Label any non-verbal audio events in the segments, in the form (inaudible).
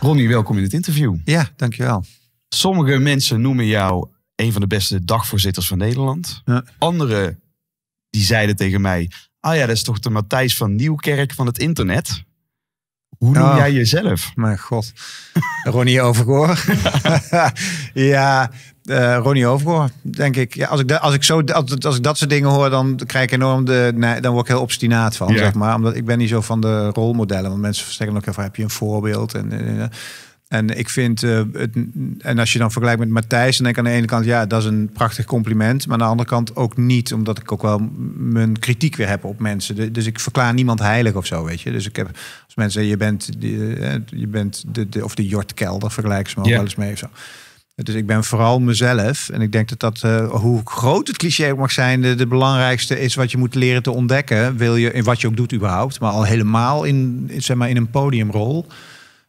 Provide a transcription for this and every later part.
Ronnie, welkom in het interview. Ja, dankjewel. Sommige mensen noemen jou een van de beste dagvoorzitters van Nederland. Ja. Anderen die zeiden tegen mij, ah ja, dat is toch de Matthijs van Nieuwkerk van het internet. Hoe noem oh. jij jezelf? Mijn god. Ronnie Overgoor. (laughs) ja, uh, Ronnie Overgoor, denk ik. Ja, als, ik als, ik zo, als, ik dat soort dingen hoor, dan krijg ik enorm de. Nee, dan word ik heel obstinaat van, zeg maar. Omdat ik ben niet zo van de rolmodellen. Want mensen zeggen ook even: heb je een voorbeeld? en eh, en ik vind eh, het, en als je dan vergelijkt met Matthijs, dan denk ik aan de ene kant, ja, dat is een prachtig compliment. Maar aan de andere kant ook niet, omdat ik ook wel mijn kritiek weer heb op mensen. dus ik verklaar niemand heilig of zo, weet je. Dus ik heb, als mensen zeggen, je bent, de, eh, eh, je bent de, de, of de Jortkelder, vergelijk ze me wel eens mee of zo. Dus ik ben vooral mezelf. En ik denk dat dat, hoe groot het cliché ook mag zijn, de, de, belangrijkste is wat je moet leren te ontdekken. Wil je in wat je ook doet überhaupt, maar al helemaal in, zeg maar, in een podiumrol.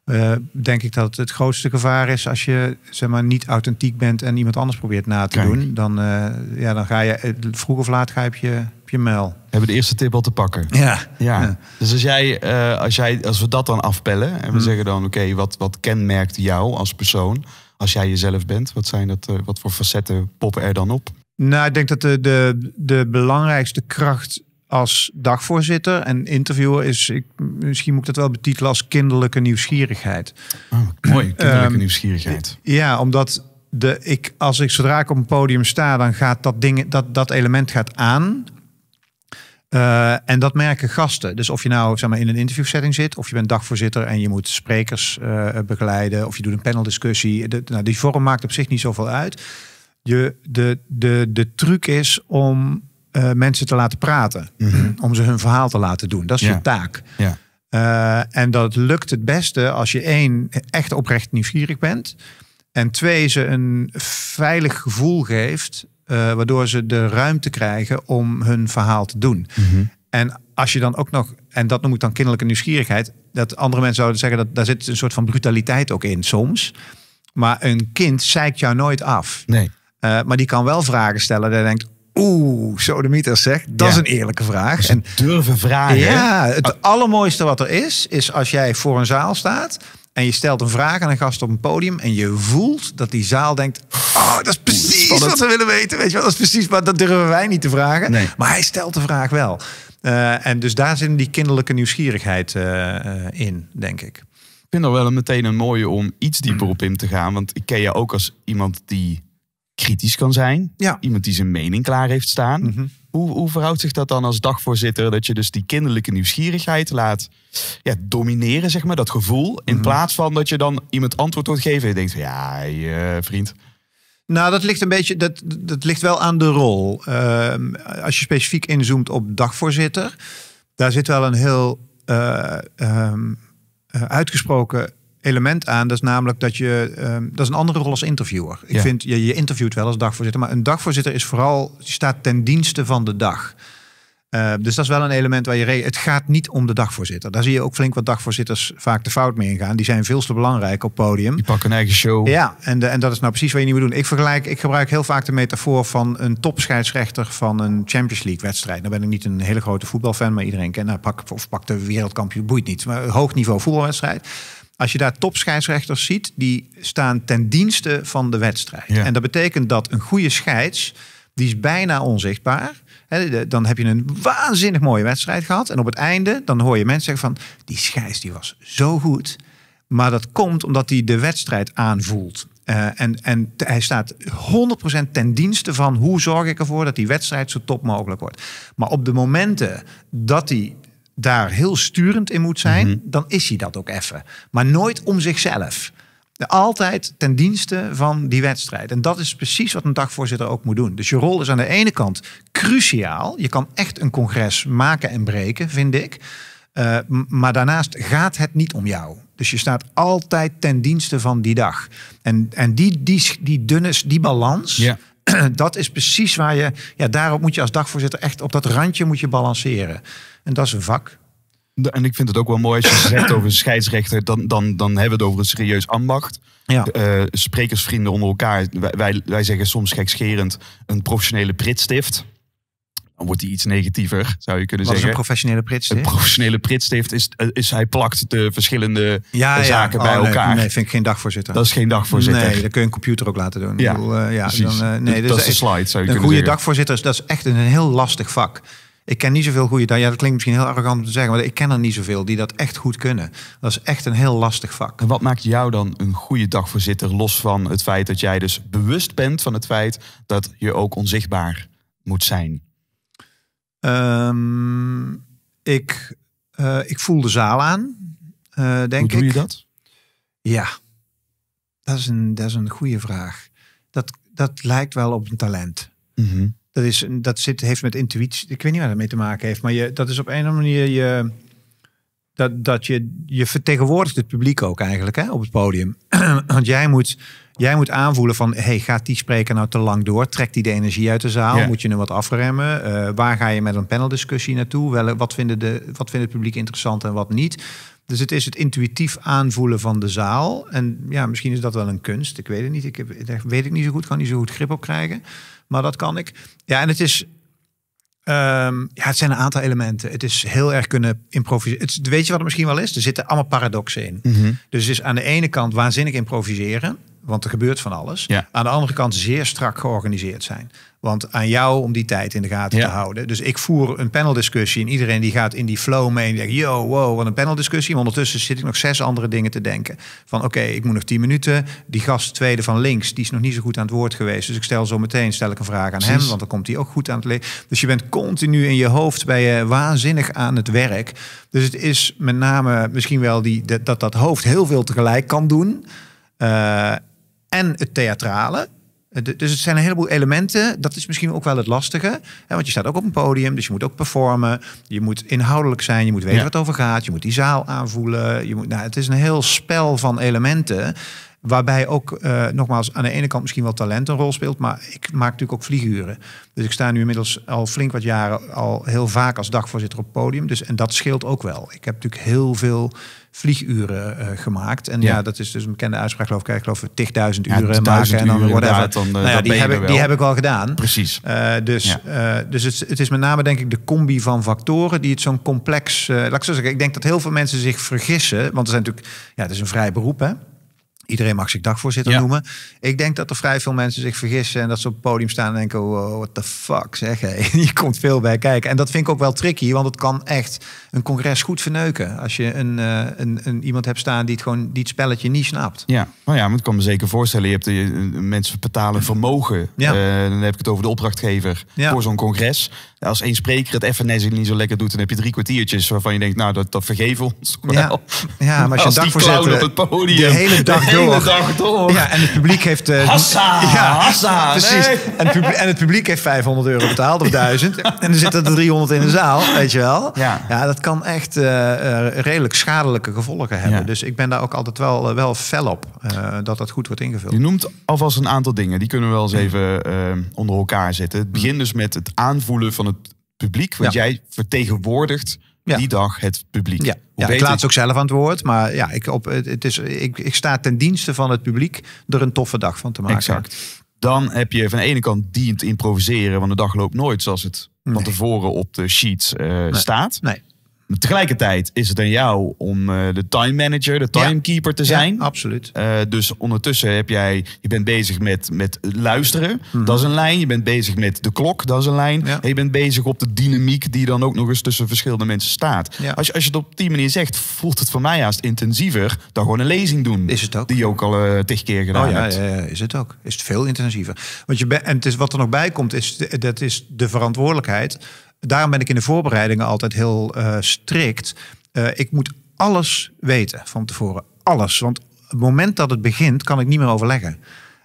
Eh, denk ik dat het, grootste gevaar is als je zeg maar, niet authentiek bent en iemand anders probeert na te doen. Dan, eh, ja, dan ga je eh, vroeg of laat ga je op je, op hebben de eerste tip al te pakken. Ja. ja. Dus als, jij, als, jij, als we dat dan afpellen en we hmm. zeggen dan: oké, wat, wat kenmerkt jou als persoon als jij jezelf bent? Wat, zijn dat, wat voor facetten poppen er dan op? Nou, ik denk dat de, de, de belangrijkste kracht als dagvoorzitter en interviewer is, ik, misschien moet ik dat wel betitelen als kinderlijke nieuwsgierigheid. Oh, mooi, ehm, kinderlijke nieuwsgierigheid. Ja, omdat de, ik, als ik zodra ik op een podium sta, dan gaat dat, ding, dat, dat element gaat aan. Eh, en dat merken gasten. Dus of je nou zeg maar, in een interviewsetting zit, of je bent dagvoorzitter en je moet sprekers eh, begeleiden, of je doet een paneldiscussie. De, nou, die vorm maakt op zich niet zoveel uit. Je, de, de, de truc is om eh, mensen te laten praten. Mhm. Om ze hun verhaal te laten doen. Dat is je taak. Ja. Eh, en dat lukt het beste als je één, echt oprecht nieuwsgierig bent. En twee, ze een veilig gevoel geeft. Eh, waardoor ze de ruimte krijgen om hun verhaal te doen. Mhm. En als je dan ook nog, en dat noem ik dan kinderlijke nieuwsgierigheid. Dat andere mensen zouden zeggen dat daar zit een soort van brutaliteit ook in soms. Maar een kind zeikt jou nooit af. Nee. maar die kan wel vragen stellen. Die denkt, Oeh, meter zegt, dat is een eerlijke vraag. Ze en durven vragen. Ja, het ah. allermooiste wat er is, is als jij voor een zaal staat en je stelt een vraag aan een gast op een podium en je voelt dat die zaal denkt, oh, dat is precies wat ze willen weten, weet je wel, dat is precies, maar dat durven wij niet te vragen. Nee. Maar hij stelt de vraag wel. Eh, en dus daar zit die kinderlijke nieuwsgierigheid eh, eh, in, denk ik. Ik vind er wel meteen een mooie om iets dieper op in te gaan, want ik ken je ook als iemand die kritisch kan zijn. Iemand die zijn mening klaar heeft staan. Mhm. hoe, hoe verhoudt zich dat dan als dagvoorzitter? Dat je dus die kinderlijke nieuwsgierigheid laat ja, domineren, zeg maar, dat gevoel. In mhm. plaats van dat je dan iemand antwoord wordt geven. En je denkt van, ja, je eh, vriend. Nou, dat ligt een beetje, dat, dat ligt wel aan de rol. Ehm, als je specifiek inzoomt op dagvoorzitter, daar zit wel een heel eh, ehm, eh, uitgesproken element aan. Dat is namelijk dat je. Ehm, dat is een andere rol als interviewer. Ik vind je, je interviewt wel als dagvoorzitter. Maar een dagvoorzitter is vooral. staat ten dienste van de dag. Ehm, dus dat is wel een element waar je. Het gaat niet om de dagvoorzitter. Daar zie je ook flink wat dagvoorzitters vaak de fout mee ingaan. Die zijn veel te belangrijk op podium. Die pakken een eigen show. Ja, en, de, en dat is nou precies wat je niet moet doen. Ik, vergelijk, ik gebruik heel vaak de metafoor van een topscheidsrechter van een Champions League wedstrijd. Nou ben ik niet een hele grote voetbalfan, maar iedereen kent. Nou, pak, of pak de wereldkampioen, boeit niet. Maar hoog niveau voetbalwedstrijd als je daar topscheidsrechters ziet, die staan ten dienste van de wedstrijd. En dat betekent dat een goede scheids, die is bijna onzichtbaar. He, dan heb je een waanzinnig mooie wedstrijd gehad. En op het einde, dan hoor je mensen zeggen van... die scheids die was zo goed. Maar dat komt omdat hij de wedstrijd aanvoelt. Eh, en en hij staat 100% ten dienste van... hoe zorg ik ervoor dat die wedstrijd zo top mogelijk wordt. Maar op de momenten dat hij daar heel sturend in moet zijn, mhm. dan is hij dat ook even. Maar nooit om zichzelf. Altijd ten dienste van die wedstrijd. En dat is precies wat een dagvoorzitter ook moet doen. Dus je rol is aan de ene kant cruciaal. Je kan echt een congres maken en breken, vind ik. Eh, maar daarnaast gaat het niet om jou. Dus je staat altijd ten dienste van die dag. En, en die, die, die, dunnes, die balans, (clears throat) dat is precies waar je, ja, daarop moet je als dagvoorzitter echt op dat randje moet je balanceren. En dat is een vak. En ik vind het ook wel mooi als je zegt over een scheidsrechter, dan, dan, dan hebben we het over een serieus ambacht. Ja. Eh, sprekersvrienden onder elkaar, wij, wij, zeggen soms gekscherend een professionele pritstift dan wordt hij iets negatiever, zou je kunnen zeggen. Wat een professionele pritstift? heeft eh, is, hij plakt de verschillende zaken bij oh, elkaar. Nee, vind ik geen dagvoorzitter. Dat is geen dagvoorzitter. Nee, dat kun je een computer ook laten doen. Ja, eh, ja Dan, eh, nee, dat, dus, is de slide, een goede dagvoorzitter dat is echt een heel lastig vak. Ik ken niet zoveel goede Ja, dat klinkt misschien heel arrogant om te zeggen, maar ik ken er niet zoveel die dat echt goed kunnen. Dat is echt een heel lastig vak. En wat maakt jou dan een goede dagvoorzitter, los van het feit dat jij dus bewust bent van het feit dat je ook onzichtbaar moet zijn? Ehm, ik, eh, ik voel de zaal aan, uh, denk Hoe doe ik. je dat? Ja, dat is een, dat is een goede vraag. Dat, dat lijkt wel op een talent. Mhm. Dat, is, dat zit, heeft met intuïtie, ik weet niet waar dat mee te maken heeft, maar je, dat is op een of andere manier je dat, dat je, je vertegenwoordigt het publiek ook eigenlijk hè, op het podium. (clears throat) Want jij moet, jij moet aanvoelen van, hey, gaat die spreker nou te lang door? Trekt die de energie uit de zaal? Moet je hem wat afremmen? Eh, waar ga je met een paneldiscussie naartoe? Wel, eh, wat, vinden de, wat vindt het publiek interessant en wat niet? Dus het is het intuïtief aanvoelen van de zaal. En ja, misschien is dat wel een kunst. Ik weet het niet. Ik heb, weet ik niet zo goed. Kan niet zo goed grip op krijgen. Maar dat kan ik. Ja, en het is, Ehm, ja, het zijn een aantal elementen. Het is heel erg kunnen improviseren. Het, weet je wat het misschien wel is? Er zitten allemaal paradoxen in. Mhm. Dus is aan de ene kant waanzinnig improviseren, want er gebeurt van alles. Aan de andere kant zeer strak georganiseerd zijn. Want aan jou om die tijd in de gaten te houden. Dus ik voer een paneldiscussie en iedereen die gaat in die flow mee. En denkt, yo, wow, wat een paneldiscussie. Maar ondertussen zit ik nog zes andere dingen te denken. Van oké, ik moet nog tien minuten. Die gast tweede van links, die is nog niet zo goed aan het woord geweest. Dus ik stel zo meteen stel ik een vraag aan hem, want dan komt hij ook goed aan het leren. Dus je bent continu in je hoofd, bij je eh, waanzinnig aan het werk. Dus het is met name misschien wel die, dat, dat, hoofd heel veel tegelijk kan doen. Eh, en het theatrale. Eh, dus het zijn een heleboel elementen. Dat is misschien ook wel het lastige. Want je staat ook op een podium, dus je moet ook performen. Je moet inhoudelijk zijn, je moet weten wat het over gaat. Je moet die zaal aanvoelen. Je moet, nou, het is een heel spel van elementen. Waarbij ook, eh, nogmaals, aan de ene kant misschien wel talent een rol speelt. Maar ik maak natuurlijk ook figuren. Dus ik sta nu inmiddels al flink wat jaren al heel vaak als dagvoorzitter op het podium. Dus, en dat scheelt ook wel. Ik heb natuurlijk heel veel vlieguren eh, gemaakt. En ja. dat is dus een bekende uitspraak, geloof ik. Ik geloof 10.000 uren maken en dan whatever. Eh, nou ja, die, heb ik, die heb ik wel gedaan. Precies. Eh, dus dus het, het is met name denk ik de combi van factoren die het zo'n complex... laat ik zo zeggen, ik denk dat heel veel mensen zich vergissen. Want er zijn natuurlijk, ja, het is een vrij beroep hè iedereen mag zich dagvoorzitter noemen. Ik denk dat er vrij veel mensen zich vergissen en dat ze op het podium staan en denken, wat what the fuck zeg. Hey. (laughs) Je komt veel bij kijken. En dat vind ik ook wel tricky, want het kan echt een congres goed verneuken. Als je een, eh, een, iemand hebt staan die het, gewoon, die het spelletje niet snapt. Ja, nou ja, maar ik kan me zeker voorstellen. Je hebt de, eh, eh, mensen betalen vermogen. Ja. dan heb ik het over de opdrachtgever voor zo'n congres als één spreker het even net niet zo lekker doet, dan heb je drie kwartiertjes waarvan je denkt, nou, dat, dat ons wel. Ja, ja maar als je als een dag voorzet, op het podium, de hele dag, de hele dag door. Ja, en het publiek heeft... Eh, (laughs) ja, En, het publiek, en, het publiek, heeft 500 euro betaald of 1000. (laughs) En er zitten 300 in de zaal, weet je wel. Ja, ja dat kan echt eh, eh, redelijk schadelijke gevolgen hebben. Dus ik ben daar ook altijd wel, wel fel op, dat dat goed wordt ingevuld. Je noemt alvast een aantal dingen, die kunnen we wel eens even onder elkaar zetten. Het begint dus met het aanvoelen van publiek. Want jij vertegenwoordigt die dag het publiek. Ja, ik laat het ook zelf aan het woord. Maar ja, ik, op, het is, ik, ik sta ten dienste van het publiek er een toffe dag van te maken. Exact. Dan heb je van de ene kant dient improviseren, want de dag loopt nooit zoals het van tevoren op de sheets eh, staat. Nee. Tegelijkertijd is het aan jou om eh, de time manager, de timekeeper te zijn. absoluut. Eh, dus ondertussen heb jij, je bent bezig met, met luisteren, mhm. dat is een lijn. Je bent bezig met de klok, dat is een lijn. je bent bezig op de dynamiek die dan ook nog eens tussen verschillende mensen staat. Als, je, als je het op die manier zegt, voelt het voor mij haast intensiever dan gewoon een lezing doen. Is het ook. Die je ook al uh, tig keer gedaan oh, hebt. Ja, is het ook. Is het veel intensiever. Want je en het is, wat er nog bij komt, is, dat is de verantwoordelijkheid daarom ben ik in de voorbereidingen altijd heel eh, strikt. Eh, ik moet alles weten van tevoren. Alles. Want het moment dat het begint, kan ik niet meer overleggen.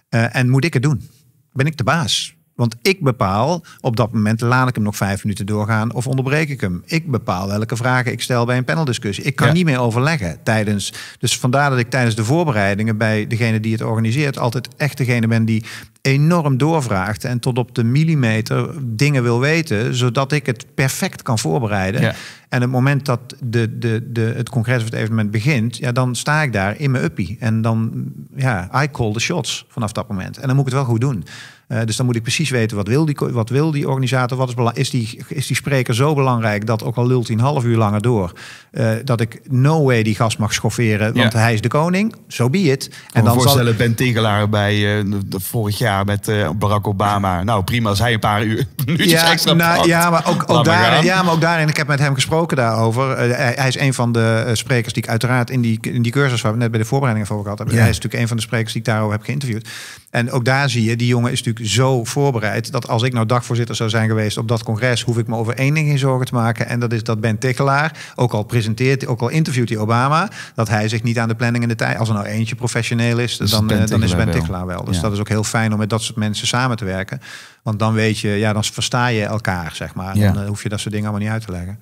Eh, en moet ik het doen? Ben ik de baas? Want ik bepaal op dat moment, laat ik hem nog vijf minuten doorgaan of onderbreek ik hem. Ik bepaal welke vragen ik stel bij een paneldiscussie. Ik kan niet meer overleggen tijdens. Dus vandaar dat ik tijdens de voorbereidingen bij degene die het organiseert altijd echt degene ben die enorm doorvraagt en tot op de millimeter dingen wil weten, zodat ik het perfect kan voorbereiden. Ja. En het moment dat de, de, de, het congres of het evenement begint, ja, dan sta ik daar in mijn uppie. En dan, ja, I call the shots vanaf dat moment. En dan moet ik het wel goed doen. Eh, dus dan moet ik precies weten wat wil die, wat wil die organisator, wat is, is, die, is die spreker zo belangrijk dat ook al lult hij een half uur langer door, eh, dat ik no way die gast mag schofferen, want hij is de koning, zo so be it. En dan voorstellen, ik Ben Tegelaar bij eh, vorig jaar met Barack Obama. Nou prima, als hij een paar uur, (laughs) minuutjes ja, extra nou, ja, maar ook, ook ja, maar ook daarin, ik heb met hem gesproken daarover. Eh, hij, is een van de eh, sprekers die ik uiteraard in die, in die cursus waar we net bij de voorbereidingen voor gehad hebben. Ja. Hij is natuurlijk een van de sprekers die ik daarover heb geïnterviewd. En ook daar zie je, die jongen is natuurlijk zo voorbereid dat als ik nou dagvoorzitter zou zijn geweest op dat congres, hoef ik me over één ding in zorgen te maken. En dat is dat Ben Tichelaar, ook al presenteert, ook al interviewt hij Obama, dat hij zich niet aan de planning en de tijd, als er nou eentje professioneel is, dus dan, eh, dan is Ben Tichelaar wel. Dus dat is ook heel fijn om met dat soort mensen samen te werken. Want dan weet je, ja, dan versta je elkaar, zeg maar. Dan hoef je dat soort dingen allemaal niet uit te leggen.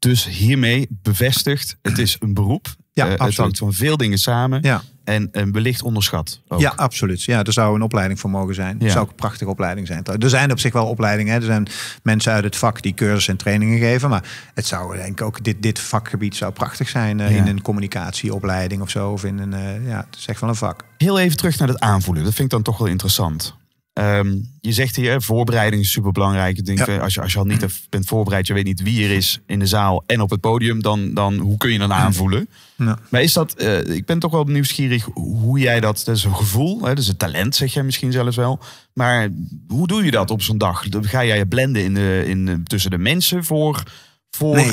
Dus hiermee bevestigd, het is een beroep. Ja, uh, Het hangt van veel dingen samen. Ja. En, en eh, wellicht onderschat. Ook. Ja, absoluut. Ja, er zou een opleiding voor mogen zijn. Ja. zou ook een prachtige opleiding zijn. Er zijn op zich wel opleidingen. Hè. Er zijn mensen uit het vak die cursussen en trainingen geven. Maar het zou denk ik ook, dit, dit vakgebied zou prachtig zijn eh, in een communicatieopleiding of zo. Of in een, uh, ja, het is een vak. Heel even terug naar het aanvoelen. Dat vind ik dan toch wel interessant. Ehm, je zegt hier, voorbereiding is superbelangrijk. Ik denk, eh, als, je, als je al niet bent voorbereid, je weet niet wie er is in de zaal en op het podium, dan, dan hoe kun je dan aanvoelen? Ja. Maar is dat, eh, ik ben toch wel nieuwsgierig hoe jij dat, dat is een gevoel, hè, dat is een talent zeg jij misschien zelfs wel. Maar hoe doe je dat op zo'n dag? Ga jij je blenden in de, in tussen de mensen voor voor, eh,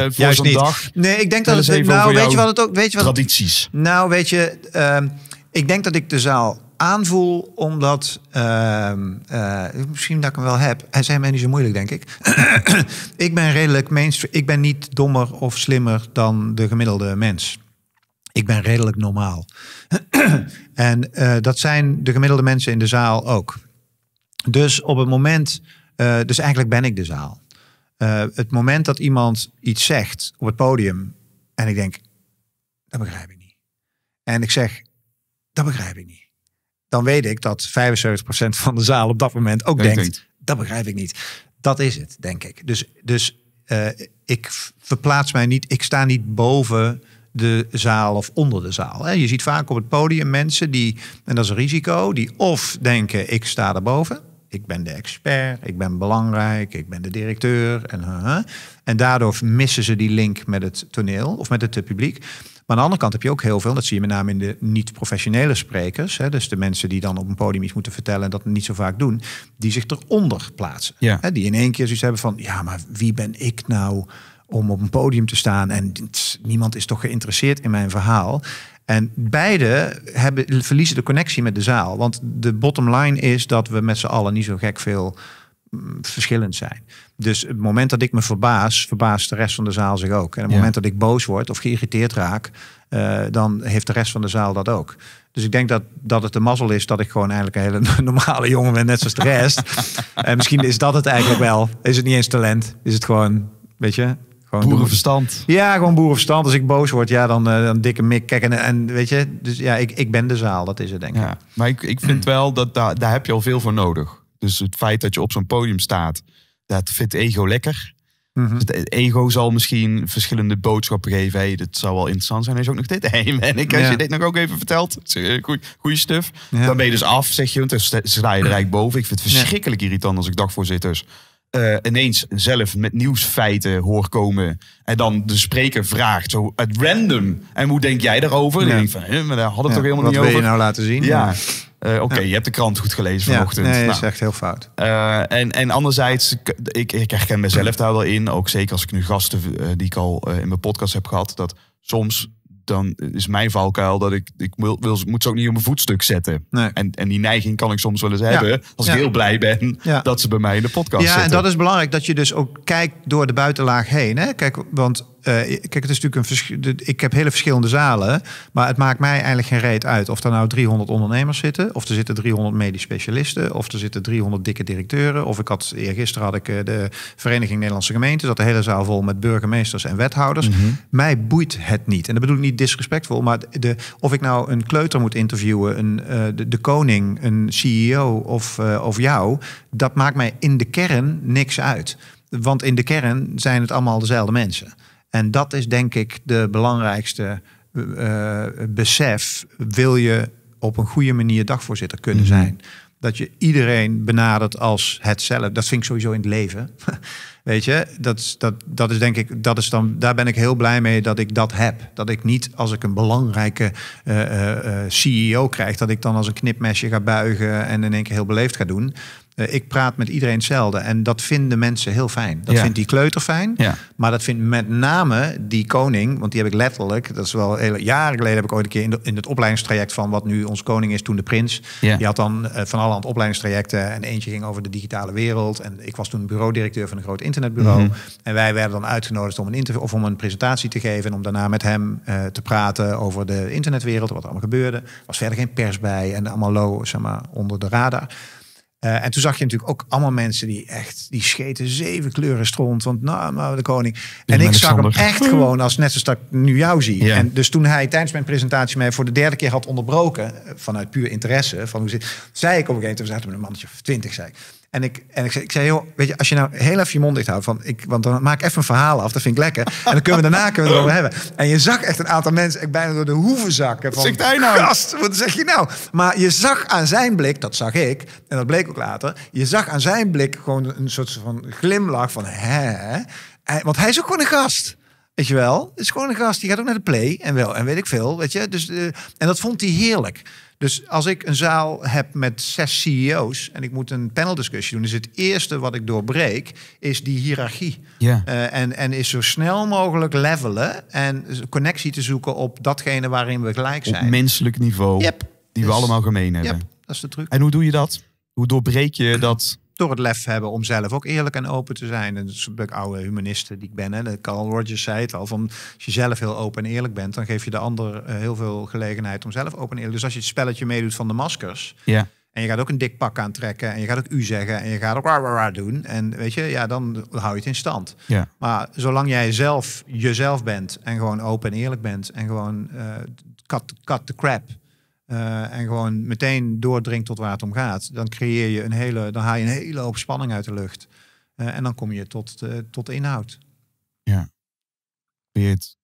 voor juist dag. Nee, ik denk dat het. Nou, weet je wat het ook. Weet je wat, tradities. Nou, weet je, ehm, ik denk dat ik de zaal aanvoel, omdat ehm, eh, misschien dat ik hem wel heb. Hij zijn mij niet zo moeilijk, denk ik. (clears throat) ik ben redelijk mainstream. Ik ben niet dommer of slimmer dan de gemiddelde mens. Ik ben redelijk normaal. (clears throat) en eh, dat zijn de gemiddelde mensen in de zaal ook. Dus op het moment, eh, dus eigenlijk ben ik de zaal. het moment dat iemand iets zegt op het podium en ik denk, dat begrijp ik niet. En ik zeg, dat begrijp ik niet dan weet ik dat 75% van de zaal op dat moment ook denkt, dat begrijp ik niet. Dat is het, denk ik. Dus, dus eh, ik verplaats mij niet, ik sta niet boven de zaal of onder de zaal. Je ziet vaak op het podium mensen die, en dat is een risico, die of denken ik sta erboven, ik ben de expert, ik ben belangrijk, ik ben de directeur en, en daardoor missen ze die link met het toneel of met het publiek aan de andere kant heb je ook heel veel, dat zie je met name in de niet-professionele sprekers. Hè, dus de mensen die dan op een podium iets moeten vertellen en dat niet zo vaak doen, die zich eronder plaatsen. Hè, die in één keer zoiets hebben van, ja, maar wie ben ik nou om op een podium te staan en niemand is toch geïnteresseerd in mijn verhaal. En beide hebben, verliezen de connectie met de zaal. Want de bottom line is dat we met z'n allen niet zo gek veel mm, verschillend zijn. Dus het moment dat ik me verbaas, verbaast de rest van de zaal zich ook. En het moment dat ik boos word of geïrriteerd raak, eh, dan heeft de rest van de zaal dat ook. Dus ik denk dat, dat het de mazzel is dat ik gewoon eigenlijk een hele (laughs) normale jongen ben, net zoals de rest. en eh, misschien is dat het eigenlijk wel. Is het niet eens talent? Is het gewoon, weet je, gewoon boerenverstand. Ja, gewoon boerenverstand. Als ik boos word, ja, dan, uh, dikke mik. Kijk, en, en, weet je, dus ja, ik, ik ben de zaal, dat is het denk ik. Ja, maar ik, ik vind wel dat daar, daar heb je al veel voor nodig. Dus het feit dat je op zo'n podium staat dat vindt ego lekker. Mhm. Dus het ego zal misschien verschillende boodschappen geven. Dat zou wel interessant zijn. Hij is ook nog dit. (laughs) heen, man, ik, als je dit nog ook even vertelt. Eh, Goede stuff. Dan ben je dus af, zeg je. Want dan sla je er eigenlijk (clears throat) boven. Ik vind het verschrikkelijk irritant als ik dagvoorzitters uh, ineens zelf met nieuwsfeiten hoor komen. En dan de spreker vraagt, zo at random. En hoe denk jij daarover? Ja. En hè, maar daar had het toch helemaal niet over. Wat wil je nou laten zien? Ja. Eh, oké, je hebt de krant goed gelezen vanochtend. dat is nou. echt heel fout. Eh, en, en anderzijds, ik, ik herken mezelf daar wel in. Ook zeker als ik nu gasten die ik al in mijn podcast heb gehad. Dat soms dan is mijn valkuil dat ik, ik wil, wil, moet ze ook niet op mijn voetstuk zetten. En, en die neiging kan ik soms wel eens hebben als ik heel blij ben dat ze bij mij in de podcast ja, Ja, en dat is belangrijk dat je dus ook kijkt door de buitenlaag heen. Hè? Kijk, want eh, kijk, het is natuurlijk een verschil. Ik heb hele verschillende zalen. Maar het maakt mij eigenlijk geen reet uit. Of er nou 300 ondernemers zitten. Of er zitten 300 medisch specialisten. Of er zitten 300 dikke directeuren. Of ik had eergisteren had ik eh, de Vereniging Nederlandse Gemeenten. Dat de hele zaal vol met burgemeesters en wethouders. Mhm. Mij boeit het niet. En dat bedoel ik niet disrespectvol. Maar de, of ik nou een kleuter moet interviewen. Een, eh, de, koning, een CEO of, uh, of jou. Dat maakt mij in de kern niks uit. Want in de kern zijn het allemaal dezelfde mensen. En dat is denk ik de belangrijkste eh, eh, besef. Wil je op een goede manier dagvoorzitter kunnen mhm. zijn? Dat je iedereen benadert als hetzelfde. Dat vind ik sowieso in het leven. (laughs) Weet je, dat, dat, dat is denk ik, dat is dan, daar ben ik heel blij mee dat ik dat heb. Dat ik niet als ik een belangrijke eh, CEO krijg, dat ik dan als een knipmesje ga buigen en in één keer heel beleefd ga doen. Eh, ik praat met iedereen hetzelfde. En dat vinden mensen heel fijn. Dat vindt die kleuter fijn. Ja. Maar dat vindt met name die koning. Want die heb ik letterlijk. Dat is wel heel, jaren geleden heb ik ooit een keer in, in het opleidingstraject van wat nu ons koning is, toen de prins. Die had dan eh, van alle hand opleidingstrajecten. En eentje ging over de digitale wereld. En ik was toen bureaudirecteur van een groot internetbureau. Mhm. En wij werden dan uitgenodigd om een interview of om een presentatie te geven. En om daarna met hem eh, te praten over de internetwereld. Wat allemaal gebeurde. Er was verder geen pers bij. En allemaal low, zeg maar, onder de radar. Eh, en toen zag je natuurlijk ook allemaal mensen die echt, die scheten zeven kleuren stront. Want nou, nou de koning. en ik zag hem echt hm. gewoon als net zoals dat ik nu jou zie. En dus toen hij tijdens mijn presentatie mij voor de derde keer had onderbroken, eh, vanuit puur interesse, van hoe zit, zei ik op een gegeven moment, we zaten met een mannetje of twintig, zei ik. En ik, en ik, zei, ik zei, joh, weet je, als je nou heel even je mond dicht houdt, van ik, want dan maak ik even een verhaal af, dat vind ik lekker. En dan kunnen we daarna kunnen we het hebben. En je zag echt een aantal mensen ik bijna door de hoeven zakken. Van, hij nou? Gast, wat zeg je nou? Maar je zag aan zijn blik, dat zag ik, en dat bleek ook later, je zag aan zijn blik gewoon een soort van glimlach van hè? Want hij is ook gewoon een gast. Weet je wel? Het is gewoon een gast, die gaat ook naar de play en wel, en weet ik veel, weet je. Dus, eh, en dat vond hij heerlijk. Dus als ik een zaal heb met zes CEO's en ik moet een paneldiscussie doen, is het eerste wat ik doorbreek, is die hiërarchie. Eh, en, en is zo snel mogelijk levelen en connectie te zoeken op datgene waarin we gelijk zijn. Op menselijk niveau, die we dus allemaal gemeen hebben. dat is de truc. En hoe doe je dat? Hoe doorbreek je dat? door het lef hebben om zelf ook eerlijk en open te zijn. En dat is een oude humanisten die ik ben. Hè. Carl Rogers zei het al, van als je zelf heel open en eerlijk bent... dan geef je de ander eh, heel veel gelegenheid om zelf open en eerlijk... Dus als je het spelletje meedoet van de maskers... Ja. En je gaat ook een dik pak aantrekken. En je gaat ook u zeggen. En je gaat ook waar waar doen. En weet je, ja, dan hou je het in stand. Ja. Maar zolang jij zelf jezelf bent. En gewoon open en eerlijk bent. En gewoon uh, cut, cut the crap. Eh, en gewoon meteen doordringt tot waar het om gaat, dan creëer je een hele, dan haal je een hele hoop spanning uit de lucht. Eh, en dan kom je tot, eh, tot de inhoud. Ja. Weet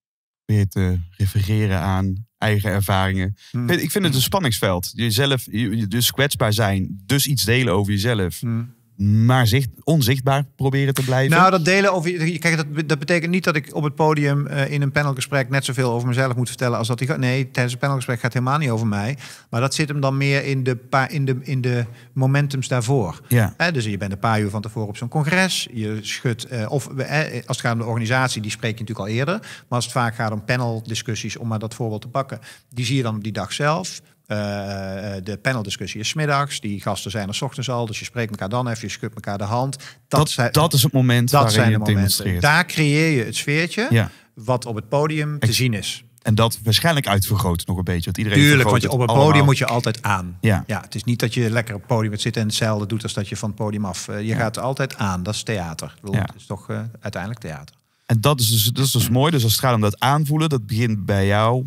je te refereren aan eigen ervaringen? Hmm. Ik, vind, het een spanningsveld. Jezelf, dus kwetsbaar zijn, dus iets delen over jezelf. Hmm maar zicht, onzichtbaar proberen te blijven? Nou, dat delen over. Kijk, dat, dat betekent niet dat ik op het podium eh, in een panelgesprek net zoveel over mezelf moet vertellen als dat ik. Nee, tijdens een panelgesprek gaat het helemaal niet over mij. Maar dat zit hem dan meer in de, in de, in de momentums daarvoor. Ja. dus je bent een paar uur van tevoren op zo'n congres. Je schudt. Eh, of eh, als het gaat om de organisatie, die spreek je natuurlijk al eerder. Maar als het vaak gaat om paneldiscussies, om maar dat voorbeeld te pakken, die zie je dan op die dag zelf. Eh, eh, de paneldiscussie is middags. Die gasten zijn er s ochtends al. Dus je spreekt elkaar dan even, je schudt elkaar de hand. Dat, dat, zijn, is het moment dat zijn de momenten. Daar creëer je het sfeertje wat op het podium te zien is. En dat waarschijnlijk uitvergroot nog een beetje. Want iedereen Tuurlijk, want je, op het podium moet je altijd aan. Ja. ja. Het is niet dat je lekker op het podium zit en hetzelfde doet als dat je van het podium af. Eh, je gaat altijd aan. Dat is theater. Dat is toch uiteindelijk theater. En dat is dus, dat is dus mooi. Dus als het gaat om dat aanvoelen, dat begint bij jou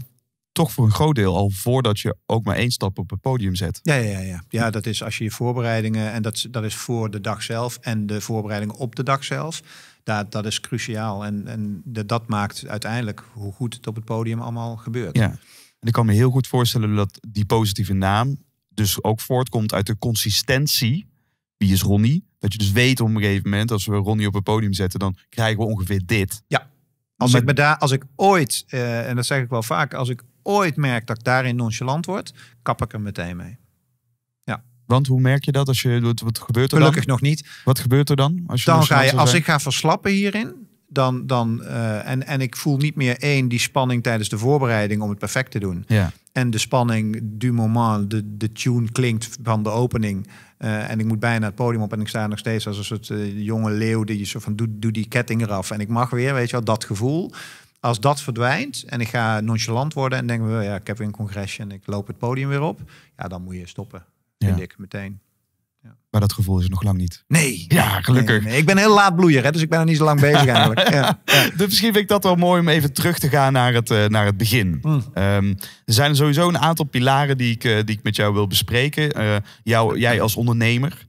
toch voor een groot deel al voordat je ook maar één stap op het podium zet. Ja, ja, ja. ja dat is als je je voorbereidingen, en dat, dat is voor de dag zelf en de voorbereidingen op de dag zelf. Dat, dat is cruciaal. En, en de, dat maakt uiteindelijk hoe goed het op het podium allemaal gebeurt. Ja. En ik kan me heel goed voorstellen dat die positieve naam dus ook voortkomt uit de consistentie. Wie is Ronnie? Dat je dus weet op een gegeven moment, als we Ronnie op het podium zetten, dan krijgen we ongeveer dit. Ja. Als, ik, me daar, als ik ooit, eh, en dat zeg ik wel vaak, als ik ooit merk dat ik daarin nonchalant word, kap ik er meteen mee. Ja. Want hoe merk je dat als je doet? wat gebeurt er Gelukkig dan? nog niet. Wat gebeurt er dan? Als, je dan ga je, als ik ga verslappen hierin, dan, dan, eh, en, en ik voel niet meer één die spanning tijdens de voorbereiding om het perfect te doen. Ja. En de spanning du moment, de, de tune klinkt van de opening. Eh, en ik moet bijna het podium op en ik sta nog steeds als een soort eh, jonge leeuw die je zo van doe, doe die ketting eraf en ik mag weer, weet je wel, dat gevoel. Als dat verdwijnt en ik ga nonchalant worden en denken we ja, ik heb weer een congresje en ik loop het podium weer op, ja, dan moet je stoppen, vind ik meteen. Ja. Maar dat gevoel is nog lang niet. Nee. Ja, gelukkig. Ik ben heel laat bloeier, hè, dus ik ben er niet zo lang (laughs) bezig eigenlijk. Ja, ja. Dus misschien vind ik dat wel mooi om even terug te gaan naar het, eh, naar het begin. Mm. Ehm, er zijn sowieso een aantal pilaren die ik, eh, die ik met jou wil bespreken. Eh, jou, jij als ondernemer.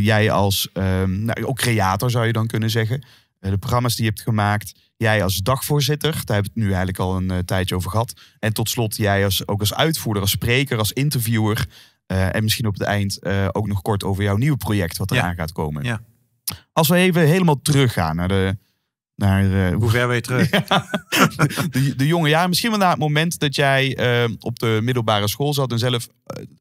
jij als ehm, nou, ook creator zou je dan kunnen zeggen. de programma's die je hebt gemaakt jij als dagvoorzitter, daar hebben we het nu eigenlijk al een eh, tijdje over gehad. En tot slot jij als, ook als uitvoerder, als spreker, als interviewer. Eh, en misschien op het eind eh, ook nog kort over jouw nieuwe project wat eraan ja. gaat komen. Ja. Als we even helemaal teruggaan naar de... Naar, Hoe ver weet terug? (laughs) de, de, jonge jaren. Misschien wel na het moment dat jij op de middelbare school zat en zelf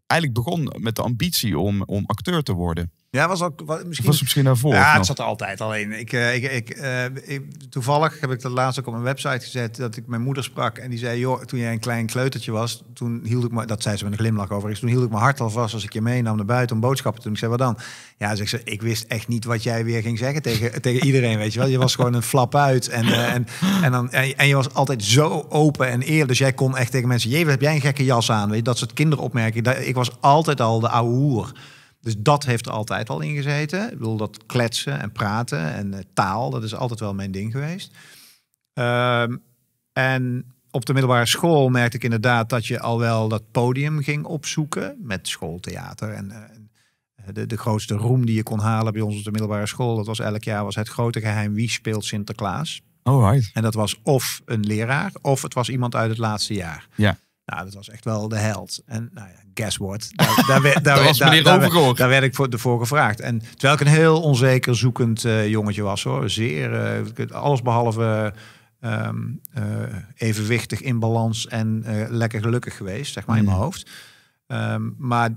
eigenlijk begon met de ambitie om, om acteur te worden. Ja, was ook was, misschien. Was misschien Ja, het zat er altijd. Alleen ik, eh, ik, eh, ik, toevallig heb ik dat laatst ook op mijn website gezet dat ik mijn moeder sprak en die zei: Joh, toen jij een klein kleutertje was, toen hield ik me, dat zei ze met een glimlach overigens, toen hield ik mijn hart al vast als ik je meenam naar buiten om boodschappen toen Ik zei: Wat dan? Ja, zeg ik, ik wist echt niet wat jij weer ging zeggen tegen, (laughs) tegen iedereen, weet je wel. Je was gewoon een flap uit en, eh, en, en, dan, en, je was altijd zo open en eerlijk. Dus jij kon echt tegen mensen: je wat heb jij een gekke jas aan? Weet je, dat soort kinderopmerkingen. Ik was altijd al de ouwe hoer. Dus dat heeft er altijd al in gezeten. Ik bedoel, dat kletsen en praten en eh, taal, dat is altijd wel mijn ding geweest. Ehm, en op de middelbare school merkte ik inderdaad dat je al wel dat podium ging opzoeken met schooltheater. En eh, eh, de, de grootste roem die je kon halen bij ons op de middelbare school, dat was elk jaar was het grote geheim wie speelt Sinterklaas. Oh, right. En dat was of een leraar, of het was iemand uit het laatste jaar. Ja. Nou, dat was echt wel de held. En nou ja, guess what? (laughs) Daar, daar, werd, daar, daar, daar, daar, werd ik voor, voor gevraagd. En terwijl ik een heel onzeker zoekend uh, jongetje was hoor. Zeer, eh, alles behalve ehm, eh, evenwichtig in balans en lekker gelukkig geweest, zeg maar, in mijn hoofd. Ehm, maar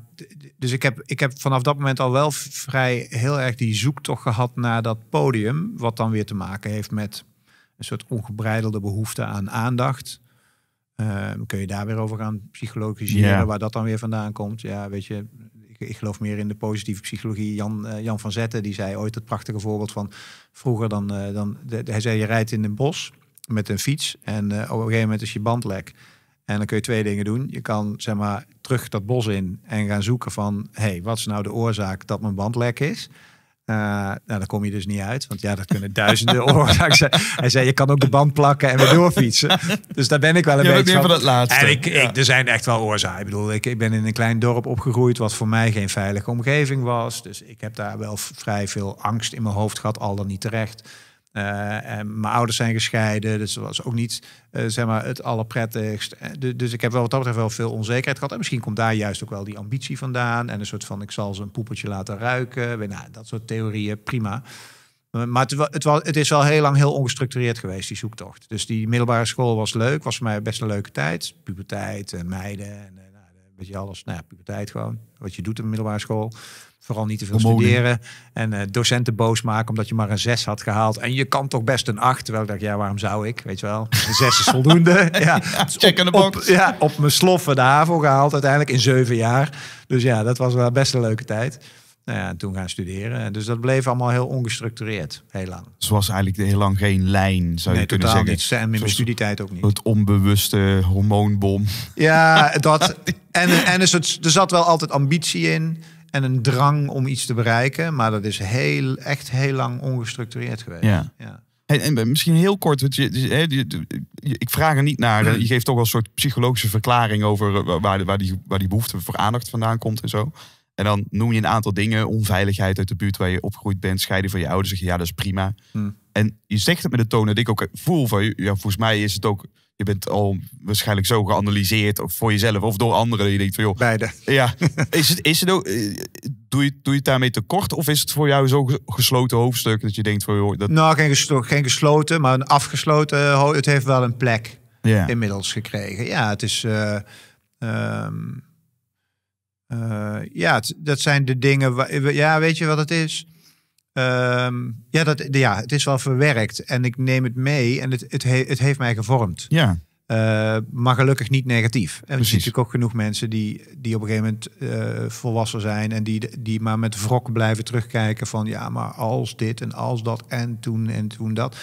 dus ik heb, ik heb vanaf dat moment al wel vrij heel erg die zoektocht gehad naar dat podium. Wat dan weer te maken heeft met een soort ongebreidelde behoefte aan aandacht. Ehm, kun je daar weer over gaan psychologiseren, yeah. waar dat dan weer vandaan komt. Ja, weet je, ik, ik geloof meer in de positieve psychologie. Jan, eh, Jan van Zetten, die zei ooit het prachtige voorbeeld van vroeger dan, eh, dan hij zei je rijdt in een bos met een fiets en eh, op een gegeven moment is je band lek. En dan kun je twee dingen doen. Je kan zeg maar terug dat bos in en gaan zoeken van, hey, wat is nou de oorzaak dat mijn band lek is? Eh, nou, dan kom je dus niet uit, want ja, dat kunnen duizenden (laughs) oorzaken zijn. Hij zei, je kan ook de band plakken en weer doorfietsen. Dus daar ben ik wel een beetje van. van. het laatste. En ik, er zijn echt wel oorzaken. Ik bedoel, ik, ik ben in een klein dorp opgegroeid, wat voor mij geen veilige omgeving was. Dus ik heb daar wel vrij veel angst in mijn hoofd gehad, al dan niet terecht. Eh, en mijn ouders zijn gescheiden, dus dat was ook niet eh, zeg maar het allerprettigst. Eh, dus, dus ik heb wel wat dat betreft wel veel onzekerheid gehad. En misschien komt daar juist ook wel die ambitie vandaan. En een soort van, ik zal ze een poepeltje laten ruiken. Nou, dat soort theorieën, prima. Maar het, was, het is wel heel lang heel ongestructureerd geweest, die zoektocht. Dus die middelbare school was leuk, was voor mij best een leuke tijd. Puberteit en meiden en nou, een beetje alles. Nou ja, puberteit gewoon, wat je doet in de middelbare school. Vooral niet te veel studeren. En eh, docenten boos maken omdat je maar een 6 had gehaald. En je kan toch best een 8. Terwijl ik dacht, ja, waarom zou ik? Weet je wel, zes 6 is voldoende. (laughs) ja, check Op, ja, op mijn sloffen de HAVO gehaald uiteindelijk in zeven jaar. Dus ja, dat was wel best een leuke tijd. Nou ja, toen gaan studeren. Dus dat bleef allemaal heel ongestructureerd, heel lang. Zoals dus was eigenlijk heel lang geen lijn, zou je kunnen zeggen. Niet. En in mijn studietijd ook niet. Het onbewuste hormoonbom. Ja, (laughs) dat. En, en het, er zat wel altijd ambitie in en een drang om iets te bereiken. Maar dat is heel, echt heel lang ongestructureerd geweest. Ja. En, misschien heel kort, want je, ik vraag er niet naar. Je geeft toch wel een soort psychologische verklaring over waar, waar, die, waar die behoefte voor aandacht vandaan komt en zo. En dan noem je een aantal dingen. Onveiligheid uit de buurt waar je opgegroeid bent. Scheiding van je ouders. Zeg je, ja, dat is prima. Hmm. En je zegt het met de toon dat ik ook voel van... Ja, volgens mij is het ook je bent al waarschijnlijk zo geanalyseerd of voor jezelf of door anderen. Je denkt van joh, beide. Ja, (laughs) is het, is het ook, eh, doe, je, doe je het daarmee tekort of is het voor jou zo'n gesloten hoofdstuk dat je denkt van joh, dat... Nou, geen, geen gesloten, maar een afgesloten. Het heeft wel een plek yeah. inmiddels gekregen. Ja, het is. Eh, ehm, eh, ja, dat zijn de dingen. Waar, ja, weet je wat het is? Ehm, ja, dat, ja, het is wel verwerkt en ik neem het mee en het, het, het heeft mij gevormd. Ja. Eh, maar gelukkig niet negatief. En er zijn natuurlijk ook genoeg mensen die, die op een gegeven moment eh, volwassen zijn en die, die maar met wrok blijven terugkijken van ja, maar als dit en als dat en toen en toen dat.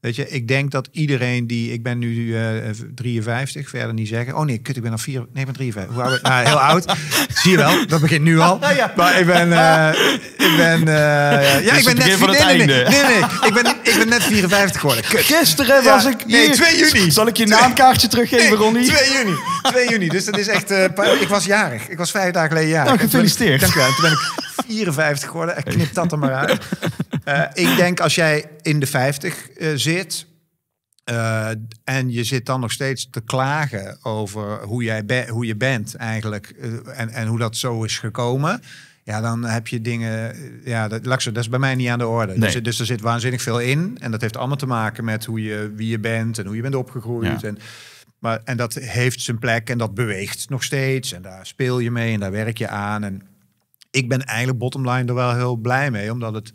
Weet je, ik denk dat iedereen die, ik ben nu uh, eh, 53, verder niet zeggen. Oh nee, kut, ik ben al 4... nee, ik ben 53. Hoe oud? Nou, heel oud. (laughs) Zie je wel, dat begint nu al. Maar ik ben, uh, ik ben, uh, ja, ik ben net, nee, nee, nee, nee, ik ik ben net 54 geworden. Gisteren was ik hier. Nee, 2 juni. Zal ik je naamkaartje teruggeven, nee, Ronnie? 2 juni. 2 juni. Dus dat is echt... Eh, ik was jarig. Ik was vijf dagen geleden jarig. Nou, gefeliciteerd. Dank je wel. Toen ben ik 54 geworden. Ik knip dat er maar uit. Eh, ik denk als jij in de 50 eh, zit... en je zit dan nog steeds te klagen over hoe, jij hoe je bent eigenlijk en, en hoe dat zo is gekomen. Ja, dan heb je dingen. Eh, ja, dat, dat is bij mij niet aan de orde. Dus, dus, er zit waanzinnig veel in. En dat heeft allemaal te maken met hoe je, wie je bent en hoe je bent opgegroeid. En, maar, en dat heeft zijn plek en dat beweegt nog steeds. En daar speel je mee en daar werk je aan. En ik ben eigenlijk bottomline er wel heel blij mee, omdat het.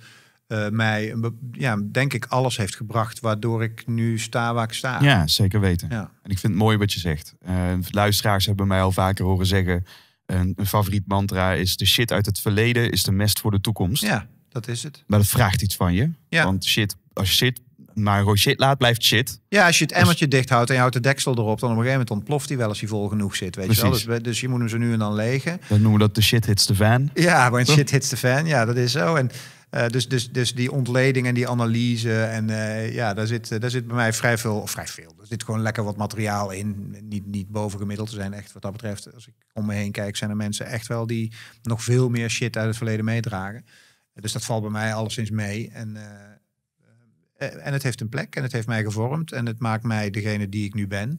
Uh, mij, ja, denk ik, alles heeft gebracht waardoor ik nu sta waar ik sta. Ja, zeker weten. Ja. En ik vind het mooi wat je zegt. Eh, luisteraars hebben mij al vaker horen zeggen een, een, favoriet mantra is de shit uit het verleden is de mest voor de toekomst. Ja, dat is het. Maar dat vraagt iets van je. Ja. Want shit, als je shit maar gewoon shit laat, blijft shit. Ja, als je het emmertje dus... dicht houdt en je houdt de deksel erop, dan op een gegeven moment ontploft hij wel als hij vol genoeg zit. Weet je wel? Dus, dus, je moet hem zo nu en dan legen. We noemen we dat de shit hits the fan. Ja, (laughs) want shit hits the fan. Ja, dat is zo. En eh, dus, dus, dus die ontleding en die analyse. En eh, ja, daar zit, eh, daar zit bij mij vrij veel, of vrij veel. Er zit gewoon lekker wat materiaal in. Niet, niet bovengemiddeld. te zijn echt wat dat betreft, als ik om me heen kijk, zijn er mensen echt wel die nog veel meer shit uit het verleden meedragen. Dus dat valt bij mij alleszins mee. En, en het heeft een plek en het heeft mij gevormd. En het maakt mij degene die ik nu ben.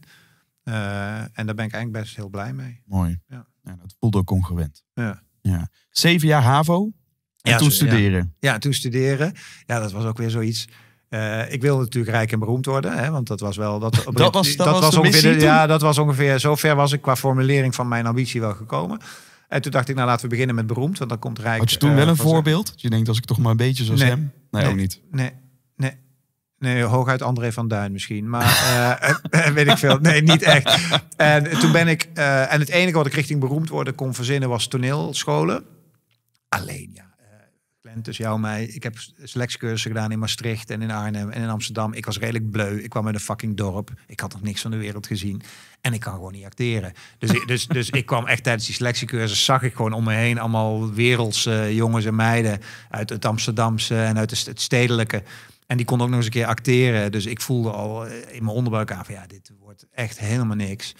en daar ben ik eigenlijk best heel blij mee. Mooi. Ja. dat voelt ook congruent. Ja. Ja. Zeven jaar HAVO. En ja, toen studeren. Ja. toen studeren. Ja, dat was ook weer zoiets. Eh, ik wilde natuurlijk rijk en beroemd worden, hè, want dat was wel. Dat, (laughs) dat, dat was, dat, was, ongeveer. Ja, dat was ongeveer. Zover was ik qua formulering van mijn ambitie wel gekomen. En toen dacht ik, nou laten we beginnen met beroemd, want dan komt rijk. Had je toen eh, wel een voorbeeld? Je denkt, als ik toch maar een beetje zo nee, hem? Nee, nee, ook niet. Nee, nee. Nee, hooguit André van Duin misschien. Maar eh, (laughs) weet ik veel. Nee, niet echt. En toen ben ik. en het enige wat ik richting beroemd worden kon verzinnen was toneelscholen. Alleen ja tussen jou en mij. Ik heb selectiecursussen gedaan in Maastricht en in Arnhem en in Amsterdam. Ik was redelijk bleu. Ik kwam in een fucking dorp. Ik had nog niks van de wereld gezien. En ik kan gewoon niet acteren. Dus, ik, dus, dus ik kwam echt tijdens die selectiecursus, zag ik gewoon om me heen allemaal wereldse jongens en meiden uit het Amsterdamse en uit het stedelijke. En die konden ook nog eens een keer acteren. Dus ik voelde al eh, in mijn onderbuik aan van ja, dit wordt echt helemaal niks.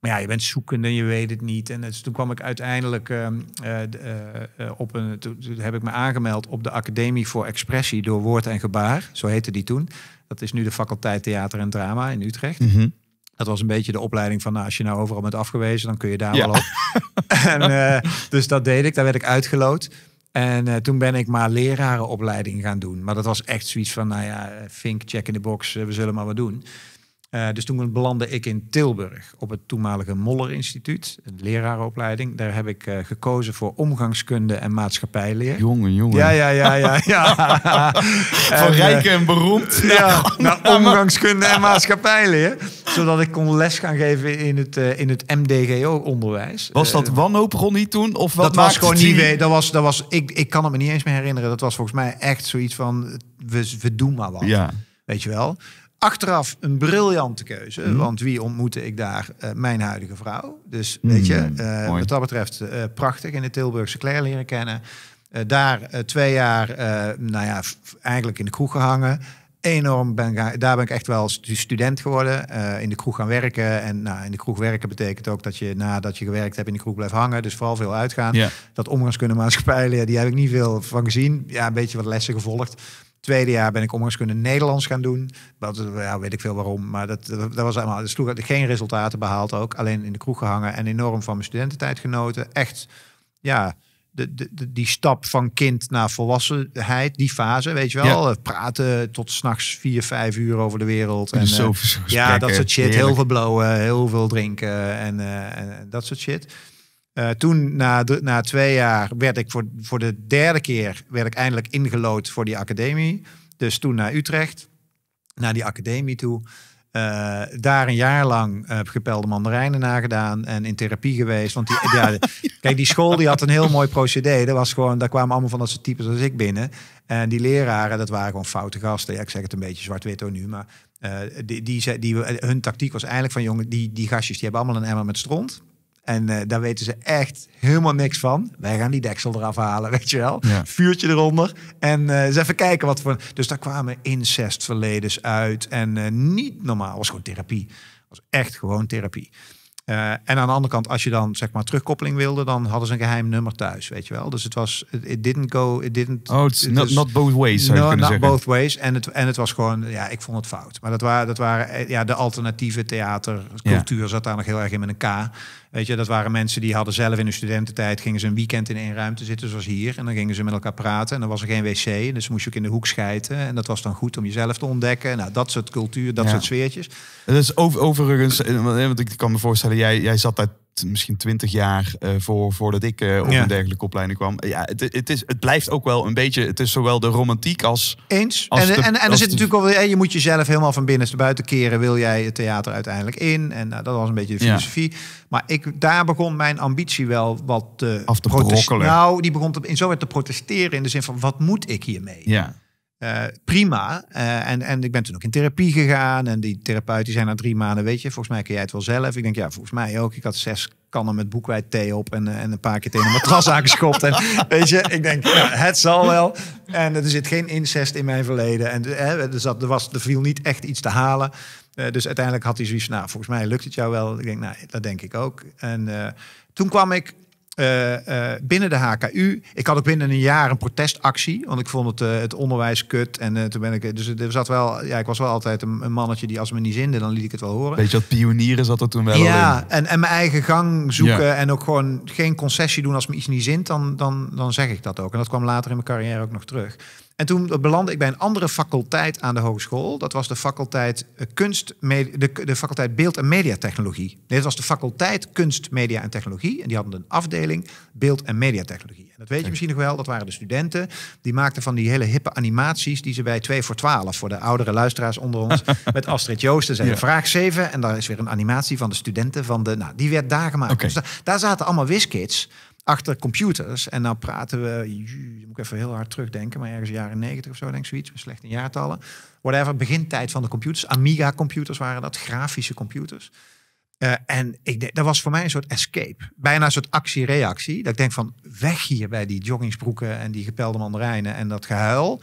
Maar ja, je bent zoekende en je weet het niet. En dus toen kwam ik uiteindelijk ehm, eh, eh, eh, op een. Toen, heb ik me aangemeld op de Academie voor Expressie door Woord en Gebaar. Zo heette die toen. Dat is nu de faculteit Theater en Drama in Utrecht. Mhm. Dat was een beetje de opleiding van, nou, als je nou overal bent afgewezen, dan kun je daar wel op. (laughs) en, dus dat deed ik, daar werd ik uitgeloot. En toen ben ik maar lerarenopleiding gaan doen. Maar dat was echt zoiets van, nou ja, think, check in the box, we zullen maar wat doen. Eh, dus toen belandde ik in Tilburg op het toenmalige Moller Instituut, een lerarenopleiding. Daar heb ik eh, gekozen voor omgangskunde en maatschappijleer. Jongen, jongen. Ja, ja, ja, ja. (laughs) ja. Van eh, rijk en beroemd. Ja, naar omgangskunde en maatschappijleer. Zodat ik kon les gaan geven in het, in het MDGO-onderwijs. Was dat niet toen? Of wat dat was gewoon niet Dat was, dat was, ik, ik kan het me niet eens meer herinneren. Dat was volgens mij echt zoiets van, we, we doen maar wat. Ja. Weet je wel? Achteraf een briljante keuze, mhm. want wie ontmoette ik daar? Eh, mijn huidige vrouw. Dus mhm. weet je, eh, wat dat betreft eh, prachtig in de Tilburgse Claire leren kennen. daar twee jaar, nou ja, eigenlijk in de kroeg gehangen. Enorm ben daar ben ik echt wel student geworden. in de kroeg gaan werken. En nou, in de kroeg werken betekent ook dat je nadat je gewerkt hebt in de kroeg blijft hangen. Dus vooral veel uitgaan. Yeah. Dat omgangskunde maatschappij leren, die heb ik niet veel van gezien. Ja, een beetje wat lessen gevolgd. Tweede jaar ben ik kunnen Nederlands gaan doen. Wat ja, weet ik veel waarom. Maar dat, dat, was allemaal. Dus ik geen resultaten behaald ook. Alleen in de kroeg gehangen en enorm van mijn studententijd genoten. Echt, ja. De, die stap van kind naar volwassenheid, die fase, weet je wel. Eh, praten tot s'nachts vier, vijf uur over de wereld. En, eh, ja, dat soort shit. Heel veel blowen, heel veel drinken en, eh, en dat soort shit. Eh, toen, na, na twee jaar, werd ik voor, voor de derde keer werd ik eindelijk ingelood voor die academie. Dus toen naar Utrecht, naar die academie toe. Eh, daar een jaar lang heb eh, gepelde mandarijnen nagedaan en in therapie geweest. Want die, (laughs) ja, kijk, die school die had een heel mooi procedé. Dat was gewoon, daar kwamen allemaal van dat soort types als ik binnen. En die leraren, dat waren gewoon foute gasten. Ja, ik zeg het een beetje zwart-wit hoor nu, maar die, die, die, hun tactiek was eigenlijk van jongen, die, die gastjes die hebben allemaal een emmer met stront. En eh, daar weten ze echt helemaal niks van. Wij gaan die deksel eraf halen, (laughs) weet je wel. Vuurtje eronder. En ze eh, eens even kijken wat voor... Dus daar kwamen incestverledens uit. En eh, niet normaal. was gewoon therapie. was echt gewoon therapie. en aan de andere kant, als je dan zeg maar terugkoppeling wilde... dan hadden ze een geheim nummer thuis, weet je wel. Dus het was... It didn't go... It didn't, oh, it's not, not, both ways, no, not both ways. En het, en het was gewoon... Ja, ik vond het fout. Maar dat waren, dat waren ja, de alternatieve theatercultuur... zat daar nog heel erg in met een K... Weet je, dat waren mensen die hadden zelf in hun studententijd... gingen ze een weekend in één ruimte zitten, zoals hier. En dan gingen ze met elkaar praten en dan was er geen wc. Dus moest je ook in de hoek schijten. En dat was dan goed om jezelf te ontdekken. Nou, dat soort cultuur, dat soort sfeertjes. En dat is over, overigens... Eh, want ik kan me voorstellen, jij, jij zat daar misschien twintig jaar eh, voor, voordat ik eh, op een dergelijke opleiding kwam. Ja, het, het, is, het blijft ook wel een beetje, het is zowel de romantiek als... Eens. Als en, en, er zit de... natuurlijk al, je moet jezelf helemaal van binnen naar buiten keren. Wil jij het theater uiteindelijk in? En nou, dat was een beetje de filosofie. Maar ik, daar begon mijn ambitie wel wat... Af te brokkelen. Nou, die begon in zoverre te protesteren in de zin van, wat moet ik hiermee? Ja. Eh, prima. Eh, en, en ik ben toen ook in therapie gegaan. En die therapeut die zei na drie maanden, weet je, volgens mij kun jij het wel zelf. Ik denk, ja, volgens mij ook. Ik had zes kannen met boekwijd thee op en, eh, en een paar keer tegen een matras (laughs) aangeschopt. En weet je, ik denk, ja, het zal wel. En er zit geen incest in mijn verleden. En er, zat, er, was, er viel niet echt iets te halen. dus uiteindelijk had hij zoiets nou, volgens mij lukt het jou wel. Ik denk, nou, dat denk ik ook. En toen kwam ik eh, eh, binnen de HKU. Ik had ook binnen een jaar een protestactie. Want ik vond het, eh, het onderwijs kut. En toen ben ik. Dus er zat wel. Ja, ik was wel altijd een, een mannetje die als me niet zinde, dan liet ik het wel horen. Weet je wat pionieren zat er toen wel. Ja, en, en mijn eigen gang zoeken. En ook gewoon geen concessie doen als me iets niet zint. Dan, dan, dan zeg ik dat ook. En dat kwam later in mijn carrière ook nog terug. En toen belandde ik bij een andere faculteit aan de hogeschool. Dat was de faculteit, eh, kunst, de, de faculteit Beeld en Mediatechnologie. Nee, dat was de faculteit Kunst, Media en Technologie. En die hadden een afdeling Beeld en Mediatechnologie. En dat weet je misschien nog wel, dat waren de studenten. Die maakten van die hele hippe animaties die ze bij 2 voor 12... voor de oudere luisteraars onder ons, (laughs) met Astrid Joosten zijn. Vraag 7 en daar is weer een animatie van de studenten. Van de, nou, die werd daar gemaakt. Dus daar zaten allemaal wiskids achter computers. En nou praten we, moet ik even heel hard terugdenken, maar ergens jaren negentig of zo, denk ik zoiets, slecht in jaartallen. Whatever, begintijd van de computers. Amiga-computers waren dat, grafische computers. Eh, en ik denk, dat was voor mij een soort escape. Bijna een soort actie-reactie. Dat ik denk van weg hier bij die joggingsbroeken en die gepelde mandarijnen en dat gehuil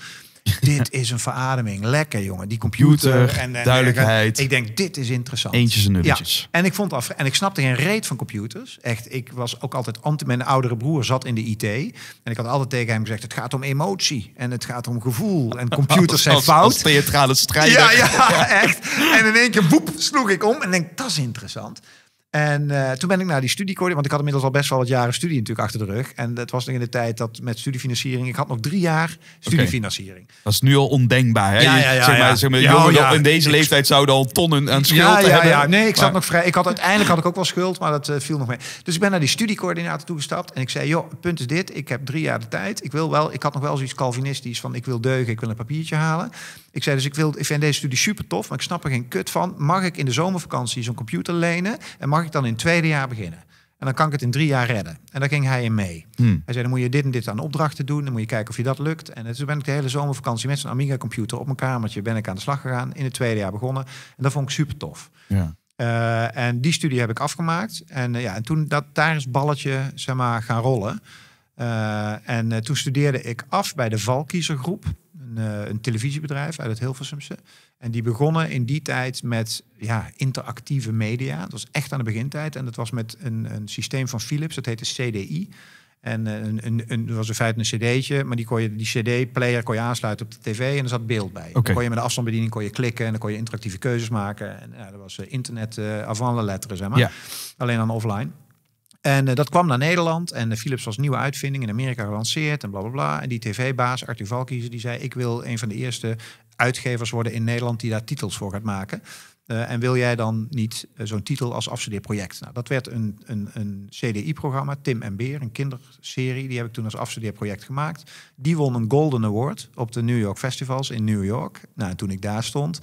dit is een verademing. Lekker, jongen. Die computer. en, en duidelijkheid. ik denk, dit is interessant. Eentjes en nulletjes. Ja. En ik vond af. En ik snapte geen reet van computers. Echt, ik was ook altijd anti. Mijn oudere broer zat in de IT. En ik had altijd tegen hem gezegd: het gaat om emotie. En het gaat om gevoel. (laughs) En computers zijn fout. Als theatrale strijden. Ja, ja, (laughs) echt. En in één keer, boep sloeg ik om. En denk, dat is interessant. En eh, toen ben ik naar die studiecoördinator, want ik had inmiddels al best wel wat jaren studie natuurlijk achter de rug. En dat was in de tijd dat met studiefinanciering, ik had nog drie jaar studiefinanciering. Dat is nu al ondenkbaar. Hè? Ja, ja, ja, zeg zeg in deze leeftijd zouden al tonnen aan schuld ja, ja, hebben. Ja, nee, ik zat nog vrij. Ik had, uiteindelijk had ik ook wel schuld, maar dat eh, viel nog mee. Dus ik ben naar die studiecoördinator toegestapt en ik zei, joh, het punt is dit, ik heb drie jaar de tijd. Ik wil wel, ik had nog wel zoiets Calvinistisch van, ik wil deugen, ik wil een papiertje halen. Ik zei dus, ik, wil, ik vind deze studie super tof, maar ik snap er geen kut van. Mag ik in de zomervakantie zo'n computer lenen? En mag ik dan in het tweede jaar beginnen? En dan kan ik het in drie jaar redden. En daar ging hij in mee. Hmm. Hij zei, dan moet je dit en dit aan opdrachten doen. Dan moet je kijken of je dat lukt. En toen dus ben ik de hele zomervakantie met zo'n Amiga-computer op mijn kamertje... ben ik aan de slag gegaan, in het tweede jaar begonnen. En dat vond ik super tof. Ja. Eh, en die studie heb ik afgemaakt. En, eh, ja, en toen dat, daar is balletje zeg maar, gaan rollen. Eh, en toen studeerde ik af bij de Valkiezergroep een, eh, een televisiebedrijf uit het Hilversumse. En die begonnen in die tijd met ja, interactieve media. Dat was echt aan de begintijd. En dat was met een, een systeem van Philips, dat heette CDI. En eh, een, een, een, dat was in feite een cd'tje, maar die, kon je, die cd-player kon je aansluiten op de tv en er zat beeld bij. Okay. kon je met de afstandsbediening kon je klikken en dan kon je interactieve keuzes maken. En ja, dat was eh, internet uh, avant la lettre, zeg maar. Ja. Alleen dan offline. En eh, dat kwam naar Nederland. En eh, Philips was nieuwe uitvinding in Amerika gelanceerd en blablabla. Bla, bla. En die tv-baas, Arthur Valkiezen, die zei... ik wil een van de eerste uitgevers worden in Nederland... die daar titels voor gaat maken. Eh, en wil jij dan niet zo'n titel als afstudeerproject? Nou, dat werd een, een, een CDI-programma, Tim en Beer, een kinderserie. Die heb ik toen als afstudeerproject gemaakt. Die won een Golden Award op de New York Festivals in New York. Nou, en toen ik daar stond,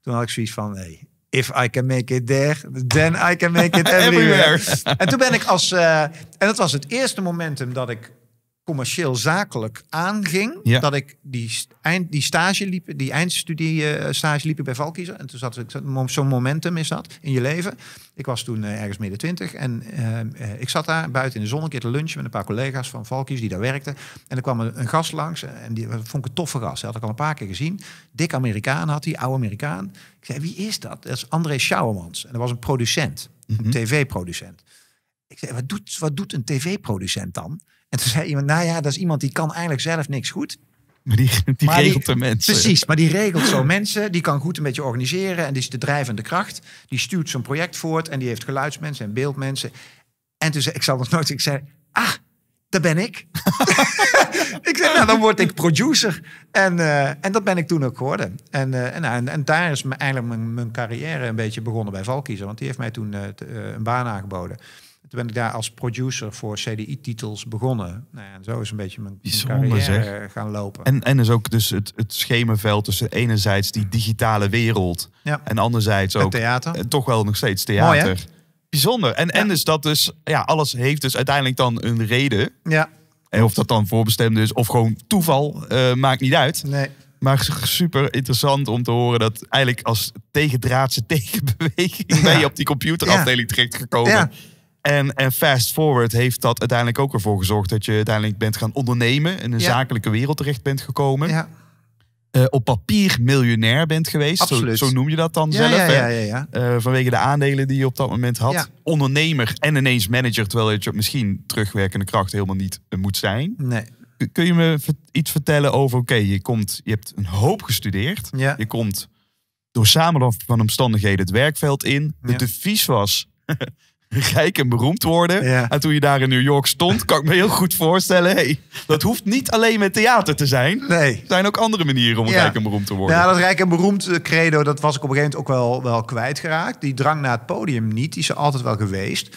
toen had ik zoiets van... nee, If I can make it there, then I can make it (laughs) everywhere. en toen ben ik als. Eh, en dat was het eerste momentum dat ik commercieel zakelijk aanging. Dat ik die, eind, die stage liepen die eindstudie eh, stage liep bij Valkies En toen zat ik, zo'n momentum is dat in je leven. Ik was toen eh, ergens midden twintig en eh, ik zat daar buiten in de zon een keer te lunchen met een paar collega's van Valkies die daar werkten. En er kwam een, gast langs en die vond ik een toffe gast. Dat had ik al een paar keer gezien. Dik Amerikaan had hij, oude Amerikaan. Ik zei, wie is dat? Dat is André Schouwermans. En dat was een producent, een mhm. tv-producent. Ik zei, wat doet, wat doet een tv-producent dan? En toen zei iemand, nou ja, dat is iemand die kan eigenlijk zelf niks goed. Maar die, die regelt de mensen. Precies, maar die regelt zo mensen. Die kan goed een beetje organiseren. En die is de drijvende kracht. Die stuurt zo'n project voort. En die heeft geluidsmensen en beeldmensen. En toen zei ik, zal nog nooit... Ik zei, ah, daar ben ik. (laughs) ik zei, nou, dan word ik producer. En, eh, en dat ben ik toen ook geworden. En, eh, nou, en, en, daar is eigenlijk mijn, carrière een beetje begonnen bij Valkiezer. Want die heeft mij toen eh, een baan aangeboden. Toen ben ik daar als producer voor CDI-titels begonnen. Nou ja, en zo is een beetje mijn, carrière gaan lopen. En, en is ook dus het, het schemenveld tussen enerzijds die digitale wereld... en anderzijds ook... theater. Eh, toch wel nog steeds theater. Bijzonder. En, en dus dat dus... Ja, alles heeft dus uiteindelijk dan een reden. Ja. En of dat dan voorbestemd is of gewoon toeval, eh, maakt niet uit. Nee. Maar (laughs) super interessant om te horen dat eigenlijk als tegendraadse (laughs) tegenbeweging ja. ben je op die computerafdeling terecht Ja. En, en fast forward heeft dat uiteindelijk ook ervoor gezorgd dat je uiteindelijk bent gaan ondernemen. In een zakelijke wereld terecht bent gekomen. Ja. Eh, op papier miljonair bent geweest. Zo, zo, noem je dat dan ja, zelf. Ja, ja, uh, vanwege de aandelen die je op dat moment had. Ondernemer en ineens manager, terwijl je misschien terugwerkende kracht helemaal niet eh, moet zijn. Nee. Kun je me iets vertellen over, oké, je komt, je hebt een hoop gestudeerd. Je komt door samenloop van omstandigheden het werkveld in. De devies was, (laughs) (laughs) rijk en beroemd worden. En toen je daar in New York stond, kan ik me heel goed voorstellen. Hey, dat hoeft niet alleen met theater te zijn. Nee. Er zijn ook andere manieren om rijk en beroemd te worden. Ja, dat rijk en beroemd eh, credo, dat was ik op een gegeven moment ook wel, wel kwijtgeraakt. Die drang naar het podium niet, die is er altijd wel geweest.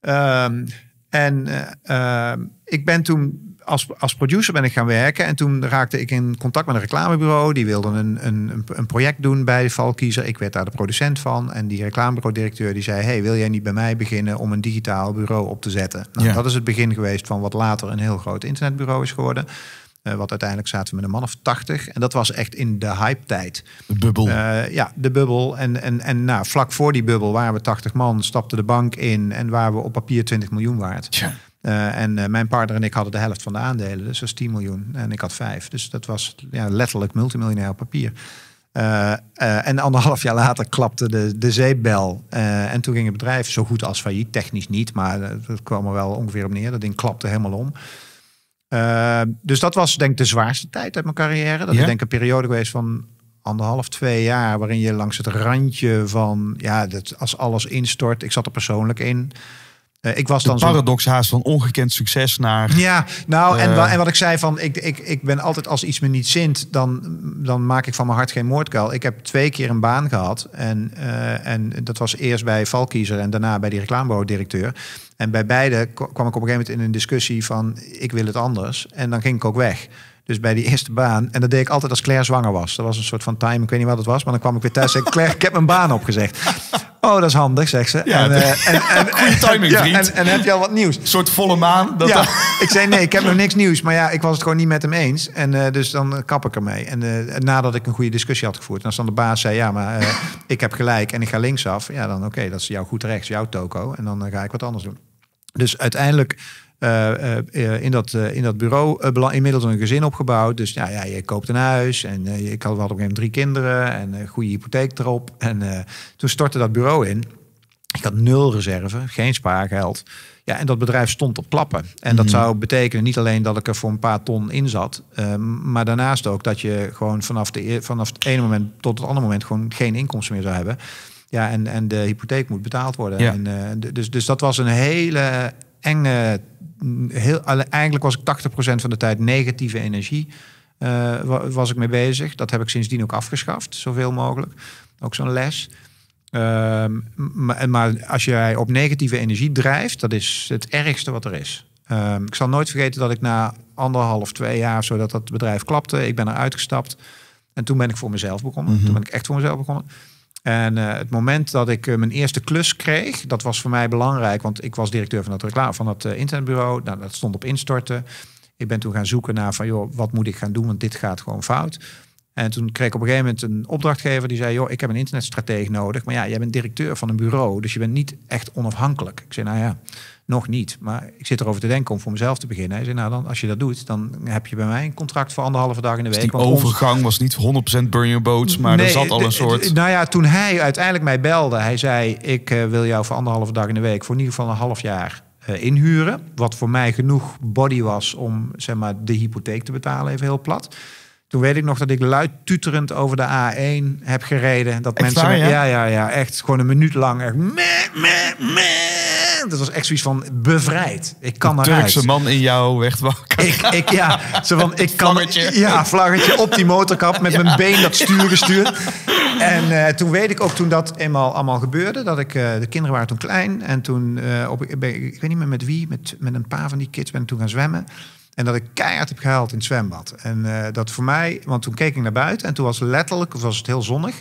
Ehm, en eh, ehm, ik ben toen als, als producer ben ik gaan werken. En toen raakte ik in contact met een reclamebureau. Die wilde een, een, een project doen bij Valkiezer. Ik werd daar de producent van. En die reclamebureau-directeur die zei... hey, wil jij niet bij mij beginnen om een digitaal bureau op te zetten? Nou, Dat is het begin geweest van wat later een heel groot internetbureau is geworden. Uh, wat uiteindelijk zaten we met een man of tachtig. En dat was echt in de hype-tijd. De bubbel. Eh, ja, de bubbel. En, en, en nou, vlak voor die bubbel waren we tachtig man, stapte de bank in en waren we op papier 20 miljoen waard. Eh, en eh, mijn partner en ik hadden de helft van de aandelen, dus dat was 10 miljoen. En ik had 5. Dus dat was ja, letterlijk multimiljonair papier. Eh, en anderhalf jaar later klapte de, de zeepbel. en toen ging het bedrijf zo goed als failliet. Technisch niet, maar dat kwam er wel ongeveer op neer. Dat ding klapte helemaal om. dus dat was denk ik de zwaarste tijd uit mijn carrière. Dat is denk ik een periode geweest van anderhalf, twee jaar... waarin je langs het randje van... ja, dat, als alles instort... ik zat er persoonlijk in... Uh, ik was dan paradox haast van ongekend succes naar. Ja, nou, en, eh, en, wat ik zei van, ik, ik, ik ben altijd als iets me niet zint, dan, dan maak ik van mijn hart geen moordkuil. Ik heb twee keer een baan gehad. En, eh, en dat was eerst bij Valkiezer en daarna bij die reclamebureau-directeur. En bij beide kwam ik op een gegeven moment in een discussie van, ik wil het anders. En dan ging ik ook weg. Dus bij die eerste baan. En dat deed ik altijd als Claire zwanger was. Dat was een soort van time. Ik weet niet wat het was. Maar dan kwam ik weer thuis en zei Claire, ik heb mijn baan opgezegd. Oh, dat is handig, zegt ze. Ja, en, eh, en, (laughs) en, timing, ja, En, en, heb je al wat nieuws? Een soort volle maan. Dat ik zei nee, ik heb (laughs) nog niks nieuws. Maar ja, ik was het gewoon niet met hem eens. En eh, dus dan kap ik ermee. En eh, nadat ik een goede discussie had gevoerd. En als dan de baas zei, ja, maar ik heb gelijk en ik ga linksaf. Ja, dan oké, dat is jouw goed rechts, jouw toko. En dan ga ik wat anders doen. Dus uiteindelijk eh, eh, eh, in, dat, in dat bureau inmiddels een gezin opgebouwd. Dus ja, je koopt een huis en ik had op een gegeven moment drie kinderen en een goede hypotheek erop. En toen stortte dat bureau in. Ik had nul reserve, geen spaargeld. Ja, en dat bedrijf stond op klappen. En dat mhm. zou betekenen niet alleen dat ik er voor een paar ton in zat, ehm, maar daarnaast ook dat je gewoon vanaf, de, e-, vanaf het ene moment tot het andere moment gewoon geen inkomsten meer zou hebben. Ja, en, en de hypotheek moet betaald worden. En, dus, dus dat was een hele enge heel, eigenlijk was ik 80% van de tijd negatieve energie. Eh, was ik mee bezig. Dat heb ik sindsdien ook afgeschaft, zoveel mogelijk. Ook zo'n les. Ehm, maar, maar, als jij op negatieve energie drijft, dat is het ergste wat er is. Ehm, ik zal nooit vergeten dat ik na anderhalf, twee jaar, zodat dat bedrijf klapte, ik ben eruit gestapt. En toen ben ik voor mezelf begonnen. Mhm. Toen ben ik echt voor mezelf begonnen. En eh, het moment dat ik eh, mijn eerste klus kreeg, dat was voor mij belangrijk. Want ik was directeur van dat, reclame, van dat eh, internetbureau. Nou, dat stond op instorten. Ik ben toen gaan zoeken naar van, joh, wat moet ik gaan doen? Want dit gaat gewoon fout. En toen kreeg ik op een gegeven moment een opdrachtgever die zei: Joh, ik heb een internetstratege nodig. Maar ja, jij bent directeur van een bureau, dus je bent niet echt onafhankelijk. Ik zei: Nou ja, nog niet, maar ik zit erover te denken om voor mezelf te beginnen. Hij zei, nou dan, als je dat doet, dan heb je bij mij een contract voor anderhalve dag in de dus week. die overgang was niet 100% burn your boats, maar er zat al een soort... Nou ja, toen hij uiteindelijk mij belde, hij zei, ik eh, wil jou voor anderhalve dag in de week, voor in ieder geval een half jaar eh, inhuren. Wat voor mij genoeg body was om, zeg maar, de hypotheek te betalen, even heel plat. Toen weet ik nog dat ik luid tuterend over de A1 heb gereden. Dat mensen. ja? ja? ja, Echt gewoon een minuut lang. Echt. Meh, meh, meh dat was echt zoiets van bevrijd. Ik kan eruit. Turkse man in jou weg. wakker. Ik, ik, ja, zo van, ik kan, Ja, vlaggetje op die motorkap met (laughs) mijn been dat stuur gestuurd. En eh, toen weet ik ook toen dat eenmaal allemaal gebeurde, dat ik, eh, de kinderen waren toen klein. En toen, eh, op, ik, ben, ik weet niet meer met wie, met, met een paar van die kids ben ik toen gaan zwemmen. En dat ik keihard heb gehaald in het zwembad. En dat voor mij, want toen keek ik naar buiten en toen was letterlijk, of was het heel zonnig.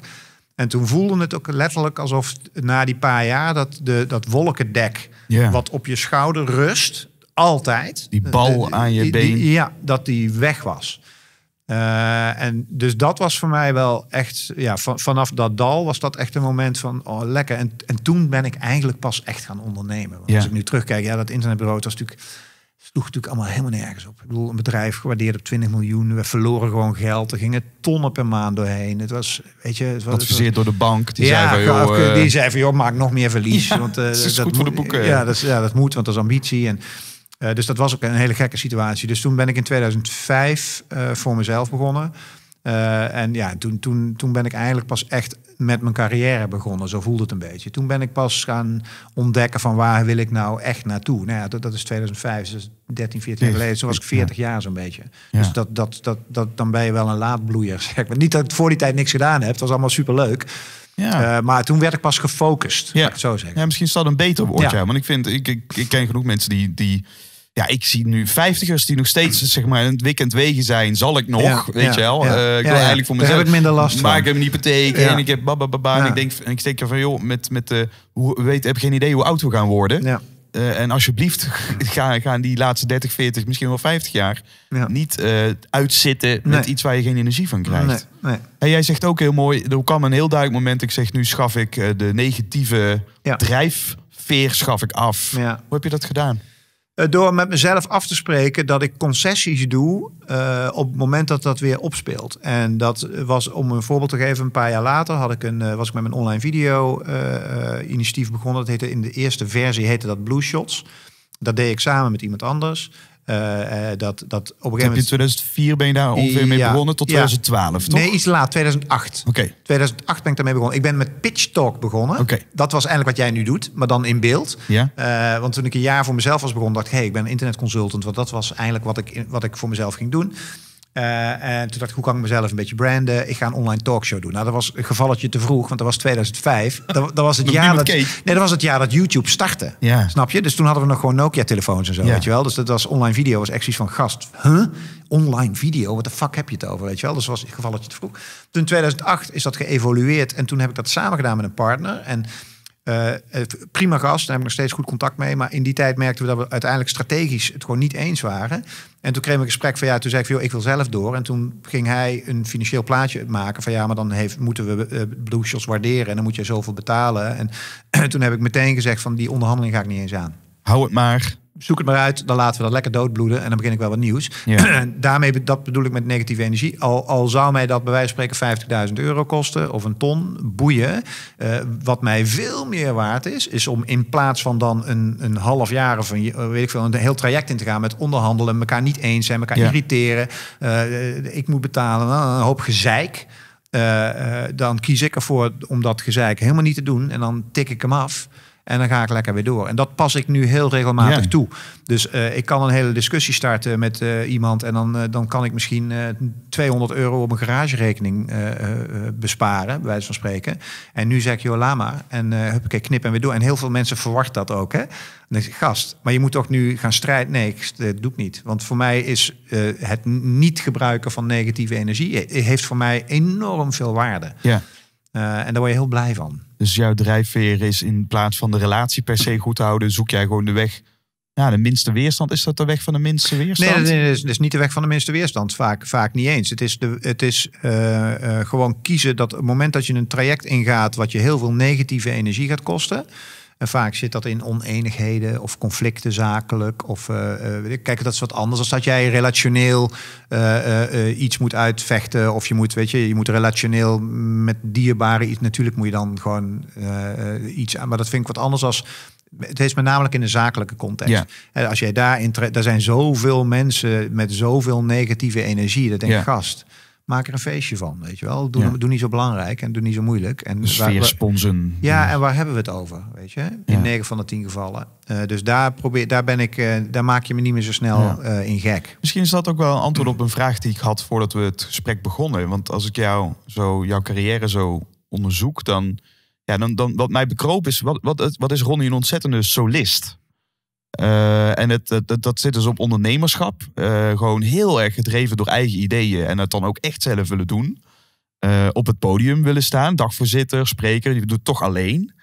En toen voelde het ook letterlijk alsof na die paar jaar dat, de, dat wolkendek wat op je schouder rust, altijd. Die eh, bal aan je been. ja, dat die weg was. Eh, en dus dat was voor mij wel echt, ja, vanaf dat dal was dat echt een moment van, oh lekker. En, en toen ben ik eigenlijk pas echt gaan ondernemen. Want Als ik nu terugkijk, ja, dat internetbureau, was natuurlijk sloeg natuurlijk allemaal helemaal nergens op. Ik bedoel, een bedrijf gewaardeerd op 20 miljoen. We verloren gewoon geld. Er gingen tonnen per maand doorheen. Het was, weet je... Het was, Adviseerd door de bank. Die ja, zei joh, eh, die zei van, joh, maak nog meer verlies. Ja, want, uh, dat is dat goed moet, voor de boeken. Ja dat, moet, want dat is ambitie. En, eh, dus dat was ook een hele gekke situatie. Dus toen ben ik in 2005 voor mezelf begonnen. Eh, en ja, toen, toen, toen ben ik eigenlijk pas echt met mijn carrière begonnen. Zo voelde het een beetje. Toen ben ik pas gaan ontdekken van waar wil ik nou echt naartoe. Nou ja, dat, dat is 2005, dus 13, 14 jaar geleden. Toen was ik 40 jaar zo'n beetje. Ja. Dus dat, dat, dat, dat, dan ben je wel een laadbloeier. (laughs) Zeg maar. Niet dat ik voor die tijd niks gedaan heb. Het was allemaal superleuk. Ja. Eh, maar toen werd ik pas gefocust, ja. ik zo zeggen. Ja, misschien staat een beter woord, ja. Want ik vind, ik, ik, ik ken genoeg mensen die... die ja, ik zie nu vijftigers die nog steeds zeg maar, het weekend wegen zijn. Zal ik nog, weet je wel. Eh, ik wil eigenlijk voor mezelf... Daar heb ik minder last van. ik heb een hypotheek en ik heb babababa. En ik denk, ik denk van joh, met, met, hoe, weet, heb geen idee hoe oud we gaan worden. Eh, en alsjeblieft, (laughs) ga, ga die laatste 30, 40, misschien wel 50 jaar niet eh, uitzitten met iets waar je geen energie van krijgt. Nee, En jij zegt ook heel mooi, er kwam een heel duidelijk moment. Ik zeg, nu schaf ik de negatieve drijfveer schaf ik af. Hoe heb je dat gedaan? Eh, door met mezelf af te spreken dat ik concessies doe eh, op het moment dat dat weer opspeelt. En dat was, om een voorbeeld te geven, een paar jaar later had ik een, eh, was ik met mijn online video initiatief begonnen. Dat heette, in de eerste versie heette dat Blue Shots. Dat deed ik samen met iemand anders. Uh, dat, dat 2004 ben je daar ongeveer mee begonnen, tot 2012, toch? Nee, iets laat, 2008. Oké. 2008 ben ik daarmee begonnen. Ik ben met Pitch Talk begonnen. Dat was eigenlijk wat jij nu doet, maar dan in beeld. Eh, want toen ik een jaar voor mezelf was begonnen, dacht ik... hey, ik ben internetconsultant, want dat was eigenlijk wat ik, wat ik voor mezelf ging doen. Eh, en toen dacht ik, hoe kan ik mezelf een beetje branden? Ik ga een online talkshow doen. Nou, dat was een gevalletje te vroeg, want dat was 2005. (laughs) Dat, dat was het jaar dat, nee, dat was het jaar dat YouTube startte. Snap je? Dus toen hadden we nog gewoon Nokia-telefoons en zo, weet je wel. Dus dat was online video, was echt van gast. Huh? Online video? Wat de fuck heb je het over, weet je wel? Dus was een gevalletje te vroeg. Toen 2008 is dat geëvolueerd en toen heb ik dat samen gedaan met een partner. En eh, prima gast, daar heb we nog steeds goed contact mee. Maar in die tijd merkten we dat we uiteindelijk strategisch het gewoon niet eens waren. En toen kreeg ik een gesprek van ja, toen zei ik joh, ik wil zelf door. En toen ging hij een financieel plaatje maken van ja, maar dan heeft, moeten we uh, eh, Blue waarderen en dan moet je zoveel betalen. En (clears throat) toen heb ik meteen gezegd van die onderhandeling ga ik niet eens aan hou het maar. Zoek het maar uit, dan laten we dat lekker doodbloeden en dan begin ik wel wat nieuws. Ja. (clears throat) Daarmee, dat bedoel ik met negatieve energie. Al, zou mij dat bij wijze van spreken 50.000 euro kosten of een ton boeien. Eh, wat mij veel meer waard is, is om in plaats van dan een, een half jaar of een, eh, weet ik veel, een heel traject in te gaan met onderhandelen, elkaar niet eens zijn, elkaar irriteren. Eh, ik moet betalen, nou, een hoop gezeik. dan kies ik ervoor om dat gezeik helemaal niet te doen en dan tik ik hem af. En dan ga ik lekker weer door. En dat pas ik nu heel regelmatig toe. Dus eh, ik kan een hele discussie starten met eh, iemand. En dan, eh, dan kan ik misschien 200 euro op mijn garagerekening besparen, bij wijze van spreken. En nu zeg ik, joh, lama. En heb ik knip en weer door. En heel veel mensen verwachten dat ook. Hè? En dan zeg ik, gast, maar je moet toch nu gaan strijden? Nee, dat doe ik niet. Want voor mij is het niet gebruiken van negatieve energie... heeft voor mij enorm veel waarde. Ja. Eh, en daar word je heel blij van. Dus jouw drijfveer is in plaats van de relatie per se goed te houden, zoek jij gewoon de weg. Ja, de minste weerstand. Is dat de weg van de minste weerstand? Nee, nee, nee dat is niet de weg van de minste weerstand. Vaak, vaak niet eens. Het is, de, het is eh, eh, gewoon kiezen dat het moment dat je een traject ingaat wat je heel veel negatieve energie gaat kosten en vaak zit dat in oneenigheden of conflicten zakelijk. Of, uh, eh, eh, kijk, dat is wat anders als dat jij relationeel eh, iets moet uitvechten. Of je moet, weet je, je moet relationeel met dierbaren iets. Natuurlijk moet je dan gewoon iets aan. Maar dat vind ik wat anders als het is met namelijk in de zakelijke context. En als jij daarin, daar zijn zoveel mensen met zoveel negatieve energie. Dat denk ik, gast maak er een feestje van, weet je wel. Doe, ja. doe niet zo belangrijk en doe niet zo moeilijk. En sfeer sponsen. Ja, en waar hebben we het over, weet je? In negen van de tien gevallen. Eh, dus daar, probeer, daar, ben ik, eh, daar maak je me niet meer zo snel eh, in gek. Misschien is dat ook wel een antwoord op een vraag die ik had voordat we het gesprek begonnen. Want als ik jou, zo, jouw carrière zo onderzoek, dan... Ja, dan, dan wat mij bekroop is, wat, wat, wat is Ronnie een ontzettende solist? Eh, en het, dat zit dus op ondernemerschap. Eh, gewoon heel erg gedreven door eigen ideeën en het dan ook echt zelf willen doen. Eh, op het podium willen staan, dagvoorzitter, spreker, die doet het toch alleen.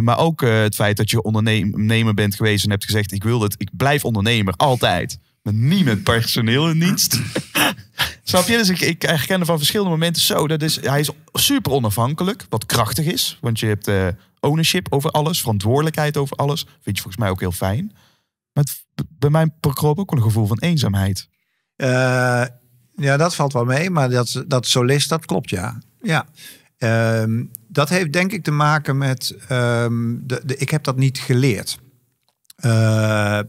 maar ook het feit dat je ondernemer bent geweest en hebt gezegd: Ik wil het, ik blijf ondernemer, altijd. Maar niet met personeel in dienst. (laughs) Snap je? Dus ik, ik hem van verschillende momenten zo. Dat is, hij is super onafhankelijk, wat krachtig is. Want je hebt ownership over alles, verantwoordelijkheid over alles. Vind je volgens mij ook heel fijn. Maar het, bij mij bekroop ook een gevoel van eenzaamheid. Eh, ja, dat valt wel mee, maar dat, dat solist, dat klopt ja. Ja. Ehm, dat heeft denk ik te maken met, ehm, de, ik heb dat niet geleerd. Eh,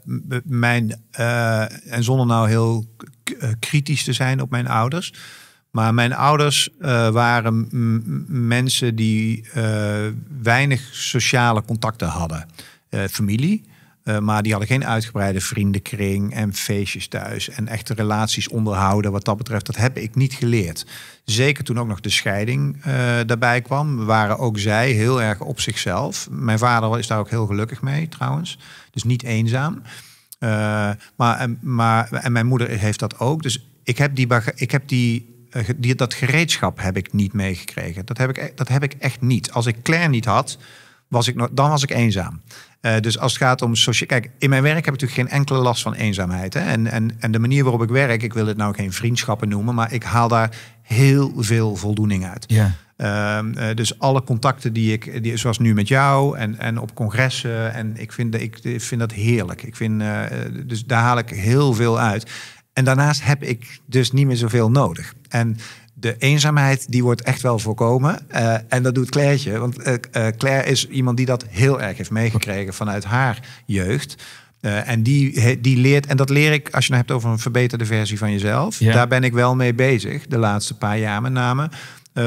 mijn, eh, en zonder nou heel kritisch te zijn op mijn ouders. Maar mijn ouders eh, waren mensen die eh, weinig sociale contacten hadden. Eh, familie, maar die hadden geen uitgebreide vriendenkring en feestjes thuis. En echte relaties onderhouden, wat dat betreft, dat heb ik niet geleerd. Zeker toen ook nog de scheiding daarbij kwam, waren ook zij heel erg op zichzelf. Mijn vader is daar ook heel gelukkig mee trouwens, dus niet eenzaam. maar, en mijn moeder heeft dat ook. Dus ik heb die, ik heb die eh, die, dat gereedschap heb ik niet meegekregen. Dat, heb ik, e- dat heb ik echt niet. Als ik Claire niet had, was ik, dan was ik eenzaam. Eh, dus als het gaat om je Kijk, in mijn werk heb ik natuurlijk geen enkele last van eenzaamheid. Hè? En, en, en de manier waarop ik werk, ik wil het nou geen vriendschappen noemen, maar ik haal daar heel veel voldoening uit. Ja. Ehm, eh, dus alle contacten die ik, die, zoals nu met jou en, en op congressen. En ik vind, ik, ik vind dat heerlijk. Ik vind, dus daar haal ik heel veel uit. En daarnaast heb ik dus niet meer zoveel nodig. En de eenzaamheid die wordt echt wel voorkomen. Eh, en dat doet Claire'tje. Want uh, Claire is iemand die dat heel erg heeft meegekregen vanuit haar jeugd. en die, die leert, en dat leer ik als je het nou hebt over een verbeterde versie van jezelf. Daar ben ik wel mee bezig, de laatste paar jaar met name.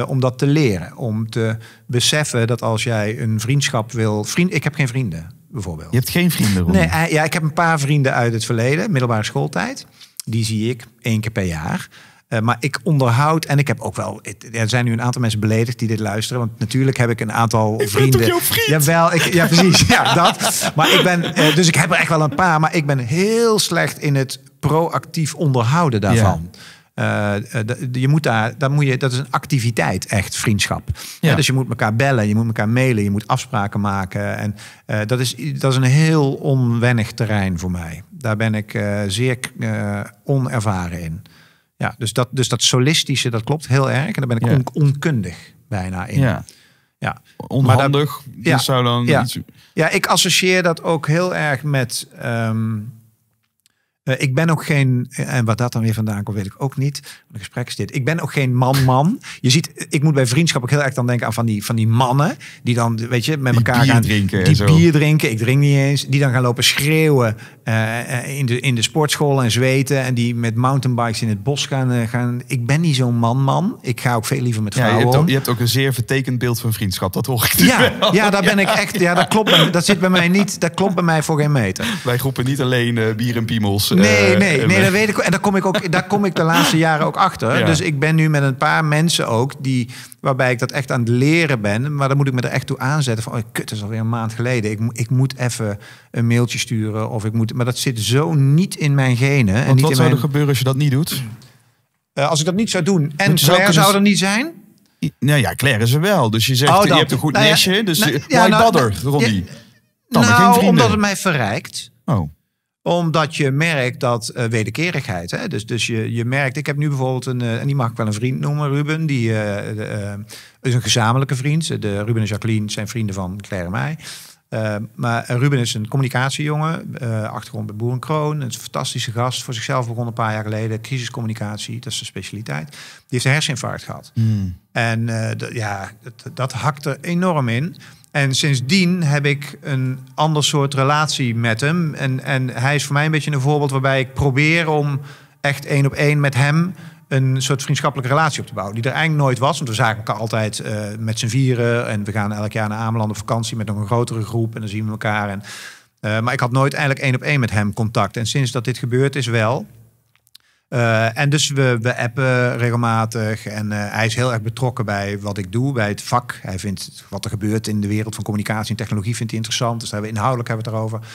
om dat te leren. Om te beseffen dat als jij een vriendschap wil. Vriend, ik heb geen vrienden, bijvoorbeeld. Je hebt geen vrienden? Nee, ja, ik heb een paar vrienden uit het verleden, middelbare schooltijd die zie ik één keer per jaar. Eh, maar ik onderhoud en ik heb ook wel. Er zijn nu een aantal mensen beledigd die dit luisteren. Want natuurlijk heb ik een aantal ik vrienden. Jouw vriend. Jawel, ik, ja, precies. ja, dat. Maar ik ben. Eh, dus ik heb er echt wel een paar. Maar ik ben heel slecht in het proactief onderhouden daarvan. Eh, je moet daar, daar moet je, dat is een activiteit, echt vriendschap. Ja. dus je moet elkaar bellen, je moet elkaar mailen, je moet afspraken maken. En dat, is, dat is een heel onwennig terrein voor mij. Daar ben ik eh, zeer eh, onervaren in. Ja, dus, dat, dus dat solistische, dat klopt heel erg. En daar ben ik ja. onkundig bijna in. Ja. Ja. Onhandig, ja, zou dan ja. ja, ik associeer dat ook heel erg met... Ehm, eh, ik ben ook geen, en wat dat dan weer vandaan komt, weet ik ook niet. Een gesprek is dit. Ik ben ook geen man-man. Je ziet, ik moet bij vriendschap ook heel erg dan denken aan van die, van die mannen. Die dan, weet je, met elkaar gaan drinken. Die bier drinken. Ik drink niet eens. Die dan gaan lopen schreeuwen eh, eh, in, de, in de sportschool en zweten. En die met mountainbikes in het bos gaan. Eh, gaan. Ik ben niet zo'n man-man. Ik ga ook veel liever met vrouwen. Ja, je, hebt ook, een zeer vertekend beeld van vriendschap. Dat hoor ik. Dus ja, ja, daar (laughs) ben ik echt. Ja, dat klopt. dat zit bij mij niet. Dat klopt bij mij voor geen meter. Wij groepen niet alleen uh, bier en piemels. Nee, nee, nee, dat weet ik. En daar kom ik, ook, daar kom ik de laatste jaren ook achter. Dus ik ben nu met een paar mensen ook die Waarbij ik dat echt aan het leren ben. Maar dan moet ik me er echt toe aanzetten. Van, oh kut, dat is alweer een maand geleden. Ik, ik moet even een mailtje sturen. Of ik moet, maar dat zit zo niet in mijn genen. en niet wat zou er gebeuren als je dat niet doet? Eh, als ik dat niet zou doen. En zou, zou er niet zijn? Nou ja, Claire is er wel. Dus je zegt, oh, je hebt een goed nou, nestje. Dus nou ja, nou, Ronnie? nou, eh, nou omdat het mij verrijkt. Oh omdat je merkt dat eh, wederkerigheid. Hè? Dus, dus je, je merkt, ik heb nu bijvoorbeeld een, eh, en die mag ik wel een vriend noemen, Ruben. Die eh, is een gezamenlijke vriend. De, Ruben en Jacqueline zijn vrienden van Claire en mij. Ehm, maar Ruben is een communicatiejongen, achtergrond bij Boerenkroon. Een fantastische gast, voor zichzelf begon een paar jaar geleden. Crisiscommunicatie, dat is zijn specialiteit. Die heeft een herseninfarct gehad. Hmm. En ja, dat, dat hakt er enorm in. En sindsdien heb ik een ander soort relatie met hem. En, en hij is voor mij een beetje een voorbeeld waarbij ik probeer om echt één op één met hem een soort vriendschappelijke relatie op te bouwen. Die er eigenlijk nooit was. Want we zagen elkaar altijd eh, met z'n vieren. En we gaan elk jaar naar Ameland op vakantie met nog een grotere groep. En dan zien we elkaar. En, eh, maar ik had nooit eigenlijk één op één met hem contact. En sinds dat dit gebeurd is wel. Eh, en dus we, appen regelmatig. En eh, hij is heel erg betrokken bij wat ik doe, bij het vak. Hij vindt wat er gebeurt in de wereld van communicatie en technologie vindt hij interessant. Dus daar hebben we inhoudelijk hebben we het erover.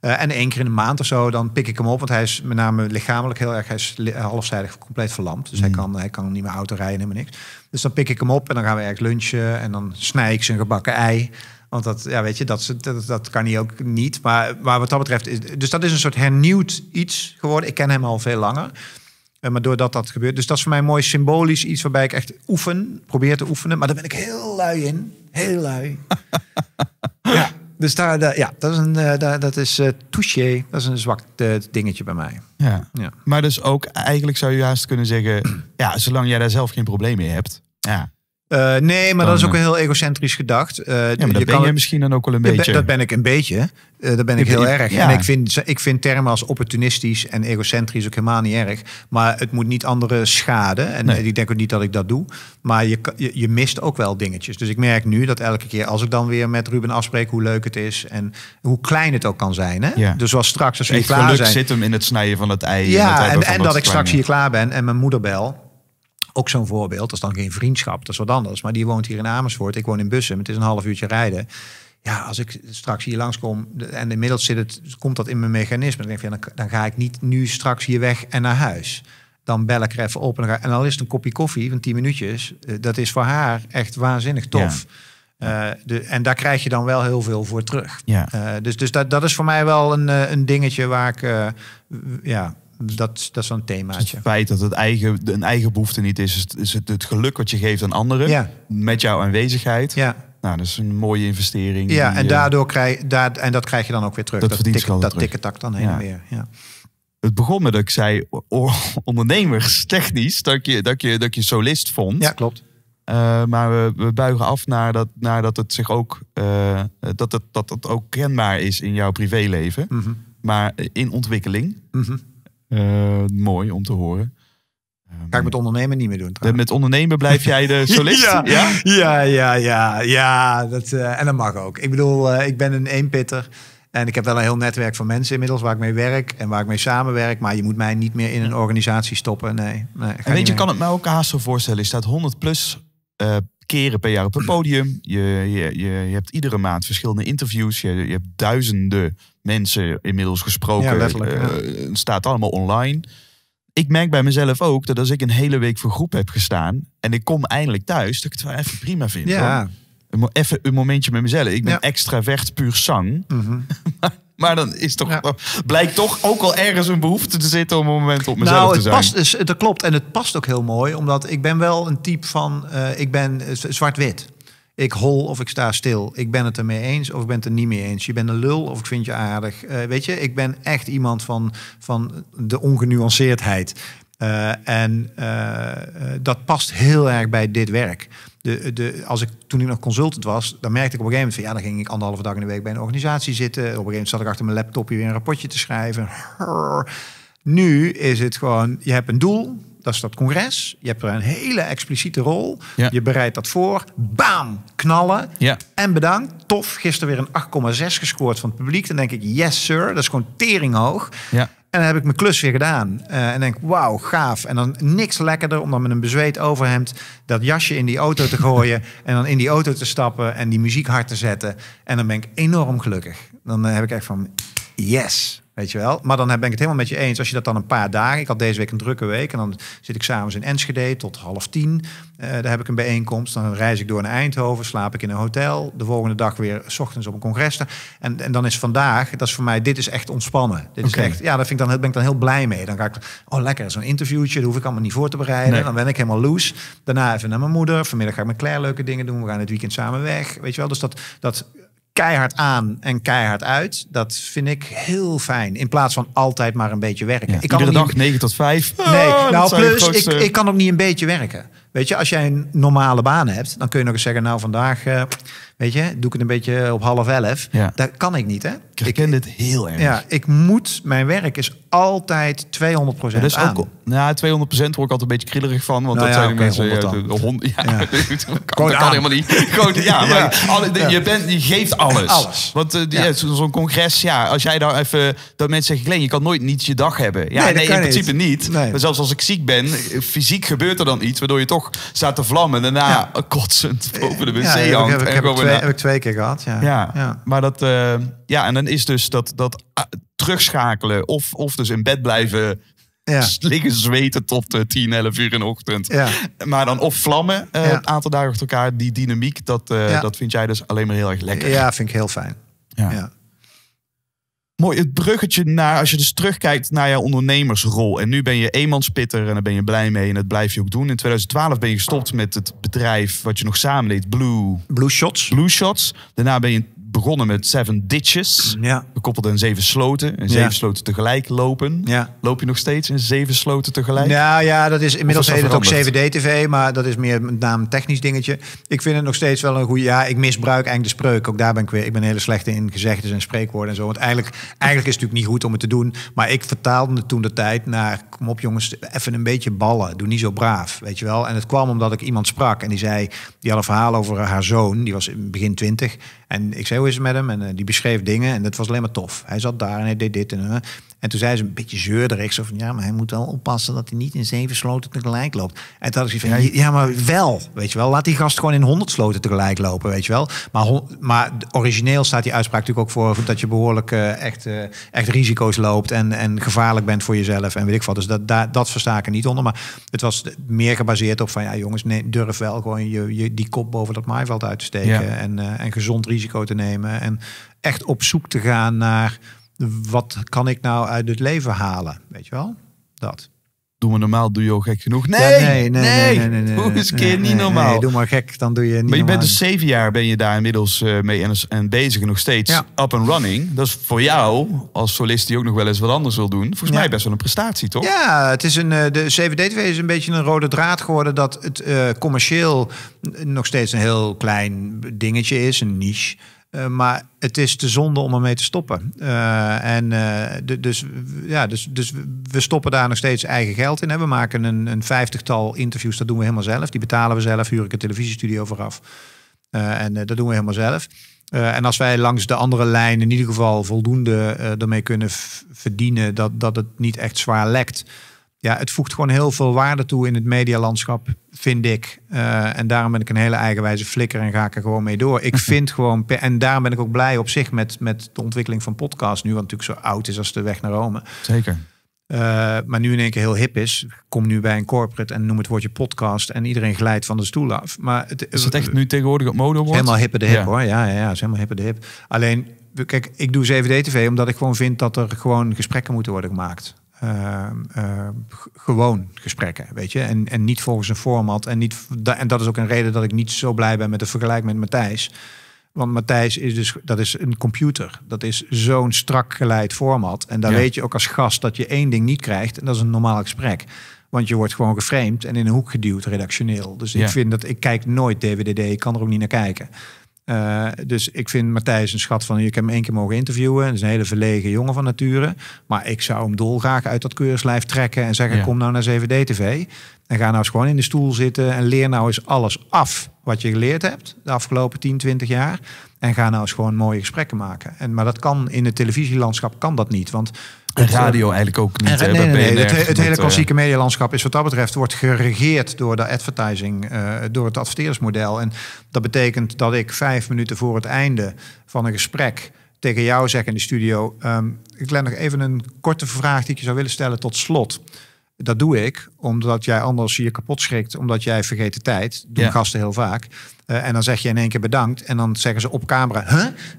Eh, en één keer in de maand of zo, dan pik ik hem op. Want hij is met name lichamelijk heel erg, hij is halfzijdig compleet verlamd. Dus hij, hmm. kan, hij kan niet meer auto rijden, helemaal niks. Dus dan pik ik hem op en dan gaan we ergens lunchen. En dan snij ik zijn gebakken ei. Want dat, ja, weet je, dat, dat, dat kan hij ook niet. Maar, maar wat dat betreft, is, dus dat is een soort hernieuwd iets geworden. Ik ken hem al veel langer. Eh, maar doordat dat gebeurt. Dus dat is voor mij mooi symbolisch iets waarbij ik echt oefen, probeer te oefenen. Maar daar ben ik heel lui in. Heel lui. (laughs) ja, dus daar, ja, dat is een eh, dat is, uh, Dat is een zwak dingetje bij mij. Ja. ja. Maar dus ook, eigenlijk zou je juist kunnen zeggen: (clears throat) ja, zolang jij daar zelf geen probleem mee hebt, ja, eh, nee, maar dat is ook eh, een heel egocentrisch gedacht. Eh, ja, dat je ben kan je misschien dan ook wel een beetje. dat ben ik een beetje. dat ben ik, heel erg. En ik vind, ik vind termen als opportunistisch en egocentrisch ook helemaal niet erg. Maar het moet niet anderen schaden. En ik denk ook niet dat ik dat doe. Maar je, je, mist ook wel dingetjes. Dus ik merk nu dat elke keer als ik dan weer met Ruben afspreek hoe leuk het is. En hoe klein het ook kan zijn. Hè? Dus zoals straks als je we klaar geluk zijn. zit hem in het snijden van het ei. Ja, en, en dat ik straks hier klaar ben en mijn moeder bel ook zo'n voorbeeld. Dat is dan geen vriendschap, dat is wat anders. Maar die woont hier in Amersfoort, ik woon in Bussen. Het is een half uurtje rijden. Ja, als ik straks hier langskom en inmiddels zit het, komt dat in mijn mechanisme. Dan denk dan, ga ik niet nu straks hier weg en naar huis. Dan bel ik er even op en, dan is het een kopje koffie van 10 minuutjes. Eh, dat is voor haar echt waanzinnig tof. Eh, de, en daar krijg je dan wel heel veel voor terug. Ja. Eh, dus dus dat, dat is voor mij wel een, een dingetje waar ik ja, dat, dat is zo'n themaatje. het feit dat het eigen, een eigen behoefte niet is, is het, het geluk wat je geeft aan anderen ja. met jouw aanwezigheid. Ja. Nou, dat is een mooie investering. Ja, en eh, daardoor krijg, daar, en dat krijg je dan ook weer terug. Dat, dat, tick, dat dan heen weer. Ja. Het begon met dat ik zei, ondernemers, technisch, dat je, dat je, dat je solist vond. Ja, klopt. Eh, maar we, buigen af naar dat, naar dat het zich ook, eh, dat, het, dat het ook kenbaar is in jouw privéleven. Mhm. Maar in ontwikkeling. Mm eh, mooi om te horen. Ga ik ehm, met ondernemen niet meer doen. Met ondernemen blijf jij de (laughs) solist? ja, ja, ja, ja, ja. dat, eh, en dat mag ook. Ik bedoel, eh, ik ben een eenpitter. En ik heb wel een heel netwerk van mensen inmiddels waar ik mee werk en waar ik mee samenwerk. Maar je moet mij niet meer in een organisatie stoppen. Nee. nee en weet je, kan het mij ook haast zo voorstellen. Je staat 100 plus uh, keren per jaar op het (clears throat) podium. Je, je, je hebt iedere maand verschillende interviews. Je, je hebt duizenden mensen inmiddels gesproken. Ja, uh, het staat allemaal online. Ik merk bij mezelf ook dat als ik een hele week voor groep heb gestaan en ik kom eindelijk thuis, dat ik het wel even prima vind. Ja. Even een momentje met mezelf. Ik ben ja. extravert puur zang. Mhm. (laughs) Maar dan is toch, ja. blijkt toch ook al ergens een behoefte te zitten om een moment op mezelf nou, te zijn. Past, dus, dat klopt. En het past ook heel mooi. Omdat ik ben wel een type van, eh, ik ben zwart-wit. Ik hol of ik sta stil. Ik ben het ermee eens of ik ben het er niet mee eens. Je bent een lul of ik vind je aardig. Eh, weet je, ik ben echt iemand van, van de ongenuanceerdheid. Eh, en dat past heel erg bij dit werk de, de, als ik toen ik nog consultant was, dan merkte ik op een gegeven moment van ja, dan ging ik anderhalve dag in de week bij een organisatie zitten. Op een gegeven moment zat ik achter mijn laptopje weer een rapportje te schrijven. Nu is het gewoon, je hebt een doel, dat is dat congres. Je hebt er een hele expliciete rol. Je bereidt dat voor. Bam, knallen. Ja. En bedankt. Tof, gisteren weer een 8,6 gescoord van het publiek. Dan denk ik, yes sir, dat is gewoon teringhoog. hoog. Ja. En dan heb ik mijn klus weer gedaan. Uh, en denk, wauw, gaaf. En dan niks lekkerder om dan met een bezweet overhemd dat jasje in die auto te gooien. (laughs) en dan in die auto te stappen en die muziek hard te zetten. En dan ben ik enorm gelukkig. Dan eh, heb ik echt van, yes. Weet je wel? Maar dan ben ik het helemaal met je eens. Als je dat dan een paar dagen... Ik had deze week een drukke week. En dan zit ik s'avonds in Enschede tot half tien. Eh, daar heb ik een bijeenkomst. Dan reis ik door naar Eindhoven. Slaap ik in een hotel. De volgende dag weer s ochtends op een congres. En, en dan is vandaag... Dat is voor mij... Dit is echt ontspannen. Dit is echt... Ja, daar vind ik dan, ben ik dan heel blij mee. Dan ga ik... Oh, lekker. Zo'n interviewtje. Daar hoef ik allemaal niet voor te bereiden. Dan ben ik helemaal loose. Daarna even naar mijn moeder. Vanmiddag ga ik met Claire leuke dingen doen. We gaan het weekend samen weg. Weet je wel? Dus dat... dat keihard aan en keihard uit. Dat vind ik heel fijn. In plaats van altijd maar een beetje werken. ik kan oh, nou, de dag 9 tot 5. Nee, nou plus ik, ik kan ook niet een beetje werken. Weet je, als jij een normale baan hebt, dan kun je nog eens zeggen, nou vandaag, eh, weet je, doe ik het een beetje op half elf. Dat kan ik niet, hè? ik ken dit heel erg. Ja, ik moet, mijn werk is altijd 200% ja, aan. Ook, nou, 200% word ik altijd een beetje krillerig van, want nou dat zijn de mensen... 100 ja, ja. (laughs) kan helemaal niet. Gewoon, ja, (laughs) maar Je, bent, je geeft alles. alles. Want uh, zo'n congres, ja, als jij daar even... Dat mensen zeggen, je kan nooit niet je dag hebben. Ja, nee, in principe niet. Nee. Maar zelfs als ik ziek ben, fysiek gebeurt er dan iets, waardoor je toch staat te vlammen. En daarna kotsend boven de wc Ja, ik heb, ik twee, heb ik twee keer gehad, ja. ja. Maar dat... Eh, ja, en dan is dus dat, dat ah, terugschakelen of, of dus in bed blijven ja. liggen zweten tot uh, 10, 11 uur in de ochtend. Ja. Maar dan of vlammen een eh, aantal dagen achter elkaar. Die dynamiek, dat, eh, dat vind jij dus alleen maar heel erg lekker. Ja, vind ik heel fijn. Ja. Mooi, het bruggetje naar, als je dus terugkijkt naar jouw ondernemersrol. En nu ben je eenmanspitter en daar ben je blij mee en dat blijf je ook doen. In 2012 ben je gestopt met het bedrijf wat je nog samen deed, Blue... Blue Shots. Blue Shots. Daarna ben je begonnen met Seven Ditches. Ja. We koppelden zeven sloten. En zeven sloten tegelijk lopen. Ja. Loop je nog steeds in zeven sloten tegelijk? Ja, ja dat is inmiddels heet het ook 7D-TV. Maar dat is meer met name een technisch dingetje. Ik vind het nog steeds wel een goede... Ja, ik misbruik eigenlijk de spreuk. Ook daar ben ik weer... Ik ben hele slechte in gezegdes en spreekwoorden en zo. Want eigenlijk, eigenlijk is het natuurlijk niet goed om het te doen. Maar ik vertaalde toen de tijd naar... Kom op jongens, even een beetje ballen. Doe niet zo braaf, weet je wel. En het kwam omdat ik iemand sprak. En die zei... Die had een verhaal over haar zoon. Die was in begin twintig. En ik zei is met hem. En eh, die beschreef dingen en dat was alleen maar tof. Hij zat daar en hij deed dit. En, eh, en toen zei ze een beetje zeurderig, zo van ja, maar hij moet wel oppassen dat hij niet in zeven sloten tegelijk loopt. En toen is ik van ja, maar wel, weet je wel. Laat die gast gewoon in honderd sloten tegelijk lopen, weet je wel. Maar, maar origineel staat die uitspraak natuurlijk ook voor dat je behoorlijk eh, echt, eh, echt risico's loopt en, en gevaarlijk bent voor jezelf en weet ik wat. Dus dat, dat, dat niet onder. Maar het was meer gebaseerd op van ja, jongens, nee, durf wel gewoon je, die kop boven dat maaiveld uit te steken en, eh, en gezond risico te nemen en echt op zoek te gaan naar wat kan ik nou uit het leven halen? Weet je wel? Dat. Doe we normaal, doe je al gek genoeg. Nee, nee, nee, nee, nee, nee, nee, Doe eens een keer niet normaal. doe maar gek, dan doe je niet Maar je bent dus zeven jaar ben je daar inmiddels eh, mee en, en bezig nog steeds up and running. Dat is voor jou, als solist die ook nog wel eens wat anders wil doen, volgens mij best wel een prestatie, toch? Ja, het is een, eh, de CVD-2 is een beetje een rode draad geworden dat het uh, commercieel nog steeds een heel klein dingetje is, een niche. Eh, maar het is te zonde om ermee te stoppen. Eh, en eh, dus, ja, dus, dus we stoppen daar nog steeds eigen geld in. Hè. We maken een, een vijftigtal interviews, dat doen we helemaal zelf. Die betalen we zelf, huur ik een televisiestudio vooraf. en dat doen we helemaal zelf. en als wij langs de andere lijn in ieder geval voldoende ermee kunnen verdienen dat, dat het niet echt zwaar lekt, ja, het voegt gewoon heel veel waarde toe in het medialandschap, vind ik. Eh, en daarom ben ik een hele eigenwijze flikker en ga ik er gewoon mee door. Ik (laughs) vind gewoon, en daarom ben ik ook blij op zich met, met de ontwikkeling van podcast nu, want natuurlijk zo oud is als de weg naar Rome. Zeker. Eh, maar nu in één keer heel hip is. Kom nu bij een corporate en noem het woordje podcast. En iedereen glijdt van de stoel af. Maar het, is het echt nu tegenwoordig op mode wordt? Helemaal hippen de hip hoor. Ja, ja, ja, is helemaal hippe de hip. Alleen, kijk, ik doe 7D-TV omdat ik gewoon vind dat er gewoon gesprekken moeten worden gemaakt. Ehm, ehm, gewoon gesprekken, weet je. En, en niet volgens een format. En, niet, en dat is ook een reden dat ik niet zo blij ben met de vergelijk met Matthijs. Want Matthijs is dus, dat is een computer. Dat is zo'n strak geleid format. En daar weet je ook als gast dat je één ding niet krijgt. En dat is een normaal gesprek. Want je wordt gewoon geframed en in een hoek geduwd redactioneel. Dus ik vind dat, ik kijk nooit DVD, ik kan er ook niet naar kijken. Eh, dus ik vind Matthijs een schat van. Ik heb hem één keer mogen interviewen. Dat is een hele verlegen jongen van nature. Maar ik zou hem dolgraag uit dat keurslijf trekken en zeggen: kom nou naar 7D-TV. En ga nou eens gewoon in de stoel zitten en leer nou eens alles af wat je geleerd hebt de afgelopen 10, 20 jaar. En ga nou eens gewoon mooie gesprekken maken. En, maar dat kan in het televisielandschap kan dat niet. Want radio eigenlijk ook niet. Nee, nee, Het, het hele eh, klassieke medialandschap is wat dat betreft wordt geregeerd door de advertising, eh, door het adverteringsmodel. En dat betekent dat ik vijf minuten voor het einde van een gesprek tegen jou zeg in de studio. Ehm, ik leg nog even een korte vraag die ik je zou willen stellen tot slot. Dat doe ik omdat jij anders je kapot schrikt, omdat jij vergeet de tijd. Doen gasten heel vaak. Eh, en dan zeg je in één keer bedankt. En dan zeggen ze op camera,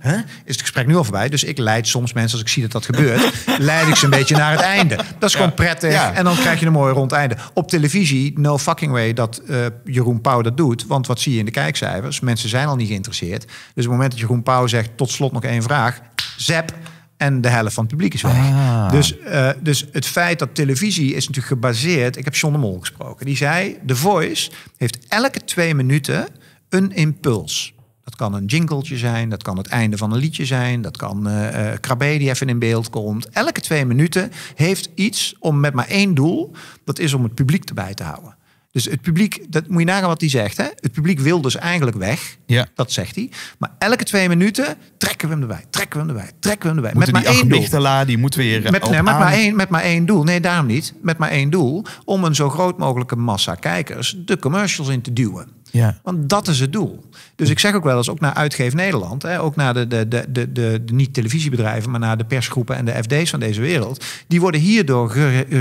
huh? Is het gesprek nu al voorbij? Dus ik leid soms mensen, als ik zie dat dat gebeurt, (laughs) leid ik ze een beetje naar het einde. Dat is gewoon prettig. En dan krijg je een mooi rond einde. Op televisie, no fucking way dat eh, Jeroen Pauw dat doet. Want wat zie je in de kijkcijfers? Mensen zijn al niet geïnteresseerd. Dus op het moment dat Jeroen Pauw zegt, tot slot nog één vraag. Zep en de helft van het publiek is weg. Ah. Dus, eh, dus het feit dat televisie is natuurlijk gebaseerd... Ik heb John de Mol gesproken. Die zei, The Voice heeft elke twee minuten een impuls. Dat kan een jingletje zijn, dat kan het einde van een liedje zijn... dat kan uh, eh, eh, Krabbe die even in beeld komt. Elke twee minuten heeft iets om met maar één doel... dat is om het publiek erbij te houden. Dus het publiek, dat moet je nagaan wat hij zegt. Hè? Het publiek wil dus eigenlijk weg. Ja. Dat zegt hij. Maar elke twee minuten trekken we hem erbij. Trekken we hem erbij. Trekken we hem erbij. met maar één doel. met, met, maar één, met maar één doel. Nee, daarom niet. Met maar één doel. Om een zo groot mogelijke massa kijkers de commercials in te duwen. Ja. Want dat is het doel. Dus ik zeg ook wel eens, ook naar Uitgeef Nederland, hè, ook naar de, de, de, de, de, niet-televisiebedrijven, maar naar de persgroepen en de FD's van deze wereld, die worden hierdoor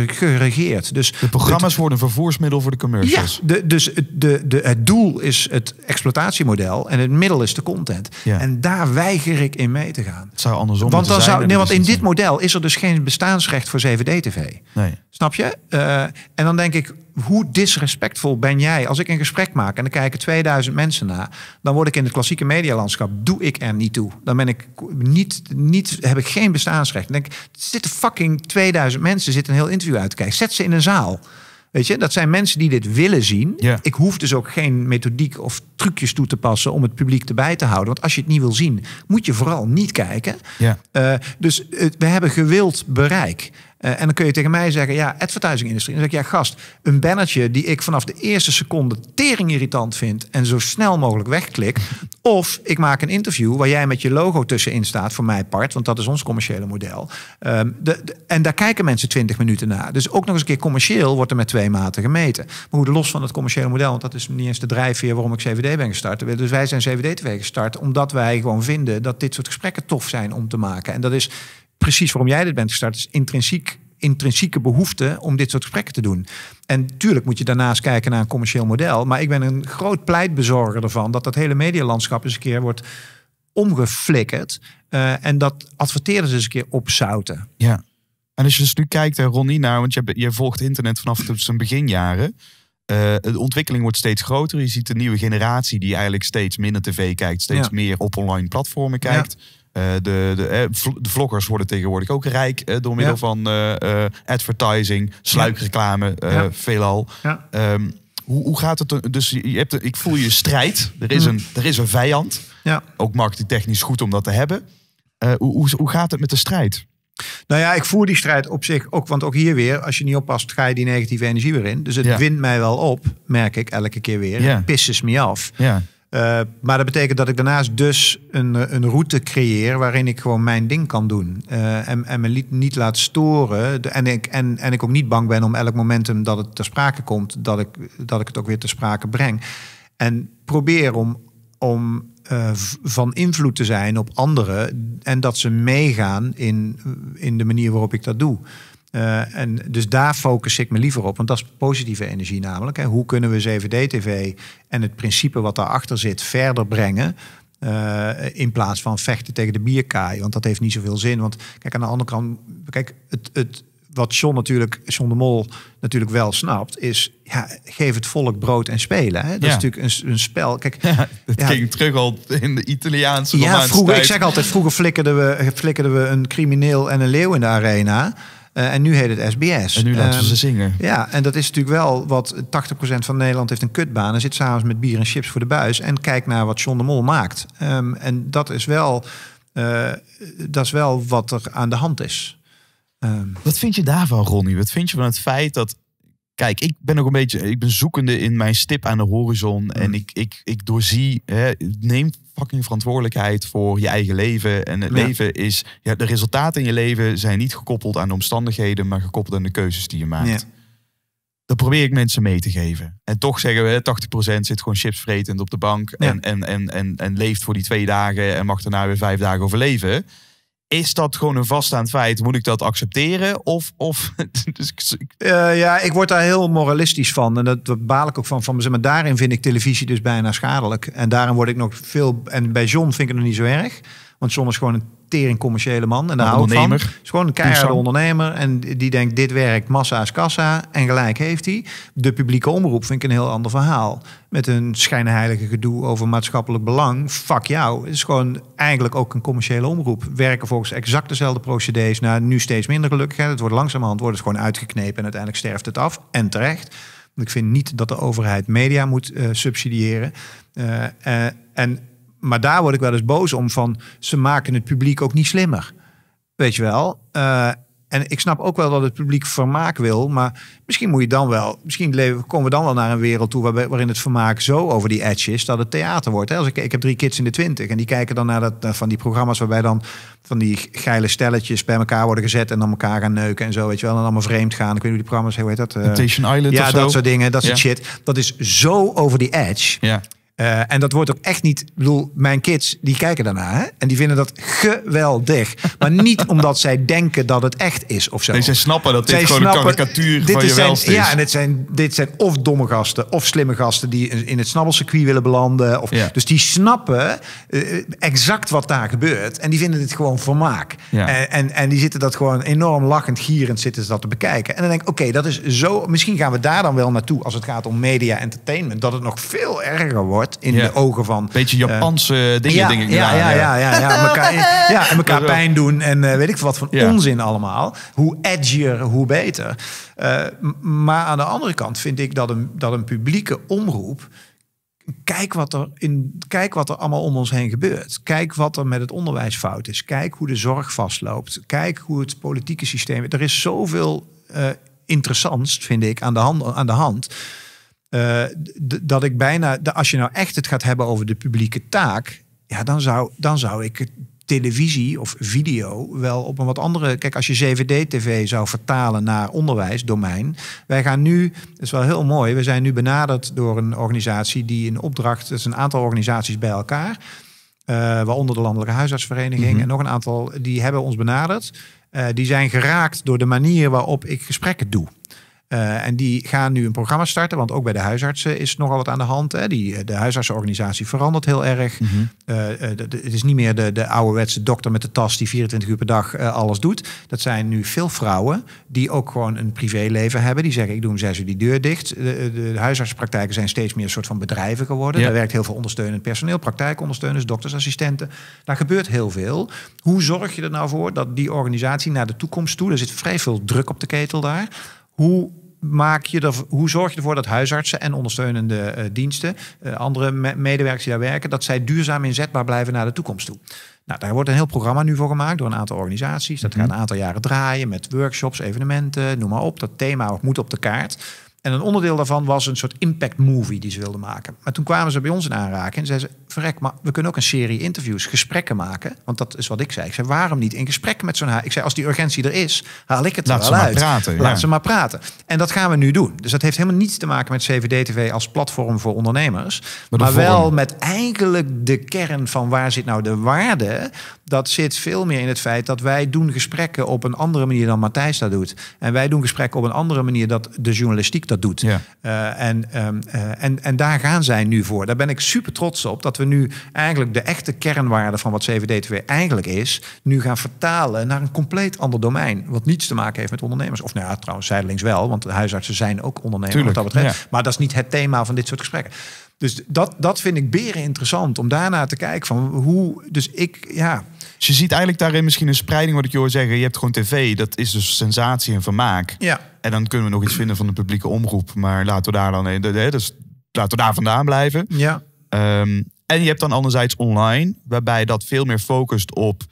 geregeerd. Dus de programma's worden een vervoersmiddel voor de commercials. Ja, dus het, de, de, het doel is het exploitatiemodel en het middel is de content. Ja. En daar weiger ik in mee te gaan. Het zou andersom want dan zijn, Zou, nee, want in dit model is er dus geen bestaansrecht voor 7D-TV. Nee. Snap je? Eh, en dan denk ik, hoe disrespectvol ben jij als ik een gesprek maak en ik kijken 2000 mensen na. Dan word ik in het klassieke medialandschap, doe ik er niet toe. Dan ben ik niet, niet heb ik geen bestaansrecht. Dan denk ik, zitten fucking 2000 mensen zitten een heel interview uit te kijken. Zet ze in een zaal. Weet je, dat zijn mensen die dit willen zien. Ik hoef dus ook geen methodiek of trucjes toe te passen om het publiek erbij te houden. Want als je het niet wil zien, moet je vooral niet kijken. Ja. Eh, dus eh, we hebben gewild bereik. Eh, en dan kun je tegen mij zeggen, ja, advertising industrie. Dan zeg ik, ja, gast, een bannertje die ik vanaf de eerste seconde tering irritant vind en zo snel mogelijk wegklik. Of ik maak een interview waar jij met je logo tussenin staat, voor mijn part, want dat is ons commerciële model. Ehm, en daar kijken mensen twintig minuten naar. Dus ook nog eens een keer commercieel wordt er met twee maten gemeten. Maar hoe los van het commerciële model, want dat is niet eens de drijfveer waarom ik CVD ben gestart. Dus wij zijn CVD-TV gestart omdat wij gewoon vinden dat dit soort gesprekken tof zijn om te maken. En dat is precies waarom jij dit bent gestart, is intrinsiek intrinsieke behoefte om dit soort gesprekken te doen. En tuurlijk moet je daarnaast kijken naar een commercieel model. Maar ik ben een groot pleitbezorger ervan dat dat hele medialandschap eens een keer wordt omgeflikkerd. Eh, en dat adverteerders eens een keer opzouten. Ja. En als je dus nu kijkt, Ronnie, nou, want je, je volgt internet vanaf zijn beginjaren. Eh, de ontwikkeling wordt steeds groter. Je ziet de nieuwe generatie die eigenlijk steeds minder tv kijkt, steeds meer op online platformen kijkt. Ja. Eh, de, de, eh, de vloggers worden tegenwoordig ook rijk eh, door middel van advertising, sluikreclame, veelal. Ehm, hoe, hoe, gaat het? Dus je hebt, ik voel je strijd. Er is mm. een, er is een vijand. Ja. Ook marketingtechnisch goed om dat te hebben. hoe, hoe, gaat het met de strijd? Nou ja, ik voer die strijd op zich ook. Want ook hier weer, als je niet oppast, ga je die negatieve energie weer in. Dus het ja. wint mij wel op, merk ik elke keer weer. Ja. Het pisses me af. Ja. Eh, maar dat betekent dat ik daarnaast dus een, eh, een route creëer waarin ik gewoon mijn ding kan doen. Eh, en, en, me niet, niet laat storen. en, ik, en, en ik ook niet bang ben om elk momentum dat het ter sprake komt, dat ik, dat ik het ook weer ter sprake breng. En probeer om, om van invloed te zijn op anderen en dat ze meegaan in, in de manier waarop ik dat doe. Eh, en dus daar focus ik me liever op, want dat is positieve energie namelijk. Hè. Hoe kunnen we 7D-TV en het principe wat daarachter zit verder brengen? Eh, in plaats van vechten tegen de bierkaai. Want dat heeft niet zoveel zin. Want kijk, aan de andere kant, kijk, het, het, wat John natuurlijk, John de Mol natuurlijk wel snapt, is ja, geef het volk brood en spelen. Hè? Dat is natuurlijk een, een spel. Kijk, het (laughs) ging terug al in de Italiaanse. Ja, vroeger, ik zeg altijd, vroeger flikkerden we, flikkerden we een crimineel en een leeuw in de arena. Eh, en nu heet het SBS. En nu laten ehm, ze zingen. Ja, en dat is natuurlijk wel wat 80% van Nederland heeft een kutbaan. En zit s'avonds met bier en chips voor de buis. En kijkt naar wat John de Mol maakt. Ehm, en dat is, wel, eh, dat is wel wat er aan de hand is. Ehm, wat vind je daarvan, Ronnie? Wat vind je van het feit dat Kijk, ik ben ook een beetje, ik ben zoekende in mijn stip aan de horizon. Mm. En ik, ik, ik doorzie, hè, neem fucking verantwoordelijkheid voor je eigen leven. En het leven is, ja, de resultaten in je leven zijn niet gekoppeld aan de omstandigheden, maar gekoppeld aan de keuzes die je maakt. Dat probeer ik mensen mee te geven. En toch zeggen we, 80% zit gewoon chips vretend op de bank en, en, en, en, en leeft voor die twee dagen en mag daarna weer vijf dagen overleven is dat gewoon een vaststaand feit? Moet ik dat accepteren? Of, of (laughs) dus eh, ja, ik word daar heel moralistisch van. En dat, baal ik ook van. van maar daarin vind ik televisie dus bijna schadelijk. En daarin word ik nog veel. En bij John vind ik het nog niet zo erg. Want John is gewoon een een commerciële man. En daar houdt van. Is gewoon een keiharde ondernemer. En die denkt, dit werkt, massa's kassa. En gelijk heeft hij. De publieke omroep vind ik een heel ander verhaal. Met een schijnheilige gedoe over maatschappelijk belang. Fuck jou. Het is gewoon eigenlijk ook een commerciële omroep. Werken volgens exact dezelfde procedures Nou, nu steeds minder gelukkig. Het wordt langzamerhand wordt het gewoon uitgeknepen. En uiteindelijk sterft het af. En terecht. ik vind niet dat de overheid media moet eh, subsidiëren. Uh, en maar daar word ik wel eens boos om van ze maken het publiek ook niet slimmer. Weet je wel? Eh, en ik snap ook wel dat het publiek vermaak wil, maar misschien moet je dan wel, misschien leven, komen we dan wel naar een wereld toe waarin het vermaak zo over die edge is dat het theater wordt. Als ik, ik heb drie kids in de twintig en die kijken dan naar dat, van die programma's waarbij dan van die geile stelletjes bij elkaar worden gezet en dan elkaar gaan neuken en zo, weet je wel, en allemaal vreemd gaan. Ik weet niet hoe die programma's, hoe heet dat? Station eh, Island Ja, of zo. dat soort dingen, dat soort shit. Dat is zo over die edge. Ja. Eh, en dat wordt ook echt niet. Ik bedoel, mijn kids die kijken daarna hè? en die vinden dat geweldig. Maar niet (laughs) omdat zij denken dat het echt is of zo. Nee, snappen dat dit gewoon een karikatuur van is zijn, is. Ja, en het zijn, dit zijn of domme gasten of slimme gasten die in het snabbelcircuit willen belanden. Of, Dus die snappen eh, exact wat daar gebeurt. En die vinden dit gewoon vermaak. En, en, die zitten dat gewoon enorm lachend, gierend zitten ze dat te bekijken. En dan denk ik, oké, dat is zo. Misschien gaan we daar dan wel naartoe als het gaat om media entertainment. Dat het nog veel erger wordt in de ogen van. Beetje eh, Japanse dingen, ja, Ja, ja, ja, ja, ja, ja en elkaar (laughs) pijn doen en eh, weet ik wat van onzin allemaal. Hoe edgier, hoe beter. Eh, maar aan de andere kant vind ik dat een, dat een publieke omroep kijk wat, er in, kijk wat er allemaal om ons heen gebeurt. Kijk wat er met het onderwijs fout is. Kijk hoe de zorg vastloopt. Kijk hoe het politieke systeem. Er is zoveel uh, vind ik, aan de hand. Aan de hand eh, dat ik bijna, als je nou echt het gaat hebben over de publieke taak, ja, dan zou, dan zou ik televisie of video wel op een wat andere. Kijk, als je CVD-TV zou vertalen naar onderwijsdomein. Wij gaan nu, dat is wel heel mooi, we zijn nu benaderd door een organisatie die een opdracht, dat is een aantal organisaties bij elkaar. Eh, waaronder de Landelijke Huisartsvereniging mhm. en nog een aantal, die hebben ons benaderd. Eh, die zijn geraakt door de manier waarop ik gesprekken doe. Eh, en die gaan nu een programma starten, want ook bij de huisartsen is nogal wat aan de hand. Hè. Die, eh, de huisartsenorganisatie verandert heel erg. Mhm. Eh, het is niet meer de, de ouderwetse dokter met de tas die 24 uur per dag alles doet. Dat zijn nu veel vrouwen die ook gewoon een privéleven hebben. Die zeggen, ik doe om zes uur die deur dicht. De, de huisartsenpraktijken zijn steeds meer een soort van bedrijven geworden. Ja. Daar werkt heel veel ondersteunend personeel, praktijkondersteuners, doktersassistenten. Daar gebeurt heel veel. Hoe zorg je er nou voor dat die organisatie naar de toekomst toe... er zit vrij veel druk op de ketel daar hoe maak je er, hoe zorg je ervoor dat huisartsen en ondersteunende eh, diensten, eh, andere medewerkers die daar werken, dat zij duurzaam inzetbaar blijven naar de toekomst toe? Nou, daar wordt een heel programma nu voor gemaakt door een aantal organisaties. Dat mhm. gaat een aantal jaren draaien met workshops, evenementen, noem maar op. Dat thema moet op de kaart. En een onderdeel daarvan was een soort impact movie die ze wilden maken. Maar toen kwamen ze bij ons in aanraking en zeiden ze, verrek, maar we kunnen ook een serie interviews, gesprekken maken. Want dat is wat ik zei. Ik zei, waarom niet in gesprek met zo'n... Ik zei, als die urgentie er is, haal ik het Laat er wel ze uit. Maar praten, Laat ze maar praten. En dat gaan we nu doen. Dus dat heeft helemaal niets te maken met CVD-TV als platform voor ondernemers. Maar, wel met eigenlijk de kern van waar zit nou de waarde... dat zit veel meer in het feit dat wij doen gesprekken op een andere manier dan Matthijs dat doet. En wij doen gesprekken op een andere manier dat de journalistiek dat doet. Eh, en, ehm, eh, en, en daar gaan zij nu voor. Daar ben ik super trots op dat we nu eigenlijk de echte kernwaarde van wat CVD2 eigenlijk is, nu gaan vertalen naar een compleet ander domein. Wat niets te maken heeft met ondernemers. Of nou ja, trouwens, zijdelings wel, want de huisartsen zijn ook ondernemers wat dat betreft. Maar dat is niet het thema van dit soort gesprekken. Dus dat, dat vind ik beren interessant om daarna te kijken van hoe. Dus ik, ja. je ziet eigenlijk daarin misschien een spreiding, wat ik je hoor zeggen. Je hebt gewoon tv, dat is dus sensatie en vermaak. Ja. En dan kunnen we nog iets vinden van de publieke omroep. Maar laten we daar dan, dus laten we daar vandaan blijven. Ja. Ehm, en je hebt dan anderzijds online, waarbij dat veel meer focust op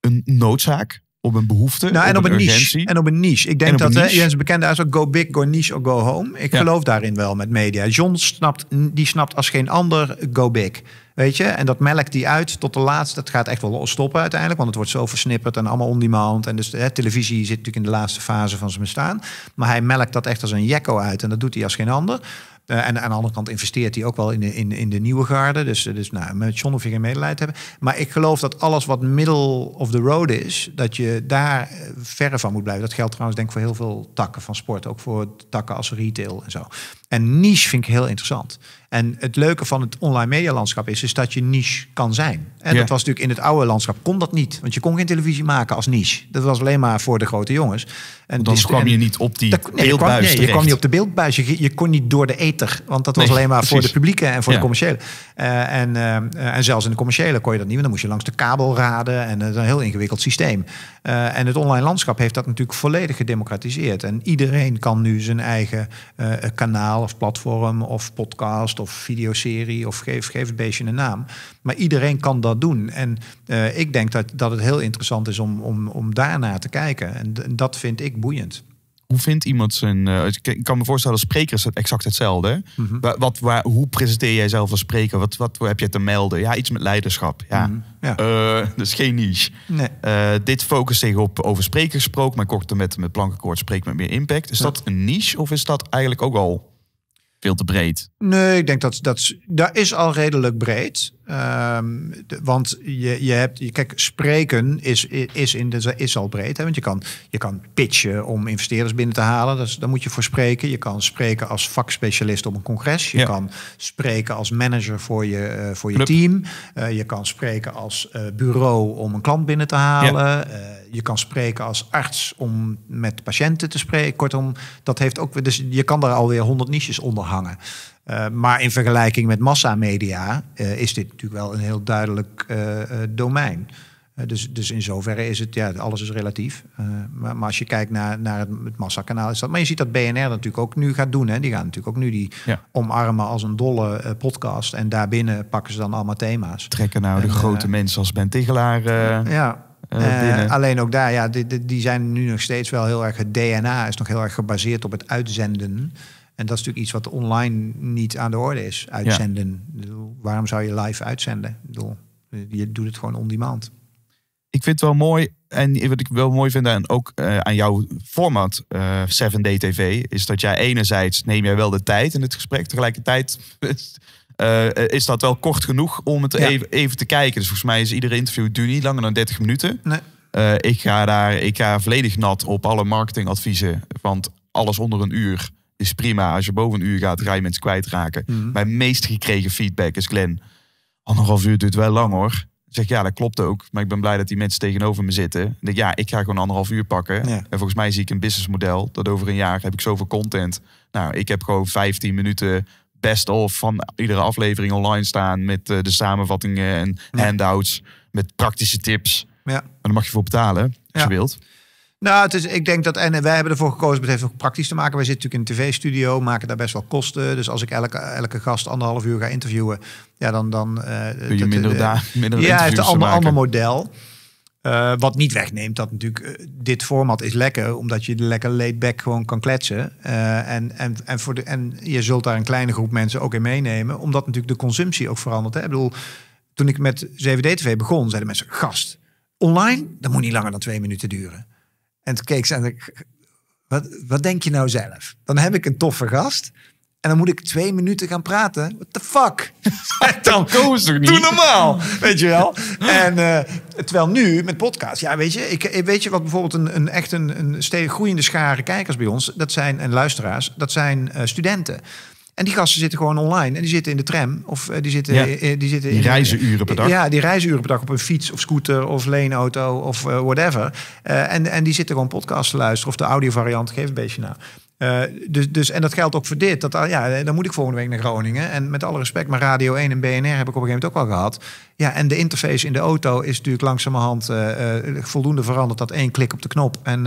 een noodzaak, op een behoefte. Nou, en op, een, niche. En op een niche. Ik denk dat Jens bekende als ook go big, go niche of go home. Ik geloof daarin wel met media. John snapt, die snapt als geen ander go big. Weet je, en dat melkt die uit tot de laatste. Dat gaat echt wel stoppen uiteindelijk, want het wordt zo versnipperd en allemaal on-demand. En dus hè, televisie zit natuurlijk in de laatste fase van zijn bestaan. Maar hij melkt dat echt als een jekko uit en dat doet hij als geen ander. Eh, en aan de andere kant investeert hij ook wel in de, in, in de nieuwe garde. Dus, eh, dus nou, met John hoef je geen medelijden hebben. Maar ik geloof dat alles wat middle of the road is, dat je daar eh, verre van moet blijven. Dat geldt trouwens denk ik voor heel veel takken van sport. Ook voor takken als retail en zo. En niche vind ik heel interessant. En het leuke van het online medialandschap is, is dat je niche kan zijn. En dat was natuurlijk in het oude landschap kon dat niet. Want je kon geen televisie maken als niche. Dat was alleen maar voor de grote jongens. En dan dus- kwam je niet op die da, nee, beeldbuis je kwam, je niet op de beeldbuis. Je, kon niet door de ether. Want dat was alleen maar voor de publieke en voor de commerciële. Eh, en, eh, en zelfs in de commerciële kon je dat niet. dan moest je langs de kabel raden. En dat is een heel ingewikkeld systeem. Eh, en het online landschap heeft dat natuurlijk volledig gedemocratiseerd. En iedereen kan nu zijn eigen kanaal of platform of podcast of videoserie of geef, geef het beestje een naam. Maar iedereen kan dat doen. En eh, ik denk dat, dat het heel interessant is om, om, om daarnaar te kijken. En, dat vind ik boeiend hoe vindt iemand zijn. Eh, ik kan me voorstellen, als spreker is het exact hetzelfde. Mhm. wat, waar, hoe presenteer jij zelf als spreker? Wat, wat, heb je te melden? Ja, iets met leiderschap. Ja. Mm dus (laughs) geen niche. dit focust zich op over gesproken, maar korter met, met plankenkoord spreekt met meer impact. Is dat een niche of is dat eigenlijk ook al veel te breed. Nee, ik denk dat dat daar is al redelijk breed. Ehm, want je, je hebt, je, kijk, spreken is, is, in de, is al breed. Hè? Want je kan, je kan pitchen om investeerders binnen te halen. Dus daar moet je voor spreken. Je kan spreken als vakspecialist op een congres. Je kan spreken als manager voor je, eh, voor je team. Eh, je kan spreken als eh, bureau om een klant binnen te halen. je kan spreken als arts om met patiënten te spreken. Kortom, dat heeft ook. Dus je kan daar alweer honderd niches onder hangen. Eh, maar in vergelijking met massamedia uh, is dit natuurlijk wel een heel duidelijk eh, domein. dus, dus in zoverre is het, ja, alles is relatief. Maar, maar, als je kijkt naar, naar het, het massakanaal, is dat. Maar je ziet dat BNR natuurlijk ook nu gaat doen. Hè? Die gaan natuurlijk ook nu die omarmen als een dolle podcast. En daarbinnen pakken ze dan allemaal thema's. Trekken nou de grote mensen als Ben Tigelaar. ja, alleen ook daar, ja, die, die, zijn nu nog steeds wel heel erg. Het DNA is nog heel erg gebaseerd op het uitzenden. En dat is natuurlijk iets wat online niet aan de orde is. Uitzenden. waarom zou je live uitzenden? je doet het gewoon on demand. Ik vind het wel mooi. En wat ik wel mooi vind en ook eh, aan jouw format 7D eh, TV, is dat jij enerzijds neem jij wel de tijd in het gesprek. Tegelijkertijd (laughs) eh, is dat wel kort genoeg om het even, even, te kijken. Dus volgens mij is iedere interview duur niet langer dan 30 minuten. Nee. ik ga daar ik ga volledig nat op alle marketingadviezen. Want alles onder een uur is prima. Als je boven een uur gaat, ga je mensen kwijtraken. Mm Mijn meest gekregen feedback is Glen, Anderhalf uur duurt wel lang hoor. zeg ja, dat klopt ook. Maar ik ben blij dat die mensen tegenover me zitten. Ik ja, ik ga gewoon anderhalf uur pakken. En volgens mij zie ik een businessmodel. Dat over een jaar heb ik zoveel content. Nou, ik heb gewoon 15 minuten best of van iedere aflevering online staan. Met eh, de samenvattingen en handouts. Met praktische tips. Ja. En dan mag je voor betalen, als je wilt. Nou, het is, ik denk dat, en wij hebben ervoor gekozen, het heeft praktisch te maken. Wij zitten natuurlijk in een tv-studio, maken daar best wel kosten. Dus als ik elke, elke gast anderhalf uur ga interviewen, ja, dan... dan eh, Kun je minder, daar, (laughs) Ja, het is een ander, ander model. Eh, wat niet wegneemt dat natuurlijk eh, dit format is lekker, omdat je lekker laid back gewoon kan kletsen. en, en, en, voor de, en je zult daar een kleine groep mensen ook in meenemen, omdat natuurlijk de consumptie ook verandert. Hè? Ik bedoel, toen ik met 7D-TV begon, zeiden mensen: gast, online, dat moet niet langer dan twee minuten duren. En toen keek ze en ik, wat, wat denk je nou zelf? Dan heb ik een toffe gast. En dan moet ik twee minuten gaan praten. What the fuck? (laughs) dan koos toch niet? Doe normaal, weet je wel. En uh, terwijl nu met podcast, ja, weet je, ik, weet je wat bijvoorbeeld een, een echt een, een groeiende schare kijkers bij ons, dat zijn en luisteraars, dat zijn eh, studenten. En die gasten zitten gewoon online. En die zitten in de tram. Of eh, die zitten... Ja, eh, die, zitten die reizen uren per dag. Ja, die reizen uren per dag op een fiets of scooter of leenauto of eh, whatever. en, en die zitten gewoon podcast te luisteren. Of de audiovariant, geef een beetje nou. dus, dus, en dat geldt ook voor dit. Dat, ah, ja, dan moet ik volgende week naar Groningen. En met alle respect, maar Radio 1 en BNR heb ik op een gegeven moment ook al gehad. Ja, en de interface in de auto is natuurlijk langzamerhand uh, voldoende veranderd. Dat één klik op de knop en,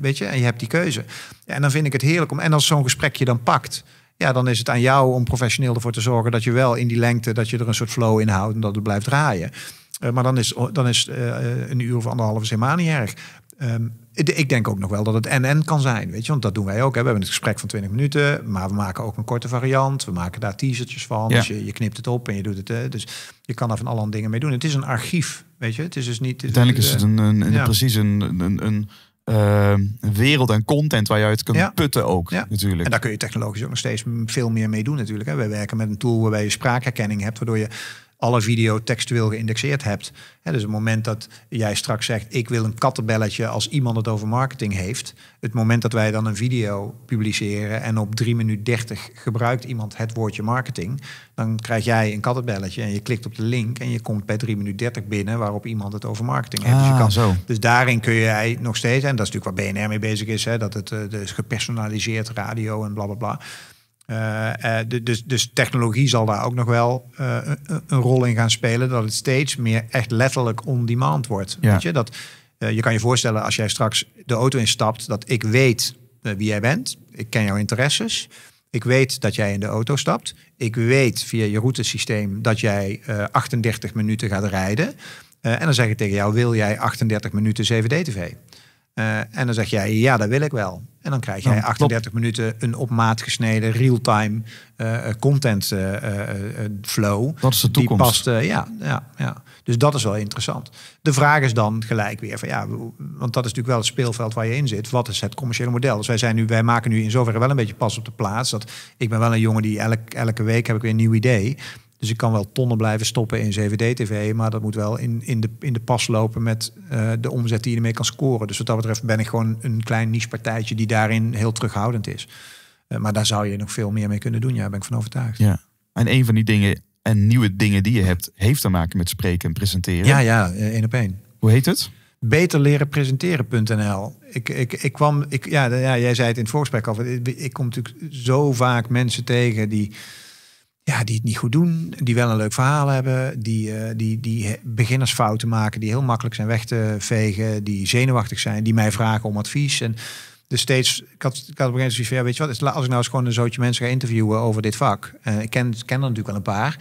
weet je, en je hebt die keuze. en dan vind ik het heerlijk om. En als zo'n gesprek je dan pakt. Ja, dan is het aan jou om professioneel ervoor te zorgen dat je wel in die lengte, dat je er een soort flow in houdt en dat het blijft draaien. Eh, maar dan is, dan is eh, een uur of anderhalf is helemaal niet erg. Ehm, ik denk ook nog wel dat het NN kan zijn, weet je. Want dat doen wij ook. Hè? We hebben het gesprek van 20 minuten, maar we maken ook een korte variant. We maken daar teasertjes van. Dus je, je, knipt het op en je doet het. Hè? Eh, dus je kan daar van aan dingen mee doen. Het is een archief, weet je. Het is dus niet... Uiteindelijk is het een, een, precies een, een uh, wereld en content waar je uit kunt putten ook. Natuurlijk. En daar kun je technologisch ook nog steeds veel meer mee doen natuurlijk. Hè. we werken met een tool waarbij je spraakherkenning hebt, waardoor je alle video textueel geïndexeerd hebt. dus het moment dat jij straks zegt, ik wil een kattenbelletje als iemand het over marketing heeft. Het moment dat wij dan een video publiceren en op 3 minuut 30 gebruikt iemand het woordje marketing. Dan krijg jij een kattenbelletje en je klikt op de link en je komt bij 3 minuut 30 binnen waarop iemand het over marketing heeft. dus, je ah, kan, zo. dus daarin kun jij nog steeds, en dat is natuurlijk waar BNR mee bezig is, dat het eh, dus gepersonaliseerd radio en blablabla. bla bla. Eh, eh, dus, dus, technologie zal daar ook nog wel eh, een, rol in gaan spelen. Dat het steeds meer echt letterlijk on-demand wordt. Weet je? Dat, je kan je voorstellen als jij straks de auto instapt, dat ik weet wie jij bent. Ik ken jouw interesses. Ik weet dat jij in de auto stapt. Ik weet via je routesysteem dat jij 38 minuten gaat rijden. en dan zeg ik tegen jou, wil jij 38 minuten 7D-tv? Eh, en dan zeg jij, ja, dat wil ik wel. En dan krijg jij 38 minuten een op maat gesneden real-time eh, eh, content flow. Dat is de toekomst. Die past, ja, ja, ja. Dus dat is wel interessant. De vraag is dan gelijk weer van ja, want dat is natuurlijk wel het speelveld waar je in zit. Wat is het commerciële model? Dus wij, zijn nu, wij maken nu in zoverre wel een beetje pas op de plaats. Dat ik ben wel een jongen die elk, elke week heb ik weer een nieuw idee. Dus ik kan wel tonnen blijven stoppen in CVD-TV, maar dat moet wel in, in, de, in de pas lopen met eh, de omzet die je ermee kan scoren. Dus wat dat betreft ben ik gewoon een klein niche-partijtje die daarin heel terughoudend is. Eh, maar daar zou je nog veel meer mee kunnen doen, ja, daar ben ik van overtuigd. Ja. En een van die dingen en nieuwe dingen die je hebt, heeft te maken met spreken en presenteren. Ja, ja, eh, één op één. Hoe heet het? presenteren.nl. Ik, ik, ik kwam, ik, ja, ja, jij zei het in het voorgesprek al. ik kom natuurlijk zo vaak mensen tegen die ja, die het niet goed doen, die wel een leuk verhaal hebben, die, uh, die, die beginnersfouten maken, die heel makkelijk zijn weg te vegen, die zenuwachtig zijn, die mij vragen om advies. En dus steeds, ik had, ik had op een gegeven moment zoiets van, ja, weet je wat, als ik nou eens gewoon een zootje mensen ga interviewen over dit vak. Uh, ik ken, ken er natuurlijk wel een paar.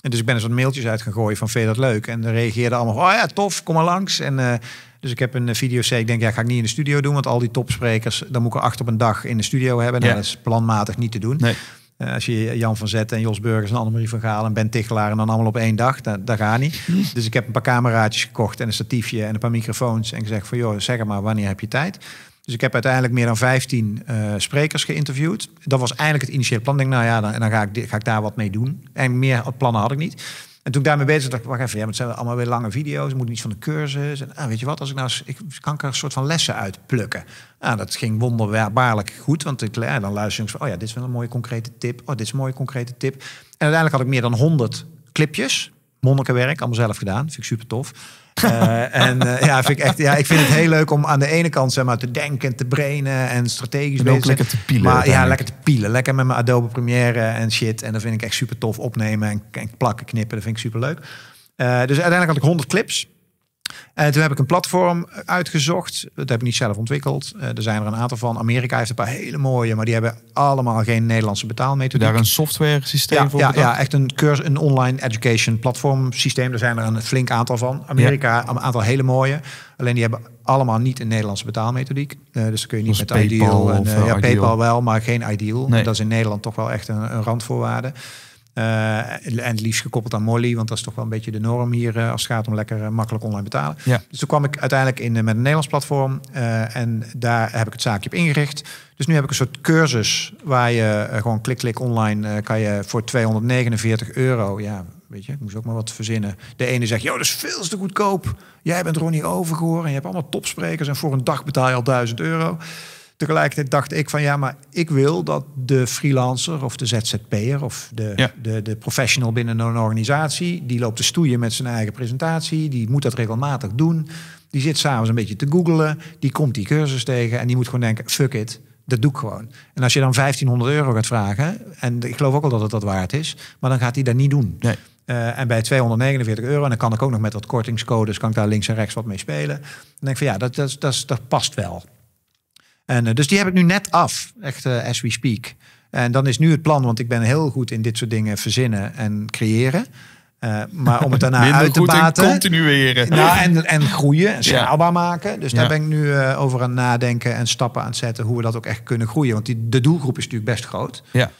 En dus ik ben eens wat mailtjes uit gaan gooien van, vind je dat leuk? En dan reageerden allemaal, oh ja, tof, kom maar langs. En eh, dus ik heb een video ik denk, ja, ga ik niet in de studio doen, want al die topsprekers, dan moet ik er acht op een dag in de studio hebben. en nou, dat is planmatig niet te doen. Nee. Eh, als je Jan van Zetten en Jos Burgers en Annemarie van Gaal en Ben Tichelaar en dan allemaal op één dag, dat, dat gaat niet. Dus ik heb een paar cameraatjes gekocht en een statiefje en een paar microfoons en gezegd van joh, zeg maar wanneer heb je tijd? Dus ik heb uiteindelijk meer dan 15 eh, sprekers geïnterviewd. Dat was eigenlijk het initiële plan. Ik denk, nou ja, dan, dan ga, ik, ga ik daar wat mee doen. En meer plannen had ik niet. En toen ik daarmee bezig dacht wacht even, ja, maar het zijn allemaal weer lange video's. moet iets van de cursus. En ah, weet je wat, als ik nou, ik kan er een soort van lessen uit plukken. Nou, dat ging wonderbaarlijk goed, want ik, ja, dan luister ik van, oh ja, dit is wel een mooie concrete tip. Oh, dit is een mooie concrete tip. En uiteindelijk had ik meer dan 100 clipjes, monnikenwerk, allemaal zelf gedaan. Vind ik super tof. Eh, en eh, ja, vind ik, echt, ja, ik vind het heel leuk om aan de ene kant zeg maar, te denken, te brainen en strategisch lekker te pielen. Maar, ja, lekker te pielen. Lekker met mijn Adobe Premiere en shit. En dat vind ik echt super tof opnemen en, plakken, knippen. Dat vind ik super leuk. Eh, dus uiteindelijk had ik 100 clips. En eh, toen heb ik een platform uitgezocht. Dat heb ik niet zelf ontwikkeld. Eh, er zijn er een aantal van. Amerika heeft een paar hele mooie, maar die hebben allemaal geen Nederlandse betaalmethode. Daar een software systeem ja, voor? Ja, ja, echt een, een online education platform systeem. Er zijn er een flink aantal van. Amerika, een aantal hele mooie. Alleen die hebben allemaal niet een Nederlandse betaalmethodiek. Uh, dus kun je niet met Ideal. En, ja, PayPal wel, maar geen Ideal. Dat is in Nederland toch wel echt een, een randvoorwaarde. Eh, en het liefst gekoppeld aan Molly, want dat is toch wel een beetje de norm hier eh, als het gaat om lekker eh, makkelijk online betalen. Dus toen kwam ik uiteindelijk in met een Nederlands platform en daar heb ik het zaakje op ingericht. Dus nu heb ik een soort cursus waar je gewoon klik-klik online kan je voor 249 euro, ja, weet je, ik moest ook maar wat verzinnen. De ene zegt, joh, dat is veel te goedkoop. Jij bent Ronnie Overgoor en je hebt allemaal topsprekers en voor een dag betaal je al 1000 euro. Tegelijkertijd dacht ik van ja, maar ik wil dat de freelancer of de ZZP'er of de, de, de professional binnen een organisatie, die loopt te stoeien met zijn eigen presentatie, die moet dat regelmatig doen. Die zit s'avonds een beetje te googelen, die komt die cursus tegen en die moet gewoon denken, fuck it, dat doe ik gewoon. En als je dan 1500 euro gaat vragen, en ik geloof ook al dat het dat waard is, maar dan gaat hij dat niet doen. Nee. Eh, en bij 249 euro, en dan kan ik ook nog met wat kortingscodes, kan ik daar links en rechts wat mee spelen. Dan denk ik van ja, dat, dat, dat past wel. En, eh, dus die heb ik nu net af, echt eh, as we speak. En dan is nu het plan, want ik ben heel goed in dit soort dingen verzinnen en creëren. Eh, maar om het daarna (laughs) uit te baten. continueren. (laughs) Nou, en, en groeien en schaalbaar maken. Dus daar ben ik nu over aan nadenken en stappen aan het zetten. Hoe we dat ook echt kunnen groeien. Want die, de doelgroep is natuurlijk best groot. Ja.